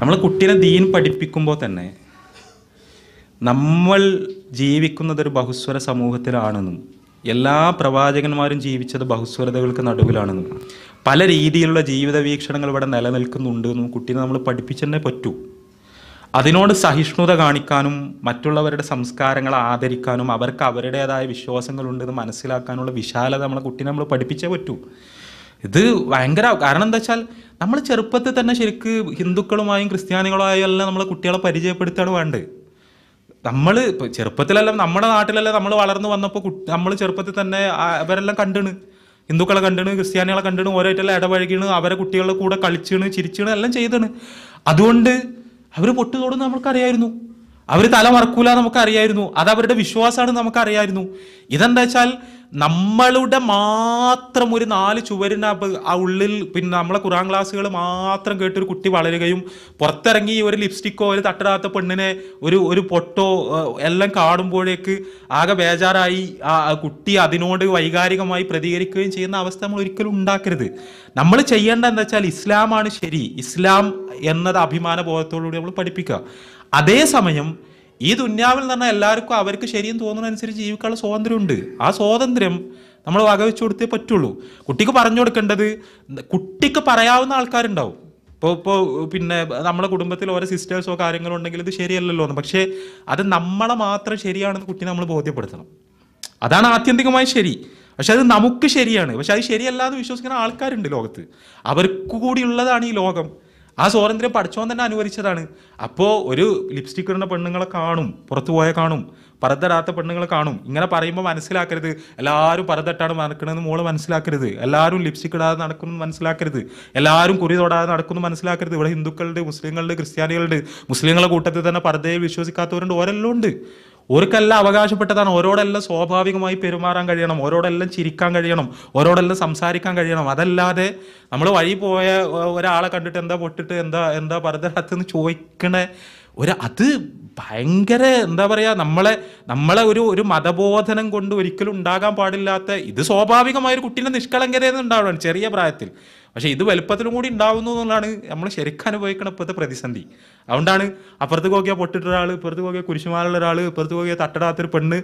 നമ്മൾ കുട്ടീനെ ദീൻ പഠിപ്പിക്കുമ്പോൾ തന്നെ നമ്മൾ ജീവിക്കുന്നത് ഒരു ബഹുസ്വര സമൂഹത്തിലാണെന്നും എല്ലാ പ്രവാചകന്മാരും ജീവിച്ചത് ബഹുസ്വരതകൾക്ക് നടുവിലാണെന്നും പല രീതിയിലുള്ള ജീവിത വീക്ഷണങ്ങൾ ഇവിടെ നിലനിൽക്കുന്നുണ്ട് എന്നും കുട്ടീനെ നമ്മൾ പഠിപ്പിച്ചു തന്നെ പറ്റൂ അതിനോട് സഹിഷ്ണുത കാണിക്കാനും മറ്റുള്ളവരുടെ സംസ്കാരങ്ങളെ ആദരിക്കാനും അവർക്ക് അവരുടേതായ വിശ്വാസങ്ങളുണ്ടെന്ന് മനസ്സിലാക്കാനുള്ള വിശാലത നമ്മളെ കുട്ടീനെ നമ്മൾ പഠിപ്പിച്ചേ പറ്റൂ ഇത് ഭയങ്കര കാരണം എന്താ വെച്ചാൽ നമ്മൾ ചെറുപ്പത്തിൽ തന്നെ ശരിക്ക് ഹിന്ദുക്കളുമായും ക്രിസ്ത്യാനികളുമായും എല്ലാം നമ്മളെ കുട്ടികളെ പരിചയപ്പെടുത്തുകയാണ് വേണ്ടത് നമ്മൾ ചെറുപ്പത്തിലെല്ലാം നമ്മുടെ നാട്ടിലെല്ലാം നമ്മൾ വളർന്നു വന്നപ്പോൾ നമ്മൾ ചെറുപ്പത്തിൽ തന്നെ അവരെല്ലാം കണ്ടിണ് ഹിന്ദുക്കളെ കണ്ടിണ് ക്രിസ്ത്യാനികളെ കണ്ടിണ് ഓരോരുത്തരെ ഇടപഴകിണ് അവരെ കുട്ടികളുടെ കൂടെ കളിച്ചിണ് ചിരിച്ചിണ് എല്ലാം ചെയ്താണ് അതുകൊണ്ട് അവർ പൊട്ടുതോടുന്ന് നമുക്കറിയായിരുന്നു അവർ തല മറക്കൂല നമുക്കറിയായിരുന്നു അത് അവരുടെ വിശ്വാസമാണ് നമുക്കറിയായിരുന്നു ഇതെന്താ വെച്ചാൽ നമ്മളുടെ മാത്രം ഒരു നാല് ചുവരിന് ആ ഉള്ളിൽ പിന്നെ നമ്മളെ ഖുറാൻ ക്ലാസ്സുകൾ മാത്രം കേട്ടൊരു കുട്ടി വളരുകയും പുറത്തിറങ്ങി ഒരു ലിപ്സ്റ്റിക്കോ ഒരു തട്ടരാത്ത പെണ്ണിനെ ഒരു ഒരു പൊട്ടോ എല്ലാം കാടുമ്പോഴേക്ക് ആകെ ബേജാറായി ആ കുട്ടി അതിനോട് വൈകാരികമായി പ്രതികരിക്കുകയും ചെയ്യുന്ന അവസ്ഥ നമ്മൾ ഒരിക്കലും ഉണ്ടാക്കരുത് നമ്മൾ ചെയ്യേണ്ട എന്താ വെച്ചാൽ ഇസ്ലാമാണ് ശരി ഇസ്ലാം എന്നത് അഭിമാന ബോധത്തോടുകൂടി നമ്മൾ പഠിപ്പിക്കുക അതേസമയം ഈ ദുന്യാവിൽ നിന്ന് എല്ലാവർക്കും അവർക്ക് ശരിയും തോന്നുന്നതനുസരിച്ച് ജീവിക്കാനുള്ള സ്വാതന്ത്ര്യമുണ്ട് ആ സ്വാതന്ത്ര്യം നമ്മൾ വകവെച്ചു കൊടുത്തേ പറ്റുള്ളൂ കുട്ടിക്ക് പറഞ്ഞു കൊടുക്കേണ്ടത് കുട്ടിക്ക് പറയാവുന്ന ആൾക്കാരുണ്ടാവും ഇപ്പോൾ ഇപ്പോൾ പിന്നെ നമ്മുടെ കുടുംബത്തിൽ ഓരോ സിസ്റ്റേഴ്സോ കാര്യങ്ങളോ ഉണ്ടെങ്കിൽ ഇത് ശരിയല്ലല്ലോ എന്ന് പക്ഷേ അത് നമ്മളെ മാത്രം ശരിയാണെന്ന് കുട്ടി നമ്മൾ ബോധ്യപ്പെടുത്തണം അതാണ് ആത്യന്തികമായി ശരി പക്ഷെ അത് നമുക്ക് ശരിയാണ് പക്ഷെ അത് ശരിയല്ലാതെ വിശ്വസിക്കുന്ന ആൾക്കാരുണ്ട് ലോകത്ത് അവർക്ക് കൂടിയുള്ളതാണ് ഈ ലോകം ആ സ്വാതന്ത്ര്യം പഠിച്ചോൻ തന്നെ അനുവദിച്ചതാണ് അപ്പോൾ ഒരു ലിപ്സ്റ്റിക് ഇടുന്ന പെണ്ണുങ്ങളെ കാണും പുറത്തു പോയ കാണും പറത്തിടാത്ത പെണ്ണുങ്ങളെ കാണും ഇങ്ങനെ പറയുമ്പോൾ മനസ്സിലാക്കരുത് എല്ലാവരും പറത്തിട്ടാണ് നടക്കണമെന്ന് മോള് മനസ്സിലാക്കരുത് എല്ലാവരും ലിപ്സ്റ്റിക് ഇടാതെ നടക്കുന്നു മനസ്സിലാക്കരുത് എല്ലാവരും കുറി തൊടാതെ നടക്കുന്നു മനസ്സിലാക്കരുത് ഇവിടെ ഹിന്ദുക്കളുടെ മുസ്ലിങ്ങളുടെ ക്രിസ്ത്യാനികളുടെ മുസ്ലിങ്ങളുടെ കൂട്ടത്തിൽ തന്നെ പറതയിൽ വിശ്വസിക്കാത്തവരുണ്ട് ഓരെല്ലാം ഉണ്ട് ഓർക്കെല്ലാം അവകാശപ്പെട്ടതാണ് ഓരോടെല്ലാം സ്വാഭാവികമായി പെരുമാറാൻ കഴിയണം ഓരോടെല്ലാം ചിരിക്കാൻ കഴിയണം ഓരോടെല്ലാം സംസാരിക്കാൻ കഴിയണം അതല്ലാതെ നമ്മൾ വഴി പോയ ഒരാളെ കണ്ടിട്ട് എന്താ പൊട്ടിട്ട് എന്താ എന്താ പരതരത്ത് ചോദിക്കണേ ഒരു അത് ഭയങ്കര എന്താ പറയുക നമ്മളെ നമ്മളെ ഒരു ഒരു മതബോധനം കൊണ്ട് ഒരിക്കലും ഉണ്ടാകാൻ പാടില്ലാത്ത ഇത് സ്വാഭാവികമായ ഒരു കുട്ടീൻ്റെ നിഷ്കളങ്കതയെന്ന് ഉണ്ടാവണം ചെറിയ പ്രായത്തിൽ പക്ഷേ ഇത് വലുപ്പത്തിലും കൂടി ഉണ്ടാവുന്നു എന്നുള്ളതാണ് നമ്മൾ ശരിക്കും അനുഭവിക്കുന്ന ഇപ്പോഴത്തെ പ്രതിസന്ധി അതുകൊണ്ടാണ് അപ്പുറത്ത് നോക്കിയ പൊട്ടിട്ട ഒരാൾ ഇപ്പുറത്ത് നോക്കിയ കുരിശുമാലുള്ള ഒരാൾ ഇപ്പുറത്ത് നോക്കിയ തട്ടടാത്തൊരു പെണ്ണ്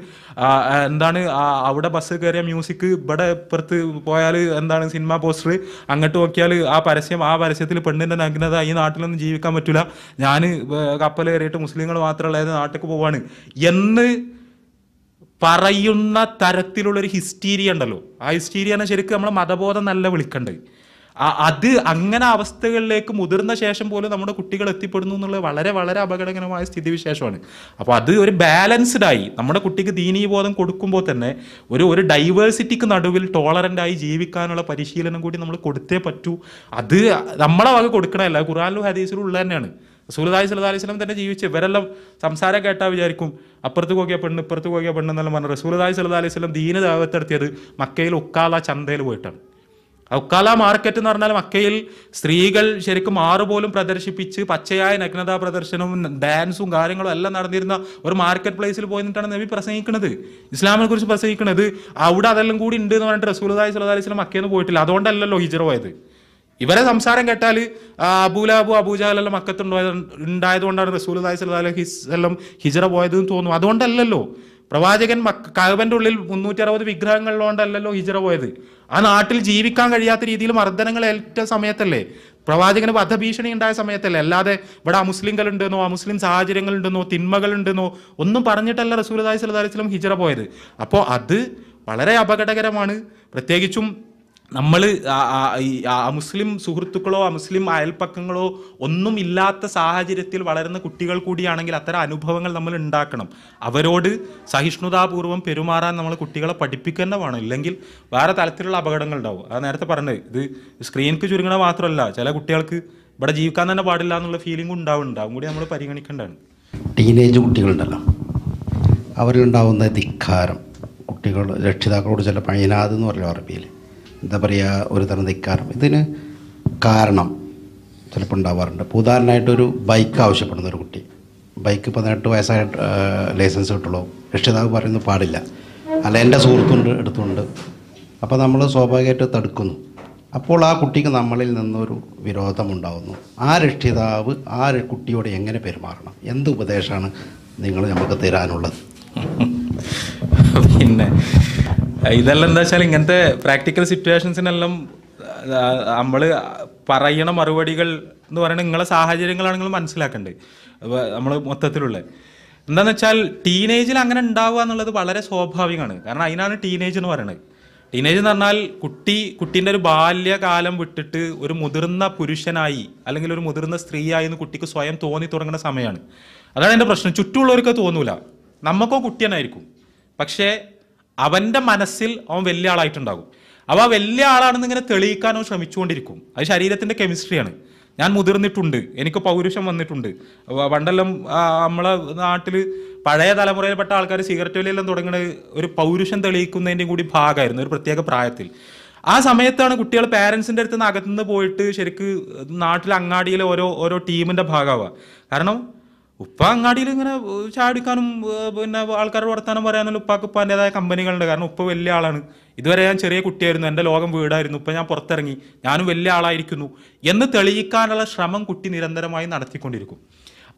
എന്താണ് അവിടെ ബസ് കയറിയ മ്യൂസിക് ഇവിടെ ഇപ്പുറത്ത് പോയാൽ എന്താണ് സിനിമ പോസ്റ്റർ അങ്ങോട്ട് നോക്കിയാൽ ആ പരസ്യം ആ പരസ്യത്തിൽ പെണ്ണിൻ്റെ നഗ്നത ഈ നാട്ടിലൊന്നും ജീവിക്കാൻ പറ്റില്ല ഞാൻ കപ്പൽ കയറിയിട്ട് മുസ്ലിങ്ങൾ മാത്രമുള്ള നാട്ടിലേക്ക് പോവാണ് എന്ന് പറയുന്ന തരത്തിലുള്ളൊരു ഹിസ്റ്റീരിയ ഉണ്ടല്ലോ ആ ഹിസ്റ്റീരിയനെ ശരിക്കും നമ്മളെ മതബോധം നല്ല വിളിക്കേണ്ടത് അത് അങ്ങനെ അവസ്ഥകളിലേക്ക് മുതിർന്ന ശേഷം പോലും നമ്മുടെ കുട്ടികൾ എത്തിപ്പെടുന്നു എന്നുള്ളത് വളരെ വളരെ അപകടകരമായ സ്ഥിതിവിശേഷമാണ് അപ്പോൾ അത് ഒരു ബാലൻസ്ഡായി നമ്മുടെ കുട്ടിക്ക് ദീനീയബോധം കൊടുക്കുമ്പോൾ തന്നെ ഒരു ഒരു ഡൈവേഴ്സിറ്റിക്ക് നടുവിൽ ടോളറൻ്റായി ജീവിക്കാനുള്ള പരിശീലനം കൂടി നമ്മൾ കൊടുത്തേ പറ്റൂ അത് നമ്മളെ വക കൊടുക്കണമല്ല ഖുറാനിലും ഹദീസിലും ഉള്ളത് തന്നെയാണ് റസൂലി സല്ലാ അലൈഹി സ്വലം തന്നെ ജീവിച്ച് ഇവരെല്ലാം സംസാരം കേട്ടാൽ വിചാരിക്കും അപ്പുറത്ത് പോകിയ പെണ്ണ് ഇപ്പുറത്ത് പോകിയ പെണ്ണെന്നെല്ലാം പറഞ്ഞു റസൂലി സല്ലാ അലൈഹി സ്വലം ദീന മക്കയിൽ ഒക്കാല ചന്തയിൽ പോയിട്ടാണ് ഔക്കാല മാർക്കറ്റ് എന്ന് പറഞ്ഞാൽ മക്കയിൽ സ്ത്രീകൾ ശരിക്കും ആറ് പോലും പ്രദർശിപ്പിച്ച് പച്ചയായ നഗ്നതാ പ്രദർശനവും ഡാൻസും കാര്യങ്ങളും എല്ലാം നടന്നിരുന്ന ഒരു മാർക്കറ്റ് പ്ലേസിൽ പോയി നിന്നിട്ടാണ് നബി പ്രസംഗിക്കുന്നത് ഇസ്ലാമിനെ കുറിച്ച് പ്രസംഗിക്കുന്നത് അവിടെ അതെല്ലാം കൂടി ഉണ്ട് എന്ന് പറഞ്ഞിട്ട് റസൂലുദായി അലൈഹി അലിസ്ലം മക്കയെന്ന് പോയിട്ടില്ല അതുകൊണ്ടല്ലല്ലോ ഹിജറ പോയത് ഇവരെ സംസാരം കേട്ടാൽ അബൂലാബു അബൂജാലെല്ലാം മക്കത്തുണ്ടായത് ഉണ്ടായതുകൊണ്ടാണ് റസൂലുദായി സുലതാ അലഹിസ് എല്ലാം ഹിജറ പോയത് എന്ന് തോന്നുന്നു അതുകൊണ്ടല്ലല്ലോ പ്രവാചകൻ കഅബന്റെ ഉള്ളിൽ മുന്നൂറ്റി അറുപത് വിഗ്രഹങ്ങളിലോണ്ടല്ലോ ഹിജറ പോയത് ആ നാട്ടിൽ ജീവിക്കാൻ കഴിയാത്ത രീതിയിൽ മർദ്ദനങ്ങൾ ഏറ്റ സമയത്തല്ലേ പ്രവാചകന് വധഭീഷണി ഉണ്ടായ സമയത്തല്ലേ അല്ലാതെ ഇവിടെ ആ ആ മുസ്ലിം സാഹചര്യങ്ങളുണ്ടെന്നോ തിന്മകളുണ്ടെന്നോ ഒന്നും പറഞ്ഞിട്ടല്ല റസൂൽ അലൈഹി സ്വലാസ്ലം ഹിജറ പോയത് അപ്പോൾ അത് വളരെ അപകടകരമാണ് പ്രത്യേകിച്ചും നമ്മൾ ആ മുസ്ലിം സുഹൃത്തുക്കളോ മുസ്ലിം അയൽപ്പക്കങ്ങളോ ഒന്നും ഇല്ലാത്ത സാഹചര്യത്തിൽ വളരുന്ന കുട്ടികൾ കൂടിയാണെങ്കിൽ അത്തരം അനുഭവങ്ങൾ നമ്മൾ ഉണ്ടാക്കണം അവരോട് സഹിഷ്ണുതാപൂർവ്വം പെരുമാറാൻ നമ്മൾ കുട്ടികളെ പഠിപ്പിക്കേണ്ട വേണം ഇല്ലെങ്കിൽ വേറെ തലത്തിലുള്ള അപകടങ്ങൾ ഉണ്ടാവും അത് നേരത്തെ പറഞ്ഞത് ഇത് സ്ക്രീനിക്ക് ചുരുങ്ങണ മാത്രമല്ല ചില കുട്ടികൾക്ക് ഇവിടെ ജീവിക്കാൻ തന്നെ പാടില്ല എന്നുള്ള ഫീലിംഗ് ഉണ്ടാവുന്നുണ്ട് അതും കൂടി നമ്മൾ പരിഗണിക്കേണ്ടതാണ് ടീനേജ് കുട്ടികളുണ്ടല്ലോ അവരിലുണ്ടാവുന്ന ധിക്കാരം കുട്ടികൾ രക്ഷിതാക്കളോട് ചില പഴയനാഥ് എന്ന് പറയുക അറബിയിൽ എന്താ പറയുക ഒരു തരം ധിക്കാരം ഇതിന് കാരണം ചിലപ്പോൾ ഉണ്ടാവാറുണ്ട് ഇപ്പോൾ ഉദാഹരണമായിട്ടൊരു ബൈക്ക് ആവശ്യപ്പെടുന്ന ഒരു കുട്ടി ബൈക്ക് പതിനെട്ട് വയസ്സായ ലൈസൻസ് കിട്ടുള്ളൂ രക്ഷിതാവ് പറയുന്നത് പാടില്ല അല്ല എൻ്റെ സുഹൃത്തുണ്ട് എടുത്തുണ്ട് അപ്പോൾ നമ്മൾ സ്വാഭാവികമായിട്ട് തടുക്കുന്നു അപ്പോൾ ആ കുട്ടിക്ക് നമ്മളിൽ നിന്നൊരു വിരോധമുണ്ടാകുന്നു ആ രക്ഷിതാവ് ആ കുട്ടിയോട് എങ്ങനെ പെരുമാറണം എന്ത് ഉപദേശമാണ് നിങ്ങൾ നമുക്ക് തരാനുള്ളത് പിന്നെ ഇതെല്ലാം എന്താ വെച്ചാൽ ഇങ്ങനത്തെ പ്രാക്ടിക്കൽ സിറ്റുവേഷൻസിനെല്ലാം നമ്മൾ പറയണ മറുപടികൾ എന്ന് പറയുന്നത് നിങ്ങളെ സാഹചര്യങ്ങളാണ് മനസ്സിലാക്കേണ്ടത് അപ്പോൾ നമ്മൾ മൊത്തത്തിലുള്ള എന്താണെന്ന് വെച്ചാൽ ടീനേജിൽ അങ്ങനെ ഉണ്ടാവുക എന്നുള്ളത് വളരെ സ്വാഭാവികമാണ് കാരണം അതിനാണ് ടീനേജ് എന്ന് പറയുന്നത് ടീനേജ് എന്ന് പറഞ്ഞാൽ കുട്ടി കുട്ടീൻ്റെ ഒരു ബാല്യകാലം വിട്ടിട്ട് ഒരു മുതിർന്ന പുരുഷനായി അല്ലെങ്കിൽ ഒരു മുതിർന്ന സ്ത്രീയായി എന്ന് കുട്ടിക്ക് സ്വയം തോന്നി തുടങ്ങുന്ന സമയമാണ് അതാണ് എൻ്റെ പ്രശ്നം ചുറ്റുമുള്ളവർക്ക് തോന്നൂല നമുക്കോ കുട്ടിയനായിരിക്കും പക്ഷേ അവൻ്റെ മനസ്സിൽ അവൻ വലിയ ആളായിട്ടുണ്ടാകും അപ്പോൾ ആ വലിയ ആളാണെന്ന് ഇങ്ങനെ തെളിയിക്കാൻ അവൻ ശ്രമിച്ചുകൊണ്ടിരിക്കും അത് ശരീരത്തിൻ്റെ കെമിസ്ട്രിയാണ് ഞാൻ മുതിർന്നിട്ടുണ്ട് എനിക്ക് പൗരുഷം വന്നിട്ടുണ്ട് പണ്ടെല്ലാം നമ്മളെ നാട്ടിൽ പഴയ തലമുറയിൽപ്പെട്ട ആൾക്കാർ സിഗരറ്റ് വലിയെല്ലാം തുടങ്ങുന്നത് ഒരു പൗരുഷം തെളിയിക്കുന്നതിൻ്റെയും കൂടി ഭാഗമായിരുന്നു ഒരു പ്രത്യേക പ്രായത്തിൽ ആ സമയത്താണ് കുട്ടികൾ പാരൻസിൻ്റെ അടുത്ത് നിന്ന് അകത്തുനിന്ന് പോയിട്ട് ശരിക്ക് നാട്ടിൽ അങ്ങാടിയിലെ ഓരോ ഓരോ ടീമിൻ്റെ ഭാഗമാവുക കാരണം ഉപ്പ അങ്ങാടിയിൽ ഇങ്ങനെ ചാടിക്കാനും പിന്നെ ആൾക്കാരുടെ വർത്തമാനം പറയാനുള്ള ഉപ്പാക്ക് ഉപ്പാൻ്റെതായ കമ്പനികളുണ്ട് കാരണം ഉപ്പ വലിയ ആളാണ് ഇതുവരെ ഞാൻ ചെറിയ കുട്ടിയായിരുന്നു എൻ്റെ ലോകം വീടായിരുന്നു ഇപ്പം ഞാൻ പുറത്തിറങ്ങി ഞാനും വലിയ ആളായിരിക്കുന്നു എന്ന് തെളിയിക്കാനുള്ള ശ്രമം കുട്ടി നിരന്തരമായി നടത്തിക്കൊണ്ടിരിക്കും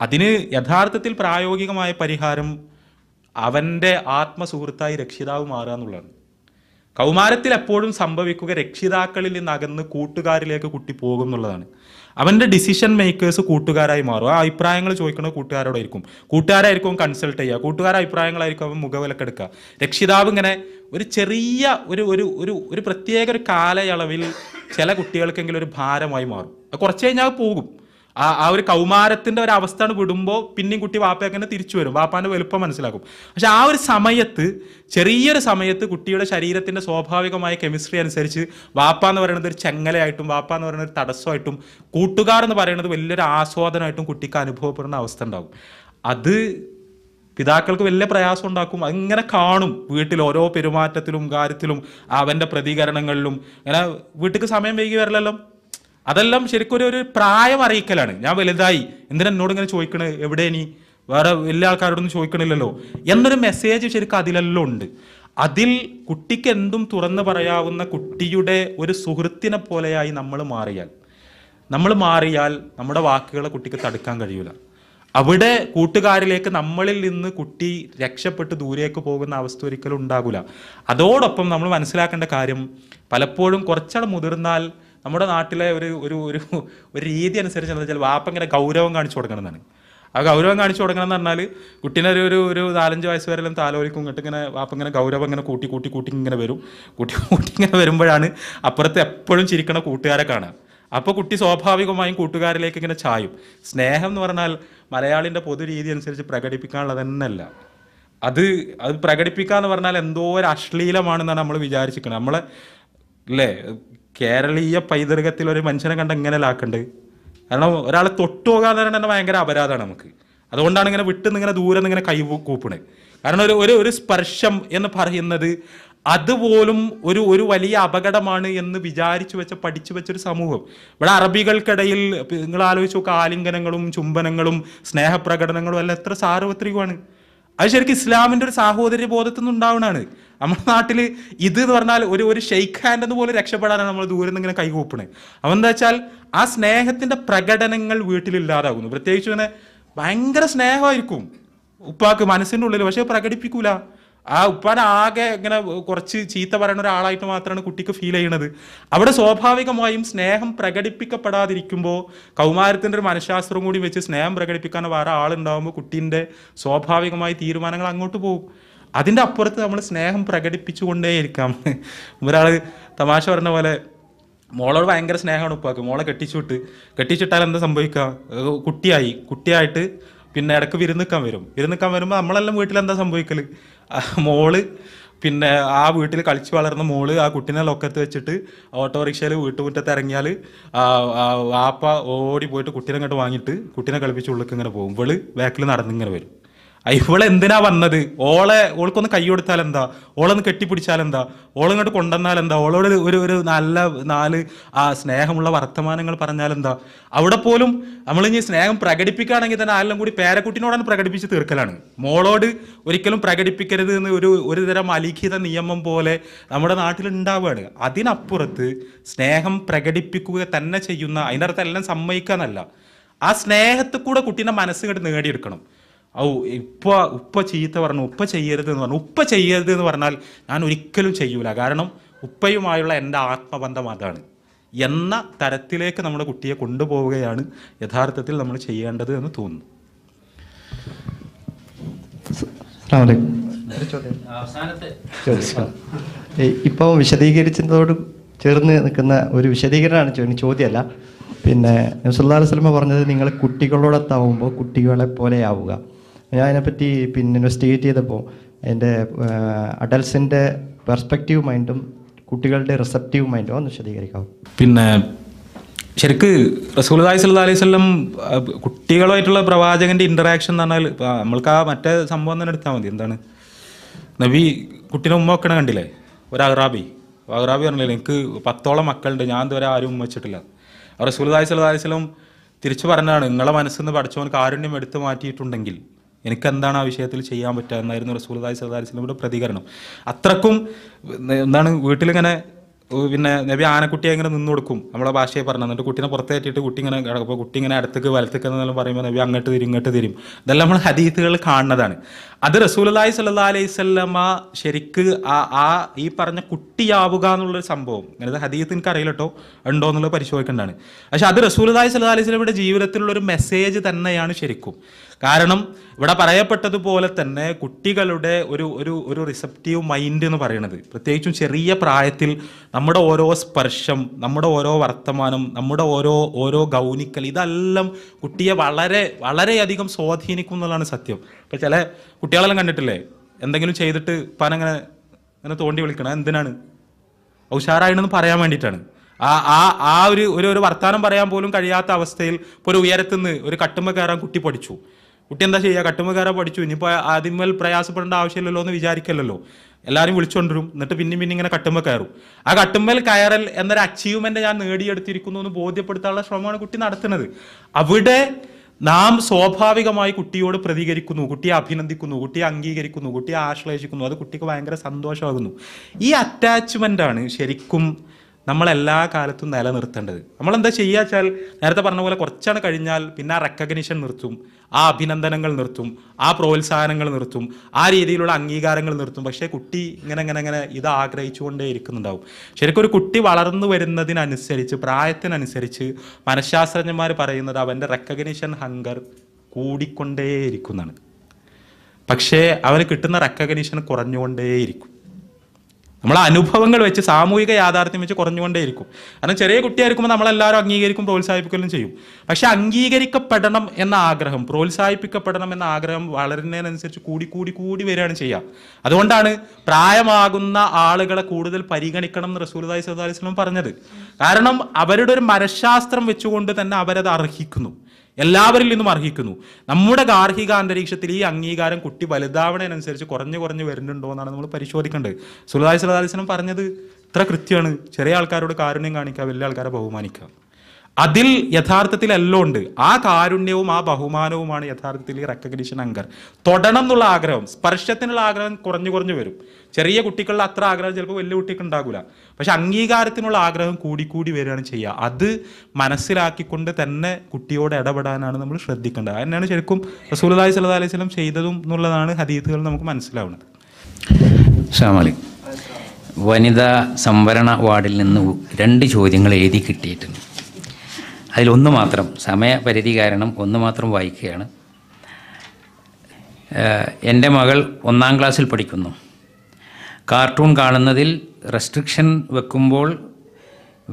അതിന് യഥാർത്ഥത്തിൽ പ്രായോഗികമായ പരിഹാരം അവൻ്റെ ആത്മസുഹൃത്തായി രക്ഷിതാവ് മാറുക എന്നുള്ളതാണ് കൗമാരത്തിൽ എപ്പോഴും സംഭവിക്കുക രക്ഷിതാക്കളിൽ നിന്ന് അകന്ന് കൂട്ടുകാരിലേക്ക് കുട്ടി പോകും എന്നുള്ളതാണ് അവൻ്റെ ഡിസിഷൻ മേക്കേഴ്സ് കൂട്ടുകാരായി മാറും ആ അഭിപ്രായങ്ങൾ ചോദിക്കുന്നത് കൂട്ടുകാരോടായിരിക്കും കൂട്ടുകാരായിരിക്കും കൺസൾട്ട് ചെയ്യുക കൂട്ടുകാർ അഭിപ്രായങ്ങളായിരിക്കും അവൻ മുഖവിലക്കെടുക്കുക രക്ഷിതാവ് ഇങ്ങനെ ഒരു ചെറിയ ഒരു ഒരു ഒരു ഒരു പ്രത്യേക ഒരു കാലയളവിൽ ചില കുട്ടികൾക്കെങ്കിലും ഒരു ഭാരമായി മാറും കുറച്ച് കഴിഞ്ഞാൽ പോകും ആ ആ ഒരു കൗമാരത്തിന്റെ ഒരു അവസ്ഥയാണ് വിടുമ്പോൾ പിന്നെയും കുട്ടി വാപ്പയൊക്കെ തിരിച്ചു വരും വാപ്പാന്റെ വലുപ്പം മനസ്സിലാക്കും പക്ഷെ ആ ഒരു സമയത്ത് ചെറിയൊരു സമയത്ത് കുട്ടിയുടെ ശരീരത്തിന്റെ സ്വാഭാവികമായ കെമിസ്ട്രി അനുസരിച്ച് വാപ്പ എന്ന് പറയുന്നത് ഒരു ചെങ്ങലയായിട്ടും വാപ്പ എന്ന് പറയുന്നത് ഒരു തടസ്സമായിട്ടും കൂട്ടുകാർ എന്ന് പറയുന്നത് വലിയൊരു ആസ്വാദനമായിട്ടും കുട്ടിക്ക് അനുഭവപ്പെടുന്ന അവസ്ഥ ഉണ്ടാകും അത് പിതാക്കൾക്ക് വലിയ പ്രയാസം ഉണ്ടാക്കും അങ്ങനെ കാണും വീട്ടിൽ ഓരോ പെരുമാറ്റത്തിലും കാര്യത്തിലും അവൻ്റെ പ്രതികരണങ്ങളിലും അങ്ങനെ വീട്ടിൽ സമയം വൈകി വരില്ലല്ലോ അതെല്ലാം ശരിക്കും ഒരു പ്രായം അറിയിക്കലാണ് ഞാൻ വലുതായി എന്തിനാ എന്നോട് ഇങ്ങനെ ചോദിക്കണേ എവിടെ നീ വേറെ വലിയ ആൾക്കാരോടൊന്നും ചോദിക്കണില്ലല്ലോ എന്നൊരു മെസ്സേജ് ശരിക്കും അതിലെല്ലാം ഉണ്ട് അതിൽ കുട്ടിക്ക് എന്തും തുറന്നു പറയാവുന്ന കുട്ടിയുടെ ഒരു സുഹൃത്തിനെ പോലെയായി നമ്മൾ മാറിയാൽ നമ്മൾ മാറിയാൽ നമ്മുടെ വാക്കുകളെ കുട്ടിക്ക് തടുക്കാൻ കഴിയൂല അവിടെ കൂട്ടുകാരിലേക്ക് നമ്മളിൽ നിന്ന് കുട്ടി രക്ഷപ്പെട്ട് ദൂരേക്ക് പോകുന്ന അവസ്ഥ ഒരിക്കലും ഉണ്ടാകില്ല അതോടൊപ്പം നമ്മൾ മനസ്സിലാക്കേണ്ട കാര്യം പലപ്പോഴും കുറച്ചട മുതിർന്നാൽ നമ്മുടെ നാട്ടിലെ ഒരു ഒരു ഒരു ഒരു രീതി അനുസരിച്ച് എന്താ വെച്ചാൽ വാപ്പ ഇങ്ങനെ ഗൗരവം കാണിച്ചു കൊടുക്കണമെന്നാണ് ആ ഗൗരവം കാണിച്ചു കൊടുക്കണം എന്ന് പറഞ്ഞാൽ കുട്ടീനെ ഒരു ഒരു ഒരു നാലഞ്ച് വയസ്സ് വരെയും താലോലിക്കും ഇങ്ങോട്ട് ഇങ്ങനെ വാപ്പ ഇങ്ങനെ ഗൗരവം ഇങ്ങനെ കൂട്ടി കൂട്ടി കൂട്ടി ഇങ്ങനെ വരും കൂട്ടി കൂട്ടി ഇങ്ങനെ വരുമ്പോഴാണ് അപ്പുറത്ത് എപ്പോഴും ചിരിക്കണ കൂട്ടുകാരെ കാണുക അപ്പോൾ കുട്ടി സ്വാഭാവികമായും കൂട്ടുകാരിലേക്ക് ഇങ്ങനെ ചായും സ്നേഹം എന്ന് പറഞ്ഞാൽ മലയാളിൻ്റെ പൊതു രീതി അനുസരിച്ച് പ്രകടിപ്പിക്കാനുള്ളത് തന്നെയല്ല അത് അത് പ്രകടിപ്പിക്കുക എന്ന് പറഞ്ഞാൽ എന്തോ ഒരു അശ്ലീലമാണെന്നാണ് നമ്മൾ വിചാരിച്ചിരിക്കുന്നത് നമ്മളെ അല്ലേ കേരളീയ പൈതൃകത്തിൽ ഒരു മനുഷ്യനെ കണ്ട് എങ്ങനെ ലാക്കുണ്ട് കാരണം ഒരാളെ തൊട്ടു പോകാന്ന് പറയുന്നത് തന്നെ ഭയങ്കര അപരാധമാണ് നമുക്ക് അതുകൊണ്ടാണ് ഇങ്ങനെ വിട്ടു ഇങ്ങനെ ദൂരെ ഇങ്ങനെ കൈ കൂപ്പണേ കാരണം ഒരു ഒരു ഒരു സ്പർശം എന്ന് പറയുന്നത് അതുപോലും ഒരു ഒരു വലിയ അപകടമാണ് എന്ന് വിചാരിച്ചു വെച്ച പഠിച്ചു വെച്ചൊരു സമൂഹം ഇവിടെ അറബികൾക്കിടയിൽ നിങ്ങൾ ആലോചിച്ചു നോക്കുക ആലിംഗനങ്ങളും ചുംബനങ്ങളും സ്നേഹപ്രകടനങ്ങളും എല്ലാം എത്ര സാർവത്രികമാണ് അത് ശരിക്കും ഇസ്ലാമിൻ്റെ ഒരു സാഹോദര്യ ബോധത്തിൽ നിന്ന് ഉണ്ടാവുന്നതാണ് നമ്മുടെ നാട്ടിൽ ഇത് എന്ന് പറഞ്ഞാൽ ഒരു ഒരു ഷെയ്ക്ക് ഹാൻഡ് എന്ന് പോലെ രക്ഷപ്പെടാനാണ് നമ്മൾ ദൂരെ നിന്ന് ഇങ്ങനെ കൈകൂപ്പണ് അവൻ എന്താ വെച്ചാൽ ആ സ്നേഹത്തിൻ്റെ പ്രകടനങ്ങൾ വീട്ടിലില്ലാതാകുന്നു പ്രത്യേകിച്ച് ഇങ്ങനെ ഭയങ്കര സ്നേഹമായിരിക്കും ഉപ്പാക്ക് മനസ്സിൻ്റെ ഉള്ളിൽ പക്ഷേ പ്രകടിപ്പിക്കൂല ആ ഉപ്പാൻ ആകെ ഇങ്ങനെ കുറച്ച് ചീത്ത പറയുന്ന ഒരാളായിട്ട് മാത്രമാണ് കുട്ടിക്ക് ഫീൽ ചെയ്യണത് അവിടെ സ്വാഭാവികമായും സ്നേഹം പ്രകടിപ്പിക്കപ്പെടാതിരിക്കുമ്പോൾ കൗമാരത്തിൻ്റെ ഒരു മനഃശാസ്ത്രം കൂടി വെച്ച് സ്നേഹം പ്രകടിപ്പിക്കാൻ വേറെ ആളുണ്ടാകുമ്പോൾ കുട്ടീൻ്റെ സ്വാഭാവികമായ തീരുമാനങ്ങൾ അങ്ങോട്ട് പോകും അതിൻ്റെ അപ്പുറത്ത് നമ്മൾ സ്നേഹം പ്രകടിപ്പിച്ചുകൊണ്ടേയിരിക്കാം ഒരാൾ തമാശ പറഞ്ഞ പോലെ മോളോട് ഭയങ്കര സ്നേഹമാണ് ഉപ്പാക്ക് മോളെ കെട്ടിച്ചുവിട്ട് കെട്ടിച്ചിട്ടാൽ എന്താ സംഭവിക്കുക കുട്ടിയായി കുട്ടിയായിട്ട് പിന്നെ ഇടക്ക് വിരുന്നിക്കാൻ വരും വിരുന്നിക്കാൻ വരുമ്പോൾ നമ്മളെല്ലാം വീട്ടിൽ എന്താ സംഭവിക്കൽ മോള് പിന്നെ ആ വീട്ടിൽ കളിച്ചു വളർന്ന മോള് ആ കുട്ടീനെ ലൊക്കത്ത് വെച്ചിട്ട് ഓട്ടോറിക്ഷയിൽ വീട്ടുമുറ്റത്ത് ഇറങ്ങിയാൽ ആപ്പ ഓടി പോയിട്ട് കുട്ടീനെ ഇങ്ങോട്ട് വാങ്ങിയിട്ട് കുട്ടീനെ കളിപ്പിച്ച് ഉള്ളിലേക്ക് ഇങ്ങനെ പോകും ഇവള് ബാക്കിൽ നടന്നിങ്ങനെ വരും ഇവളെ എന്തിനാ വന്നത് ഓളെ ഓൾക്കൊന്ന് കൈ കൊടുത്താൽ എന്താ ഓളൊന്ന് കെട്ടിപ്പിടിച്ചാൽ എന്താ ഓളിങ്ങോട്ട് കൊണ്ടുവന്നാൽ എന്താ ഓളോട് ഒരു ഒരു നല്ല നാല് ആ സ്നേഹമുള്ള വർത്തമാനങ്ങൾ പറഞ്ഞാൽ എന്താ അവിടെ പോലും നമ്മൾ ഇനി സ്നേഹം പ്രകടിപ്പിക്കുകയാണെങ്കിൽ തന്നെ ആരെല്ലാം കൂടി പേരക്കുട്ടിനോടാണ് പ്രകടിപ്പിച്ച് തീർക്കലാണ് മോളോട് ഒരിക്കലും പ്രകടിപ്പിക്കരുത് എന്ന് ഒരു ഒരു തരം അലിഖിത നിയമം പോലെ നമ്മുടെ നാട്ടിൽ ഉണ്ടാവുകയാണ് അതിനപ്പുറത്ത് സ്നേഹം പ്രകടിപ്പിക്കുക തന്നെ ചെയ്യുന്ന അതിൻ്റെ അർത്ഥം എല്ലാം സമ്മതിക്കുക എന്നല്ല ആ സ്നേഹത്തിൽ കൂടെ കുട്ടീൻ്റെ മനസ്സുകൊണ്ട് നേടിയെടുക്കണം ഔ ഉപ്പ ഉപ്പ ചെയ്യത്ത പറഞ്ഞു ഉപ്പ ചെയ്യരുത് എന്ന് പറഞ്ഞു ഉപ്പ ചെയ്യരുത് എന്ന് പറഞ്ഞാൽ ഞാൻ ഒരിക്കലും ചെയ്യൂല കാരണം ഉപ്പയുമായുള്ള എൻ്റെ ആത്മബന്ധം അതാണ് എന്ന തരത്തിലേക്ക് നമ്മുടെ കുട്ടിയെ കൊണ്ടുപോവുകയാണ് യഥാർത്ഥത്തിൽ നമ്മൾ ചെയ്യേണ്ടത് എന്ന് തോന്നുന്നു ഇപ്പോൾ വിശദീകരിച്ചതോട് ചേർന്ന് നിൽക്കുന്ന ഒരു വിശദീകരണമാണ് ചോദ്യം ചോദ്യമല്ല പിന്നെ നസുല്ലാ വസ്ലമ പറഞ്ഞത് നിങ്ങൾ കുട്ടികളോടൊത്താവുമ്പോൾ കുട്ടികളെ പോലെയാവുക ഞാൻ അതിനെപ്പറ്റി പിന്നെ ഇൻവെസ്റ്റിഗേറ്റ് ചെയ്തപ്പോൾ എൻ്റെ അഡൽസിൻ്റെ പെർസ്പെക്റ്റീവ് മൈൻഡും കുട്ടികളുടെ റിസപ്റ്റീവ് മൈൻഡും ഒന്ന് വിശദീകരിക്കാവും പിന്നെ ശരിക്ക് റസൂൽ അലൈഹി സ്വല്ലാ അലൈഹി സ്വല്ലം കുട്ടികളുമായിട്ടുള്ള പ്രവാചകൻ്റെ ഇൻറ്ററാക്ഷൻ എന്ന് പറഞ്ഞാൽ നമ്മൾക്ക് ആ മറ്റേ സംഭവം തന്നെ എടുത്താൽ മതി എന്താണ് നബി കുട്ടീനെ ഉമ്മ വെക്കണ കണ്ടില്ലേ ഒരു അഹ്റാബി അഹ്റാബി പറഞ്ഞില്ലേ എനിക്ക് പത്തോളം മക്കളുണ്ട് ഞാൻ ഇതുവരെ ആരും ഉമ്മ വെച്ചിട്ടില്ല റസൂൽ അലൈഹി സ്വല്ലാ അലൈഹി സ്വലം തിരിച്ചു പറഞ്ഞതാണ് നിങ്ങളെ മനസ്സിൽ നിന്ന് പഠിച്ചവൻ കാരുണ്യം എടുത്തു മാറ്റിയിട്ടുണ്ടെങ്കിൽ എനിക്കെന്താണ് ആ വിഷയത്തിൽ ചെയ്യാൻ പറ്റുക എന്നായിരുന്നു റസൂലി സദാലിസ്ലമിയുടെ പ്രതികരണം അത്രക്കും എന്താണ് വീട്ടിലിങ്ങനെ പിന്നെ നബി ആനക്കുട്ടിയെ ഇങ്ങനെ നിന്ന് കൊടുക്കും നമ്മളെ ഭാഷയെ പറഞ്ഞു എന്നിട്ട് കുട്ടീനെ പുറത്തേറ്റിട്ട് കുട്ടി ഇങ്ങനെ കിടക്കും കുട്ടി ഇങ്ങനെ അടുത്തേക്ക് വലത്തേക്കെന്നെല്ലാം പറയുമ്പോൾ നബി അങ്ങോട്ട് തിരും ഇങ്ങോട്ട് തിരും ഇതെല്ലാം നമ്മൾ ഹദീത്തുകൾ കാണുന്നതാണ് അത് റസൂലി സല്ലാ അലൈഹി സ്വല്ലമ്മ ശരിക്ക് ആ ആ ഈ പറഞ്ഞ കുട്ടിയാവുക എന്നുള്ളൊരു സംഭവം ഇങ്ങനെ ഹദീത്ത് എനിക്ക് അറിയില്ല കേട്ടോ ഉണ്ടോ എന്നുള്ളത് പരിശോധിക്കേണ്ടതാണ് പക്ഷെ അത് റസൂലി സല്ലാ അലൈഹി സ്വലമിയുടെ ജീവിതത്തിലുള്ളൊരു മെസ്സേജ് തന്നെയാണ് ശരിക്കും കാരണം ഇവിടെ പറയപ്പെട്ടതുപോലെ തന്നെ കുട്ടികളുടെ ഒരു ഒരു ഒരു റിസപ്റ്റീവ് മൈൻഡ് എന്ന് പറയുന്നത് പ്രത്യേകിച്ചും ചെറിയ പ്രായത്തിൽ നമ്മുടെ ഓരോ സ്പർശം നമ്മുടെ ഓരോ വർത്തമാനം നമ്മുടെ ഓരോ ഓരോ ഗൗനിക്കൽ ഇതെല്ലാം കുട്ടിയെ വളരെ വളരെയധികം സ്വാധീനിക്കും എന്നുള്ളതാണ് സത്യം ഇപ്പം ചില കുട്ടികളെല്ലാം കണ്ടിട്ടില്ലേ എന്തെങ്കിലും ചെയ്തിട്ട് പാനങ്ങനെ അങ്ങനെ തോണ്ടി വിളിക്കണം എന്തിനാണ് ഉഷാറായിട്ടെന്ന് പറയാൻ വേണ്ടിയിട്ടാണ് ആ ആ ആ ഒരു ഒരു വർത്തമാനം പറയാൻ പോലും കഴിയാത്ത അവസ്ഥയിൽ ഇപ്പോൾ ഒരു ഉയരത്തുനിന്ന് ഒരു കട്ടുമ്പ കയറാൻ കുട്ടി പഠിച്ചു കുട്ടി എന്താ ചെയ്യുക കട്ടുമ്പ് പഠിച്ചു ഇനിയിപ്പോൾ ആദ്യമേൽ പ്രയാസപ്പെടേണ്ട ആവശ്യമില്ലല്ലോ എന്ന് വിചാരിക്കല്ലോ എല്ലാവരും വിളിച്ചുകൊണ്ടിരും എന്നിട്ട് പിന്നെയും പിന്നെ ഇങ്ങനെ കട്ടുമ്പോൾ കയറും ആ കട്ടുമ്പൽ കയറൽ എന്നൊരു അച്ചീവ്മെന്റ് ഞാൻ നേടിയെടുത്തിരിക്കുന്നു എന്ന് ബോധ്യപ്പെടുത്താനുള്ള ശ്രമമാണ് കുട്ടി നടത്തുന്നത് അവിടെ നാം സ്വാഭാവികമായി കുട്ടിയോട് പ്രതികരിക്കുന്നു കുട്ടിയെ അഭിനന്ദിക്കുന്നു കുട്ടിയെ അംഗീകരിക്കുന്നു കുട്ടിയെ ആശ്ലേഷിക്കുന്നു അത് കുട്ടിക്ക് ഭയങ്കര സന്തോഷമാകുന്നു ഈ അറ്റാച്ച്മെൻ്റാണ് ശരിക്കും നമ്മളെല്ലാ കാലത്തും നിലനിർത്തേണ്ടത് നമ്മളെന്താ ചെയ്യുക വെച്ചാൽ നേരത്തെ പറഞ്ഞ പോലെ കുറച്ചാണ് കഴിഞ്ഞാൽ പിന്നെ ആ റെക്കഗ്നീഷൻ നിർത്തും ആ അഭിനന്ദനങ്ങൾ നിർത്തും ആ പ്രോത്സാഹനങ്ങൾ നിർത്തും ആ രീതിയിലുള്ള അംഗീകാരങ്ങൾ നിർത്തും പക്ഷേ കുട്ടി ഇങ്ങനെ ഇങ്ങനെ ഇങ്ങനെ ഇത് ആഗ്രഹിച്ചുകൊണ്ടേ ഇരിക്കുന്നുണ്ടാവും ശരിക്കും ഒരു കുട്ടി വളർന്നു വരുന്നതിനനുസരിച്ച് പ്രായത്തിനനുസരിച്ച് മനഃശാസ്ത്രജ്ഞന്മാർ പറയുന്നത് അവൻ്റെ റെക്കഗ്നീഷൻ ഹങ്കർ കൂടിക്കൊണ്ടേയിരിക്കുന്നതാണ് പക്ഷേ അവന് കിട്ടുന്ന റെക്കഗ്നീഷൻ കുറഞ്ഞുകൊണ്ടേയിരിക്കും നമ്മളെ അനുഭവങ്ങൾ വെച്ച് സാമൂഹിക യാഥാർത്ഥ്യം വെച്ച് കുറഞ്ഞുകൊണ്ടേയിരിക്കും കാരണം ചെറിയ കുട്ടിയായിരിക്കുമ്പോൾ നമ്മളെല്ലാവരും അംഗീകരിക്കും പ്രോത്സാഹിപ്പിക്കലും ചെയ്യും പക്ഷെ അംഗീകരിക്കപ്പെടണം എന്ന ആഗ്രഹം പ്രോത്സാഹിപ്പിക്കപ്പെടണം എന്ന ആഗ്രഹം വളരുന്നതിനനുസരിച്ച് കൂടി കൂടി കൂടി വരികയാണ് ചെയ്യുക അതുകൊണ്ടാണ് പ്രായമാകുന്ന ആളുകളെ കൂടുതൽ പരിഗണിക്കണം എന്ന് റസൂൽദായി സദാലിസ്ലം പറഞ്ഞത് കാരണം അവരുടെ ഒരു മനഃശാസ്ത്രം വെച്ചുകൊണ്ട് തന്നെ അവരത് അർഹിക്കുന്നു എല്ലാവരിൽ നിന്നും അർഹിക്കുന്നു നമ്മുടെ ഗാർഹിക അന്തരീക്ഷത്തിൽ ഈ അംഗീകാരം കുട്ടി വലുതാവണതിനനുസരിച്ച് കുറഞ്ഞു കുറഞ്ഞു വരുന്നുണ്ടോ എന്നാണ് നമ്മൾ പരിശോധിക്കേണ്ടത് സുലതാ സുലതാലിസ്ലം പറഞ്ഞത് ഇത്ര കൃത്യമാണ് ചെറിയ ആൾക്കാരോട് കാരുണ്യം കാണിക്കുക വലിയ ആൾക്കാരെ ബഹുമാനിക്കുക അതിൽ യഥാർത്ഥത്തിൽ എല്ലാം ഉണ്ട് ആ കാരുണ്യവും ആ ബഹുമാനവുമാണ് യഥാർത്ഥത്തിൽ റെക്കഗ്നീഷൻ അങ്കർ തൊടണം എന്നുള്ള ആഗ്രഹം സ്പർശത്തിനുള്ള ആഗ്രഹം കുറഞ്ഞു കുറഞ്ഞു വരും ചെറിയ കുട്ടികളുടെ അത്ര ആഗ്രഹം ചിലപ്പോൾ വലിയ കുട്ടിക്ക് ഉണ്ടാകില്ല പക്ഷെ അംഗീകാരത്തിനുള്ള ആഗ്രഹം കൂടിക്കൂടി വരികയാണ് ചെയ്യുക അത് മനസ്സിലാക്കിക്കൊണ്ട് തന്നെ കുട്ടിയോട് ഇടപെടാനാണ് നമ്മൾ ശ്രദ്ധിക്കേണ്ടത് തന്നെയാണ് ശരിക്കും റസൂലി സല്ലാ അലൈഹി സ്വലം ചെയ്തതും എന്നുള്ളതാണ് ഹദീത്തുകൾ നമുക്ക് മനസ്സിലാവുന്നത് വനിതാ സംവരണ വാർഡിൽ നിന്ന് രണ്ട് ചോദ്യങ്ങൾ എഴുതി കിട്ടിയിട്ടുണ്ട് അതിലൊന്ന് മാത്രം സമയപരിധി കാരണം ഒന്ന് മാത്രം വായിക്കുകയാണ് എൻ്റെ മകൾ ഒന്നാം ക്ലാസ്സിൽ പഠിക്കുന്നു കാർട്ടൂൺ കാണുന്നതിൽ റെസ്ട്രിക്ഷൻ വെക്കുമ്പോൾ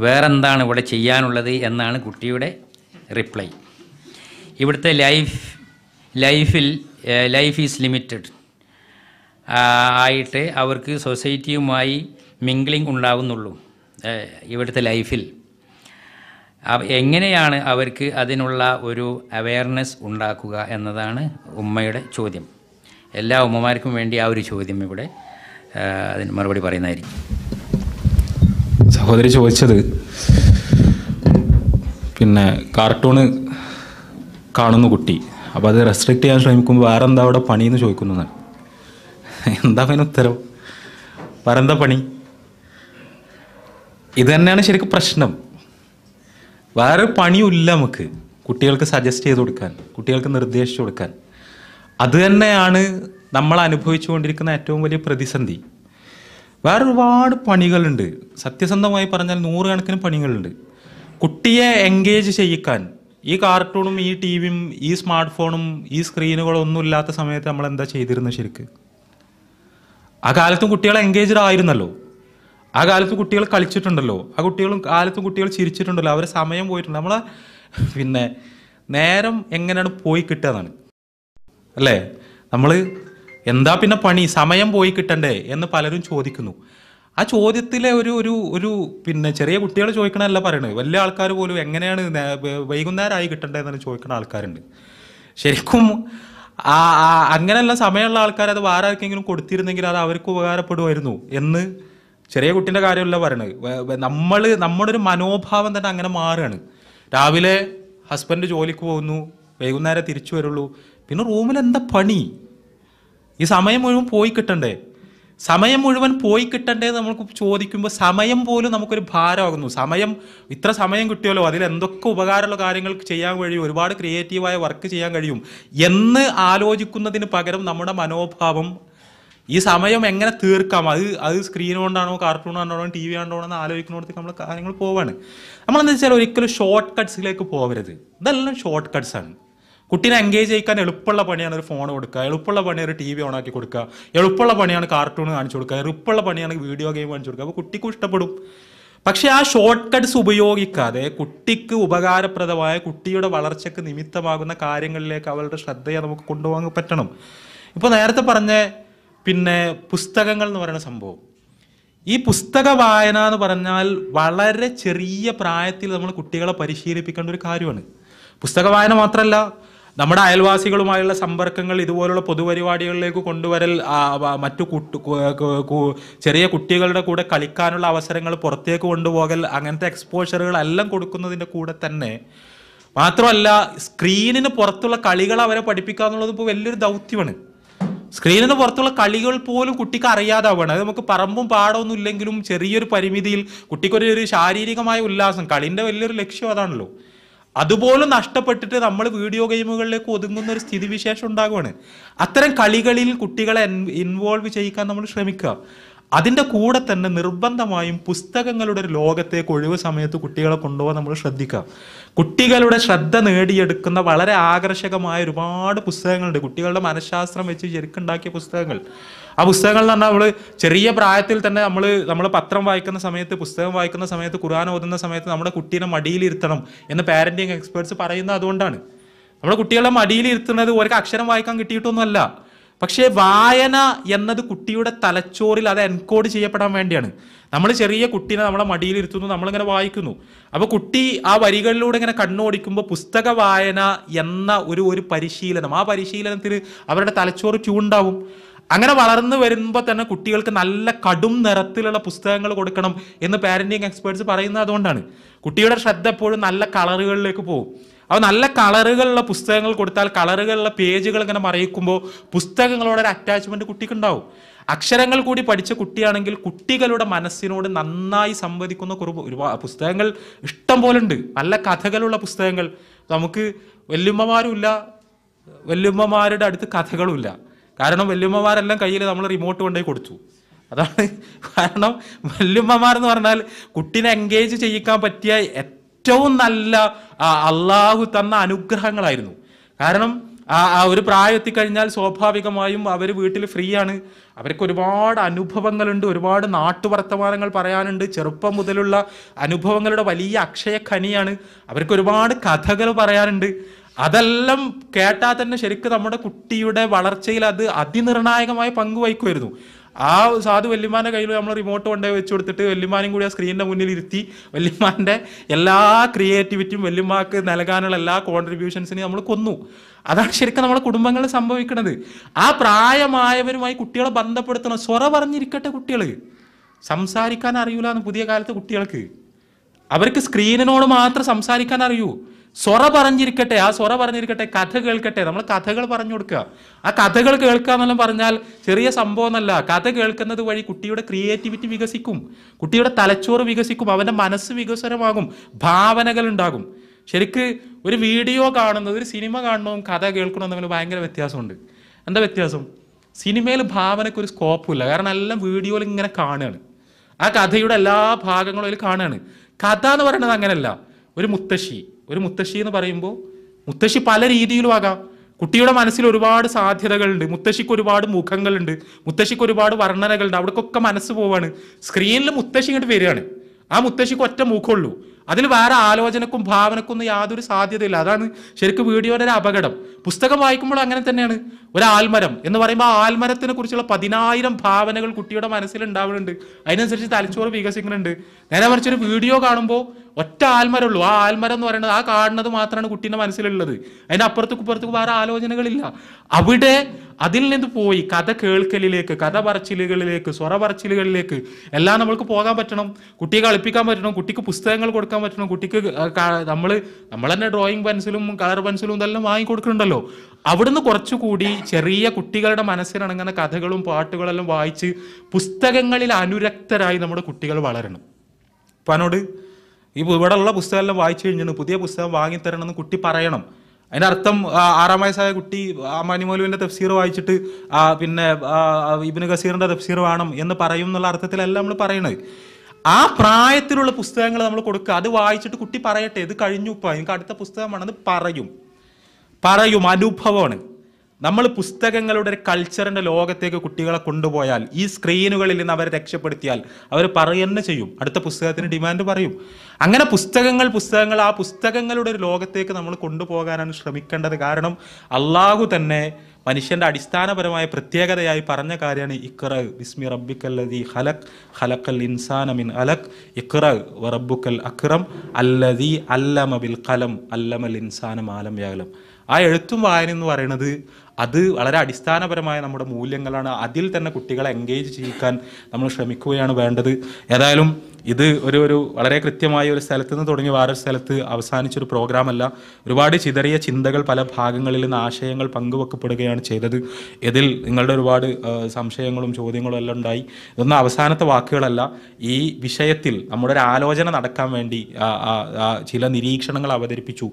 വേറെന്താണ് ഇവിടെ ചെയ്യാനുള്ളത് എന്നാണ് കുട്ടിയുടെ റിപ്ലൈ ഇവിടുത്തെ ലൈഫ് ലൈഫിൽ ലൈഫ് ഈസ് ലിമിറ്റഡ് ആയിട്ട് അവർക്ക് സൊസൈറ്റിയുമായി മിംഗ്ലിംഗ് ഉണ്ടാകുന്നുള്ളൂ ഇവിടുത്തെ ലൈഫിൽ എങ്ങനെയാണ് അവർക്ക് അതിനുള്ള ഒരു അവയർനെസ് ഉണ്ടാക്കുക എന്നതാണ് ഉമ്മയുടെ ചോദ്യം എല്ലാ ഉമ്മമാർക്കും വേണ്ടി ആ ഒരു ചോദ്യം ഇവിടെ അതിന് മറുപടി പറയുന്നതായിരിക്കും സഹോദരി ചോദിച്ചത് പിന്നെ കാർട്ടൂണ് കാണുന്നു കുട്ടി അപ്പോൾ അത് റെസ്ട്രിക്ട് ചെയ്യാൻ ശ്രമിക്കുമ്പോൾ വേറെ എന്താ അവിടെ പണിയെന്ന് ചോദിക്കുന്നതാണ് എന്താ പിന്നെ ഉത്തരവ് വേറെന്താ പണി ഇത് തന്നെയാണ് ശരിക്കും പ്രശ്നം വേറെ പണിയില്ല നമുക്ക് കുട്ടികൾക്ക് സജസ്റ്റ് ചെയ്ത് കൊടുക്കാൻ കുട്ടികൾക്ക് നിർദ്ദേശിച്ചു കൊടുക്കാൻ അത് തന്നെയാണ് നമ്മൾ അനുഭവിച്ചുകൊണ്ടിരിക്കുന്ന ഏറ്റവും വലിയ പ്രതിസന്ധി വേറെ ഒരുപാട് പണികളുണ്ട് സത്യസന്ധമായി പറഞ്ഞാൽ നൂറുകണക്കിന് പണികളുണ്ട് കുട്ടിയെ എൻഗേജ് ചെയ്യിക്കാൻ ഈ കാർട്ടൂണും ഈ ടി വിയും ഈ സ്മാർട്ട് ഫോണും ഈ സ്ക്രീനുകളും ഒന്നും ഇല്ലാത്ത സമയത്ത് നമ്മൾ എന്താ ചെയ്തിരുന്നത് ശരിക്ക് ആ കാലത്തും കുട്ടികളെ എൻഗേജ്ഡ് ആയിരുന്നല്ലോ ആ കാലത്ത് കുട്ടികൾ കളിച്ചിട്ടുണ്ടല്ലോ ആ കുട്ടികളും കാലത്തും കുട്ടികൾ ചിരിച്ചിട്ടുണ്ടല്ലോ അവരെ സമയം പോയിട്ടുണ്ട് നമ്മൾ പിന്നെ നേരം എങ്ങനെയാണ് പോയി കിട്ടുക അല്ലേ നമ്മൾ എന്താ പിന്നെ പണി സമയം പോയി കിട്ടണ്ടേ എന്ന് പലരും ചോദിക്കുന്നു ആ ചോദ്യത്തിലെ ഒരു ഒരു ഒരു പിന്നെ ചെറിയ കുട്ടികൾ ചോദിക്കണമല്ല പറയണത് വലിയ ആൾക്കാർ പോലും എങ്ങനെയാണ് വൈകുന്നേരമായി കിട്ടണ്ടേ എന്നാണ് ചോദിക്കുന്ന ആൾക്കാരുണ്ട് ശരിക്കും ആ അങ്ങനെയുള്ള സമയമുള്ള ആൾക്കാർ അത് വേറെ ആർക്കെങ്കിലും കൊടുത്തിരുന്നെങ്കിൽ അത് അവർക്ക് ഉപകാരപ്പെടുമായിരുന്നു എന്ന് ചെറിയ കുട്ടിൻ്റെ കാര്യമല്ല പറയണത് നമ്മൾ നമ്മുടെ ഒരു മനോഭാവം തന്നെ അങ്ങനെ മാറുകയാണ് രാവിലെ ഹസ്ബൻഡ് ജോലിക്ക് പോകുന്നു വൈകുന്നേരം തിരിച്ചു വരുള്ളൂ പിന്നെ റൂമിൽ എന്താ പണി ഈ സമയം മുഴുവൻ പോയി കിട്ടണ്ടേ സമയം മുഴുവൻ പോയി കിട്ടണ്ടേ എന്ന് നമുക്ക് ചോദിക്കുമ്പോൾ സമയം പോലും നമുക്കൊരു ഭാരമാകുന്നു സമയം ഇത്ര സമയം കിട്ടിയല്ലോ അതിൽ എന്തൊക്കെ ഉപകാരമുള്ള കാര്യങ്ങൾ ചെയ്യാൻ കഴിയും ഒരുപാട് ക്രിയേറ്റീവായ വർക്ക് ചെയ്യാൻ കഴിയും എന്ന് ആലോചിക്കുന്നതിന് പകരം നമ്മുടെ മനോഭാവം ഈ സമയം എങ്ങനെ തീർക്കാം അത് അത് സ്ക്രീൻ കൊണ്ടാണോ കാർട്ടൂൺ കണ്ടോണോ ടി വി കണ്ടോണോ എന്ന് ആലോചിക്കുന്നിടത്തേക്ക് നമ്മൾ കാര്യങ്ങൾ പോവാണ് നമ്മളെന്ന് വെച്ചാൽ ഒരിക്കലും ഷോർട്ട് കട്ട്സിലേക്ക് പോകരുത് ഇതെല്ലാം ഷോർട്ട് കട്ട്സാണ് കുട്ടീനെ എൻഗേജ് ചെയ്യിക്കാൻ എളുപ്പമുള്ള പണിയാണ് ഒരു ഫോൺ കൊടുക്കുക എളുപ്പമുള്ള പണിയാണ് ഒരു ടി വി ഓണാക്കി കൊടുക്കുക എളുപ്പമുള്ള പണിയാണ് കാർട്ടൂൺ കാണിച്ചു കൊടുക്കുക എളുപ്പമുള്ള പണിയാണ് വീഡിയോ ഗെയിം കാണിച്ചു കൊടുക്കുക അപ്പോൾ കുട്ടിക്കും ഇഷ്ടപ്പെടും പക്ഷേ ആ ഷോർട്ട് കട്ട്സ് ഉപയോഗിക്കാതെ കുട്ടിക്ക് ഉപകാരപ്രദമായ കുട്ടിയുടെ വളർച്ചയ്ക്ക് നിമിത്തമാകുന്ന കാര്യങ്ങളിലേക്ക് അവളുടെ ശ്രദ്ധയെ നമുക്ക് കൊണ്ടുപോകാൻ പറ്റണം ഇപ്പോൾ നേരത്തെ പറഞ്ഞ പിന്നെ പുസ്തകങ്ങൾ എന്ന് പറയുന്ന സംഭവം ഈ പുസ്തക വായന എന്ന് പറഞ്ഞാൽ വളരെ ചെറിയ പ്രായത്തിൽ നമ്മൾ കുട്ടികളെ പരിശീലിപ്പിക്കേണ്ട ഒരു കാര്യമാണ് പുസ്തക വായന മാത്രമല്ല നമ്മുടെ അയൽവാസികളുമായുള്ള സമ്പർക്കങ്ങൾ ഇതുപോലുള്ള പൊതുപരിപാടികളിലേക്ക് കൊണ്ടുവരൽ മറ്റു ചെറിയ കുട്ടികളുടെ കൂടെ കളിക്കാനുള്ള അവസരങ്ങൾ പുറത്തേക്ക് കൊണ്ടുപോകൽ അങ്ങനത്തെ എക്സ്പോഷറുകൾ എല്ലാം കൊടുക്കുന്നതിൻ്റെ കൂടെ തന്നെ മാത്രമല്ല സ്ക്രീനിന് പുറത്തുള്ള കളികൾ അവരെ പഠിപ്പിക്കുക എന്നുള്ളത് ഇപ്പോൾ വലിയൊരു ദൗത്യമാണ് സ്ക്രീനിൽ നിന്ന് പുറത്തുള്ള കളികൾ പോലും കുട്ടിക്ക് അറിയാതാവുകയാണ് അത് നമുക്ക് പറമ്പും പാടമൊന്നും ഇല്ലെങ്കിലും ചെറിയൊരു പരിമിതിയിൽ കുട്ടിക്കൊരു ഒരു ശാരീരികമായ ഉല്ലാസം കളിൻ്റെ വലിയൊരു ലക്ഷ്യം അതാണല്ലോ അതുപോലും നഷ്ടപ്പെട്ടിട്ട് നമ്മൾ വീഡിയോ ഗെയിമുകളിലേക്ക് ഒതുങ്ങുന്ന ഒരു സ്ഥിതിവിശേഷം ഉണ്ടാകുവാണ് അത്തരം കളികളിൽ കുട്ടികളെ ഇൻവോൾവ് ചെയ്യിക്കാൻ നമ്മൾ ശ്രമിക്കുക അതിൻ്റെ കൂടെ തന്നെ നിർബന്ധമായും പുസ്തകങ്ങളുടെ ഒരു ലോകത്തേക്ക് ഒഴിവ് സമയത്ത് കുട്ടികളെ കൊണ്ടുപോകാൻ നമ്മൾ ശ്രദ്ധിക്കാം കുട്ടികളുടെ ശ്രദ്ധ നേടിയെടുക്കുന്ന വളരെ ആകർഷകമായ ഒരുപാട് പുസ്തകങ്ങളുണ്ട് കുട്ടികളുടെ മനഃശാസ്ത്രം വെച്ച് ശരിക്കുണ്ടാക്കിയ പുസ്തകങ്ങൾ ആ പുസ്തകങ്ങൾ എന്ന് പറഞ്ഞാൽ നമ്മൾ ചെറിയ പ്രായത്തിൽ തന്നെ നമ്മൾ നമ്മൾ പത്രം വായിക്കുന്ന സമയത്ത് പുസ്തകം വായിക്കുന്ന സമയത്ത് ഖുർആൻ ഓതുന്ന സമയത്ത് നമ്മുടെ കുട്ടീനെ മടിയിലിരുത്തണം എന്ന് പാരൻറ്റിങ് എക്സ്പേർട്സ് പറയുന്നത് അതുകൊണ്ടാണ് നമ്മുടെ കുട്ടികളെ മടിയിലിരുത്തുന്നത് ഒരു അക്ഷരം വായിക്കാൻ കിട്ടിയിട്ടൊന്നുമല്ല പക്ഷേ വായന എന്നത് കുട്ടിയുടെ തലച്ചോറിൽ അത് എൻകോഡ് ചെയ്യപ്പെടാൻ വേണ്ടിയാണ് നമ്മൾ ചെറിയ കുട്ടീനെ നമ്മളെ മടിയിലിരുത്തുന്നു നമ്മളിങ്ങനെ വായിക്കുന്നു അപ്പോൾ കുട്ടി ആ വരികളിലൂടെ ഇങ്ങനെ കണ്ണോടിക്കുമ്പോൾ പുസ്തക വായന എന്ന ഒരു ഒരു പരിശീലനം ആ പരിശീലനത്തിൽ അവരുടെ തലച്ചോറ് ചൂണ്ടാവും അങ്ങനെ വളർന്നു വരുമ്പോൾ തന്നെ കുട്ടികൾക്ക് നല്ല കടും നിറത്തിലുള്ള പുസ്തകങ്ങൾ കൊടുക്കണം എന്ന് പാരന്റിങ് എക്സ്പേർട്സ് പറയുന്നത് അതുകൊണ്ടാണ് കുട്ടിയുടെ ശ്രദ്ധ എപ്പോഴും നല്ല കളറുകളിലേക്ക് പോകും അപ്പോൾ നല്ല കളറുകളുള്ള പുസ്തകങ്ങൾ കൊടുത്താൽ കളറുകളുള്ള പേജുകൾ ഇങ്ങനെ മറിയിക്കുമ്പോൾ ഒരു അറ്റാച്ച്മെൻറ്റ് കുട്ടിക്കുണ്ടാവും അക്ഷരങ്ങൾ കൂടി പഠിച്ച കുട്ടിയാണെങ്കിൽ കുട്ടികളുടെ മനസ്സിനോട് നന്നായി സംവദിക്കുന്ന കുറവ് ഒരുപാട് പുസ്തകങ്ങൾ ഇഷ്ടം പോലെ ഉണ്ട് നല്ല കഥകളുള്ള പുസ്തകങ്ങൾ നമുക്ക് വല്യമ്മമാരുമില്ല വല്യമ്മമാരുടെ അടുത്ത് കഥകളുമില്ല കാരണം വല്യമ്മമാരെല്ലാം കയ്യിൽ നമ്മൾ റിമോട്ട് കൊണ്ടുപോയി കൊടുത്തു അതാണ് കാരണം വല്യമ്മമാരെന്ന് പറഞ്ഞാൽ കുട്ടീനെ എൻഗേജ് ചെയ്യിക്കാൻ പറ്റിയ ഏറ്റവും നല്ല അള്ളാഹു തന്ന അനുഗ്രഹങ്ങളായിരുന്നു കാരണം ആ ഒരു പ്രായത്തിൽ കഴിഞ്ഞാൽ സ്വാഭാവികമായും അവർ വീട്ടിൽ ഫ്രീ ആണ് അവർക്ക് ഒരുപാട് അനുഭവങ്ങളുണ്ട് ഒരുപാട് നാട്ടുവർത്തമാനങ്ങൾ പറയാനുണ്ട് ചെറുപ്പം മുതലുള്ള അനുഭവങ്ങളുടെ വലിയ അക്ഷയ ഖനിയാണ് അവർക്ക് ഒരുപാട് കഥകൾ പറയാനുണ്ട് അതെല്ലാം കേട്ടാൽ തന്നെ ശരിക്കും നമ്മുടെ കുട്ടിയുടെ വളർച്ചയിൽ അത് അതിനിർണായകമായ പങ്കുവഹിക്കുമായിരുന്നു ആ സാധു വല്യമാൻ്റെ കയ്യിൽ നമ്മൾ റിമോട്ട് കൊണ്ടേ വെച്ച് കൊടുത്തിട്ട് വല്യമാനും കൂടി ആ സ്ക്രീനിൻ്റെ മുന്നിൽ ഇരുത്തി വല്യമാൻ്റെ എല്ലാ ക്രിയേറ്റിവിറ്റിയും വല്യമാക്ക് നൽകാനുള്ള എല്ലാ കോൺട്രിബ്യൂഷൻസിനും നമ്മൾ കൊന്നു അതാണ് ശരിക്കും നമ്മുടെ കുടുംബങ്ങളിൽ സംഭവിക്കുന്നത് ആ പ്രായമായവരുമായി കുട്ടികളെ ബന്ധപ്പെടുത്തണം സ്വറ പറഞ്ഞിരിക്കട്ടെ കുട്ടികൾ സംസാരിക്കാൻ അറിയില്ല എന്ന് പുതിയ കാലത്ത് കുട്ടികൾക്ക് അവർക്ക് സ്ക്രീനിനോട് മാത്രം സംസാരിക്കാൻ അറിയൂ സ്വറ പറഞ്ഞിരിക്കട്ടെ ആ സ്വറ പറഞ്ഞിരിക്കട്ടെ കഥ കേൾക്കട്ടെ നമ്മൾ കഥകൾ പറഞ്ഞു കൊടുക്കുക ആ കഥകൾ കേൾക്കുക എന്നെല്ലാം പറഞ്ഞാൽ ചെറിയ സംഭവം എന്നല്ല കഥ കേൾക്കുന്നത് വഴി കുട്ടിയുടെ ക്രിയേറ്റിവിറ്റി വികസിക്കും കുട്ടിയുടെ തലച്ചോറ് വികസിക്കും അവൻ്റെ മനസ്സ് വികസനമാകും ഭാവനകൾ ഉണ്ടാകും ശരിക്ക് ഒരു വീഡിയോ കാണുന്നത് ഒരു സിനിമ കാണുന്നതും കഥ കേൾക്കണതും തമ്മിൽ ഭയങ്കര വ്യത്യാസമുണ്ട് എന്താ വ്യത്യാസം സിനിമയിൽ ഭാവനയ്ക്ക് ഒരു സ്കോപ്പില്ല കാരണം എല്ലാം വീഡിയോയിൽ ഇങ്ങനെ കാണുകയാണ് ആ കഥയുടെ എല്ലാ ഭാഗങ്ങളും അതിൽ കാണുകയാണ് കഥ എന്ന് പറയുന്നത് അങ്ങനെയല്ല ഒരു മുത്തശ്ശി ഒരു മുത്തശ്ശി എന്ന് പറയുമ്പോൾ മുത്തശ്ശി പല ആകാം കുട്ടിയുടെ മനസ്സിൽ ഒരുപാട് സാധ്യതകളുണ്ട് മുത്തശ്ശിക്ക് ഒരുപാട് മുഖങ്ങളുണ്ട് മുത്തശ്ശിക്ക് ഒരുപാട് വർണ്ണനകളുണ്ട് അവിടേക്കൊക്കെ മനസ്സ് പോവാണ് സ്ക്രീനിൽ മുത്തശ്ശി ഇങ്ങോട്ട് വരികയാണ് ആ മുത്തശ്ശിക്ക് ഒറ്റ മുഖമുള്ളൂ അതിൽ വേറെ ആലോചനക്കും ഭാവനക്കൊന്നും യാതൊരു സാധ്യതയില്ല അതാണ് ശരിക്കും വീഡിയോയുടെ ഒരു അപകടം പുസ്തകം വായിക്കുമ്പോൾ അങ്ങനെ തന്നെയാണ് ഒരു ആൽമരം എന്ന് പറയുമ്പോൾ ആ ആൽമരത്തിനെ കുറിച്ചുള്ള പതിനായിരം ഭാവനകൾ കുട്ടിയുടെ മനസ്സിൽ ഉണ്ടാവുന്നുണ്ട് അതിനനുസരിച്ച് തലച്ചോറ് വികസിക്കുന്നുണ്ട് നേരെ മറിച്ച് ഒരു വീഡിയോ കാണുമ്പോൾ ഒറ്റ ആൽമരമുള്ളൂ ആ ആൽമരം എന്ന് പറയുന്നത് ആ കാണുന്നത് മാത്രമാണ് കുട്ടീൻ്റെ മനസ്സിലുള്ളത് അതിൻ്റെ അപ്പുറത്തേക്ക് ഇപ്പുറത്തേക്ക് വേറെ ആലോചനകളില്ല അവിടെ അതിൽ നിന്ന് പോയി കഥ കേൾക്കലിലേക്ക് കഥ പറച്ചിലുകളിലേക്ക് സ്വറ പറച്ചിലുകളിലേക്ക് എല്ലാം നമ്മൾക്ക് പോകാൻ പറ്റണം കുട്ടിയെ കളിപ്പിക്കാൻ പറ്റണം കുട്ടിക്ക് പുസ്തകങ്ങൾ കൊടുക്കാൻ കൊടുക്കാൻ പറ്റണം കുട്ടിക്ക് നമ്മൾ നമ്മൾ തന്നെ ഡ്രോയിങ് പെൻസിലും കളർ പെൻസിലും ഇതെല്ലാം വാങ്ങി കൊടുക്കുന്നുണ്ടല്ലോ അവിടുന്ന് കുറച്ചുകൂടി ചെറിയ കുട്ടികളുടെ മനസ്സിനിണങ്ങുന്ന കഥകളും പാട്ടുകളെല്ലാം വായിച്ച് പുസ്തകങ്ങളിൽ അനുരക്തരായി നമ്മുടെ കുട്ടികൾ വളരണം അപ്പം അതിനോട് ഈ ഇവിടെ ഉള്ള പുസ്തകമെല്ലാം വായിച്ചു കഴിഞ്ഞാൽ പുതിയ പുസ്തകം വാങ്ങിത്തരണം എന്ന് കുട്ടി പറയണം അതിനർത്ഥം അർത്ഥം ആറാം വയസ്സായ കുട്ടി മനിമോലുവിൻ്റെ തഫ്സീർ വായിച്ചിട്ട് പിന്നെ ഇബിന് കസീറിൻ്റെ തഫ്സീർ വേണം എന്ന് പറയും എന്നുള്ള അർത്ഥത്തിലല്ല നമ്മൾ പറയണത് ആ പ്രായത്തിലുള്ള പുസ്തകങ്ങൾ നമ്മൾ കൊടുക്കുക അത് വായിച്ചിട്ട് കുട്ടി പറയട്ടെ ഇത് കഴിഞ്ഞു ഇപ്പോൾ എനിക്ക് അടുത്ത വേണമെന്ന് പറയും പറയും അനുഭവമാണ് നമ്മൾ പുസ്തകങ്ങളുടെ ഒരു കൾച്ചറിൻ്റെ ലോകത്തേക്ക് കുട്ടികളെ കൊണ്ടുപോയാൽ ഈ സ്ക്രീനുകളിൽ നിന്ന് അവരെ രക്ഷപ്പെടുത്തിയാൽ അവർ പറയുന്നത് ചെയ്യും അടുത്ത പുസ്തകത്തിന് ഡിമാൻഡ് പറയും അങ്ങനെ പുസ്തകങ്ങൾ പുസ്തകങ്ങൾ ആ പുസ്തകങ്ങളുടെ ഒരു ലോകത്തേക്ക് നമ്മൾ കൊണ്ടുപോകാനാണ് ശ്രമിക്കേണ്ടത് കാരണം അള്ളാഹു തന്നെ മനുഷ്യൻ്റെ അടിസ്ഥാനപരമായ പ്രത്യേകതയായി പറഞ്ഞ കാര്യമാണ് ഇക്റ ബിസ്മി റബ്ബിക്കല്ലതി ഹലക് ഹലക്കൽ മിൻ അലക് ഇക്റ റബ്ബുക്കൽ അക്രം അല്ലതി അല്ലമ ബിൽ കലം അല്ലമൽ ഇൻസാന മാലം വ്യാകലം ആ എഴുത്തും വായന എന്ന് പറയുന്നത് അത് വളരെ അടിസ്ഥാനപരമായ നമ്മുടെ മൂല്യങ്ങളാണ് അതിൽ തന്നെ കുട്ടികളെ എൻഗേജ് ചെയ്യിക്കാൻ നമ്മൾ ശ്രമിക്കുകയാണ് വേണ്ടത് ഏതായാലും ഇത് ഒരു ഒരു വളരെ കൃത്യമായ ഒരു സ്ഥലത്ത് നിന്ന് തുടങ്ങി വേറൊരു സ്ഥലത്ത് അവസാനിച്ചൊരു പ്രോഗ്രാമല്ല ഒരുപാട് ചിതറിയ ചിന്തകൾ പല ഭാഗങ്ങളിൽ നിന്ന് ആശയങ്ങൾ പങ്കുവെക്കപ്പെടുകയാണ് ചെയ്തത് ഇതിൽ നിങ്ങളുടെ ഒരുപാട് സംശയങ്ങളും ചോദ്യങ്ങളും എല്ലാം ഉണ്ടായി ഇതൊന്നും അവസാനത്തെ വാക്കുകളല്ല ഈ വിഷയത്തിൽ നമ്മുടെ ഒരു ആലോചന നടക്കാൻ വേണ്ടി ചില നിരീക്ഷണങ്ങൾ അവതരിപ്പിച്ചു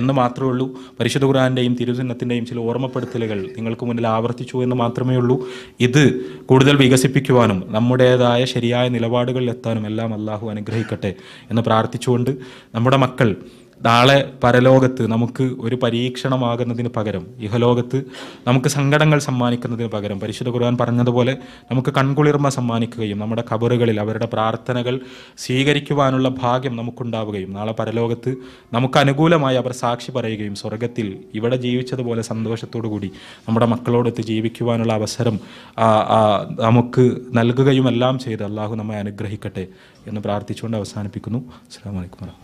എന്ന് മാത്രമേ ഉള്ളൂ പരിശുദ്ധ ഖുർആാൻ്റെയും തിരുചിഹ്നത്തിൻ്റെയും ചില ഓർമ്മപ്പെടുത്തലുകൾ നിങ്ങൾക്ക് മുന്നിൽ ആവർത്തിച്ചു എന്ന് മാത്രമേ ഉള്ളൂ ഇത് കൂടുതൽ വികസിപ്പിക്കുവാനും നമ്മുടേതായ ശരിയായ നിലപാടുകളിലെത്താനും എല്ലാം അള്ളാഹു അനുഗ്രഹിക്കട്ടെ എന്ന് പ്രാർത്ഥിച്ചുകൊണ്ട് നമ്മുടെ മക്കൾ നാളെ പരലോകത്ത് നമുക്ക് ഒരു പരീക്ഷണമാകുന്നതിന് പകരം ഇഹലോകത്ത് നമുക്ക് സങ്കടങ്ങൾ സമ്മാനിക്കുന്നതിന് പകരം പരിശുദ്ധ ഖുർആൻ പറഞ്ഞതുപോലെ നമുക്ക് കൺകുളിർമ സമ്മാനിക്കുകയും നമ്മുടെ കബറുകളിൽ അവരുടെ പ്രാർത്ഥനകൾ സ്വീകരിക്കുവാനുള്ള ഭാഗ്യം നമുക്കുണ്ടാവുകയും നാളെ പരലോകത്ത് നമുക്ക് അനുകൂലമായി അവർ സാക്ഷി പറയുകയും സ്വർഗത്തിൽ ഇവിടെ ജീവിച്ചതുപോലെ സന്തോഷത്തോടു കൂടി നമ്മുടെ മക്കളോടൊത്ത് ജീവിക്കുവാനുള്ള അവസരം നമുക്ക് നൽകുകയുമെല്ലാം എല്ലാം ചെയ്ത് അള്ളാഹു നമ്മെ അനുഗ്രഹിക്കട്ടെ എന്ന് പ്രാർത്ഥിച്ചുകൊണ്ട് അവസാനിപ്പിക്കുന്നു അസ്സാം വലൈക്കും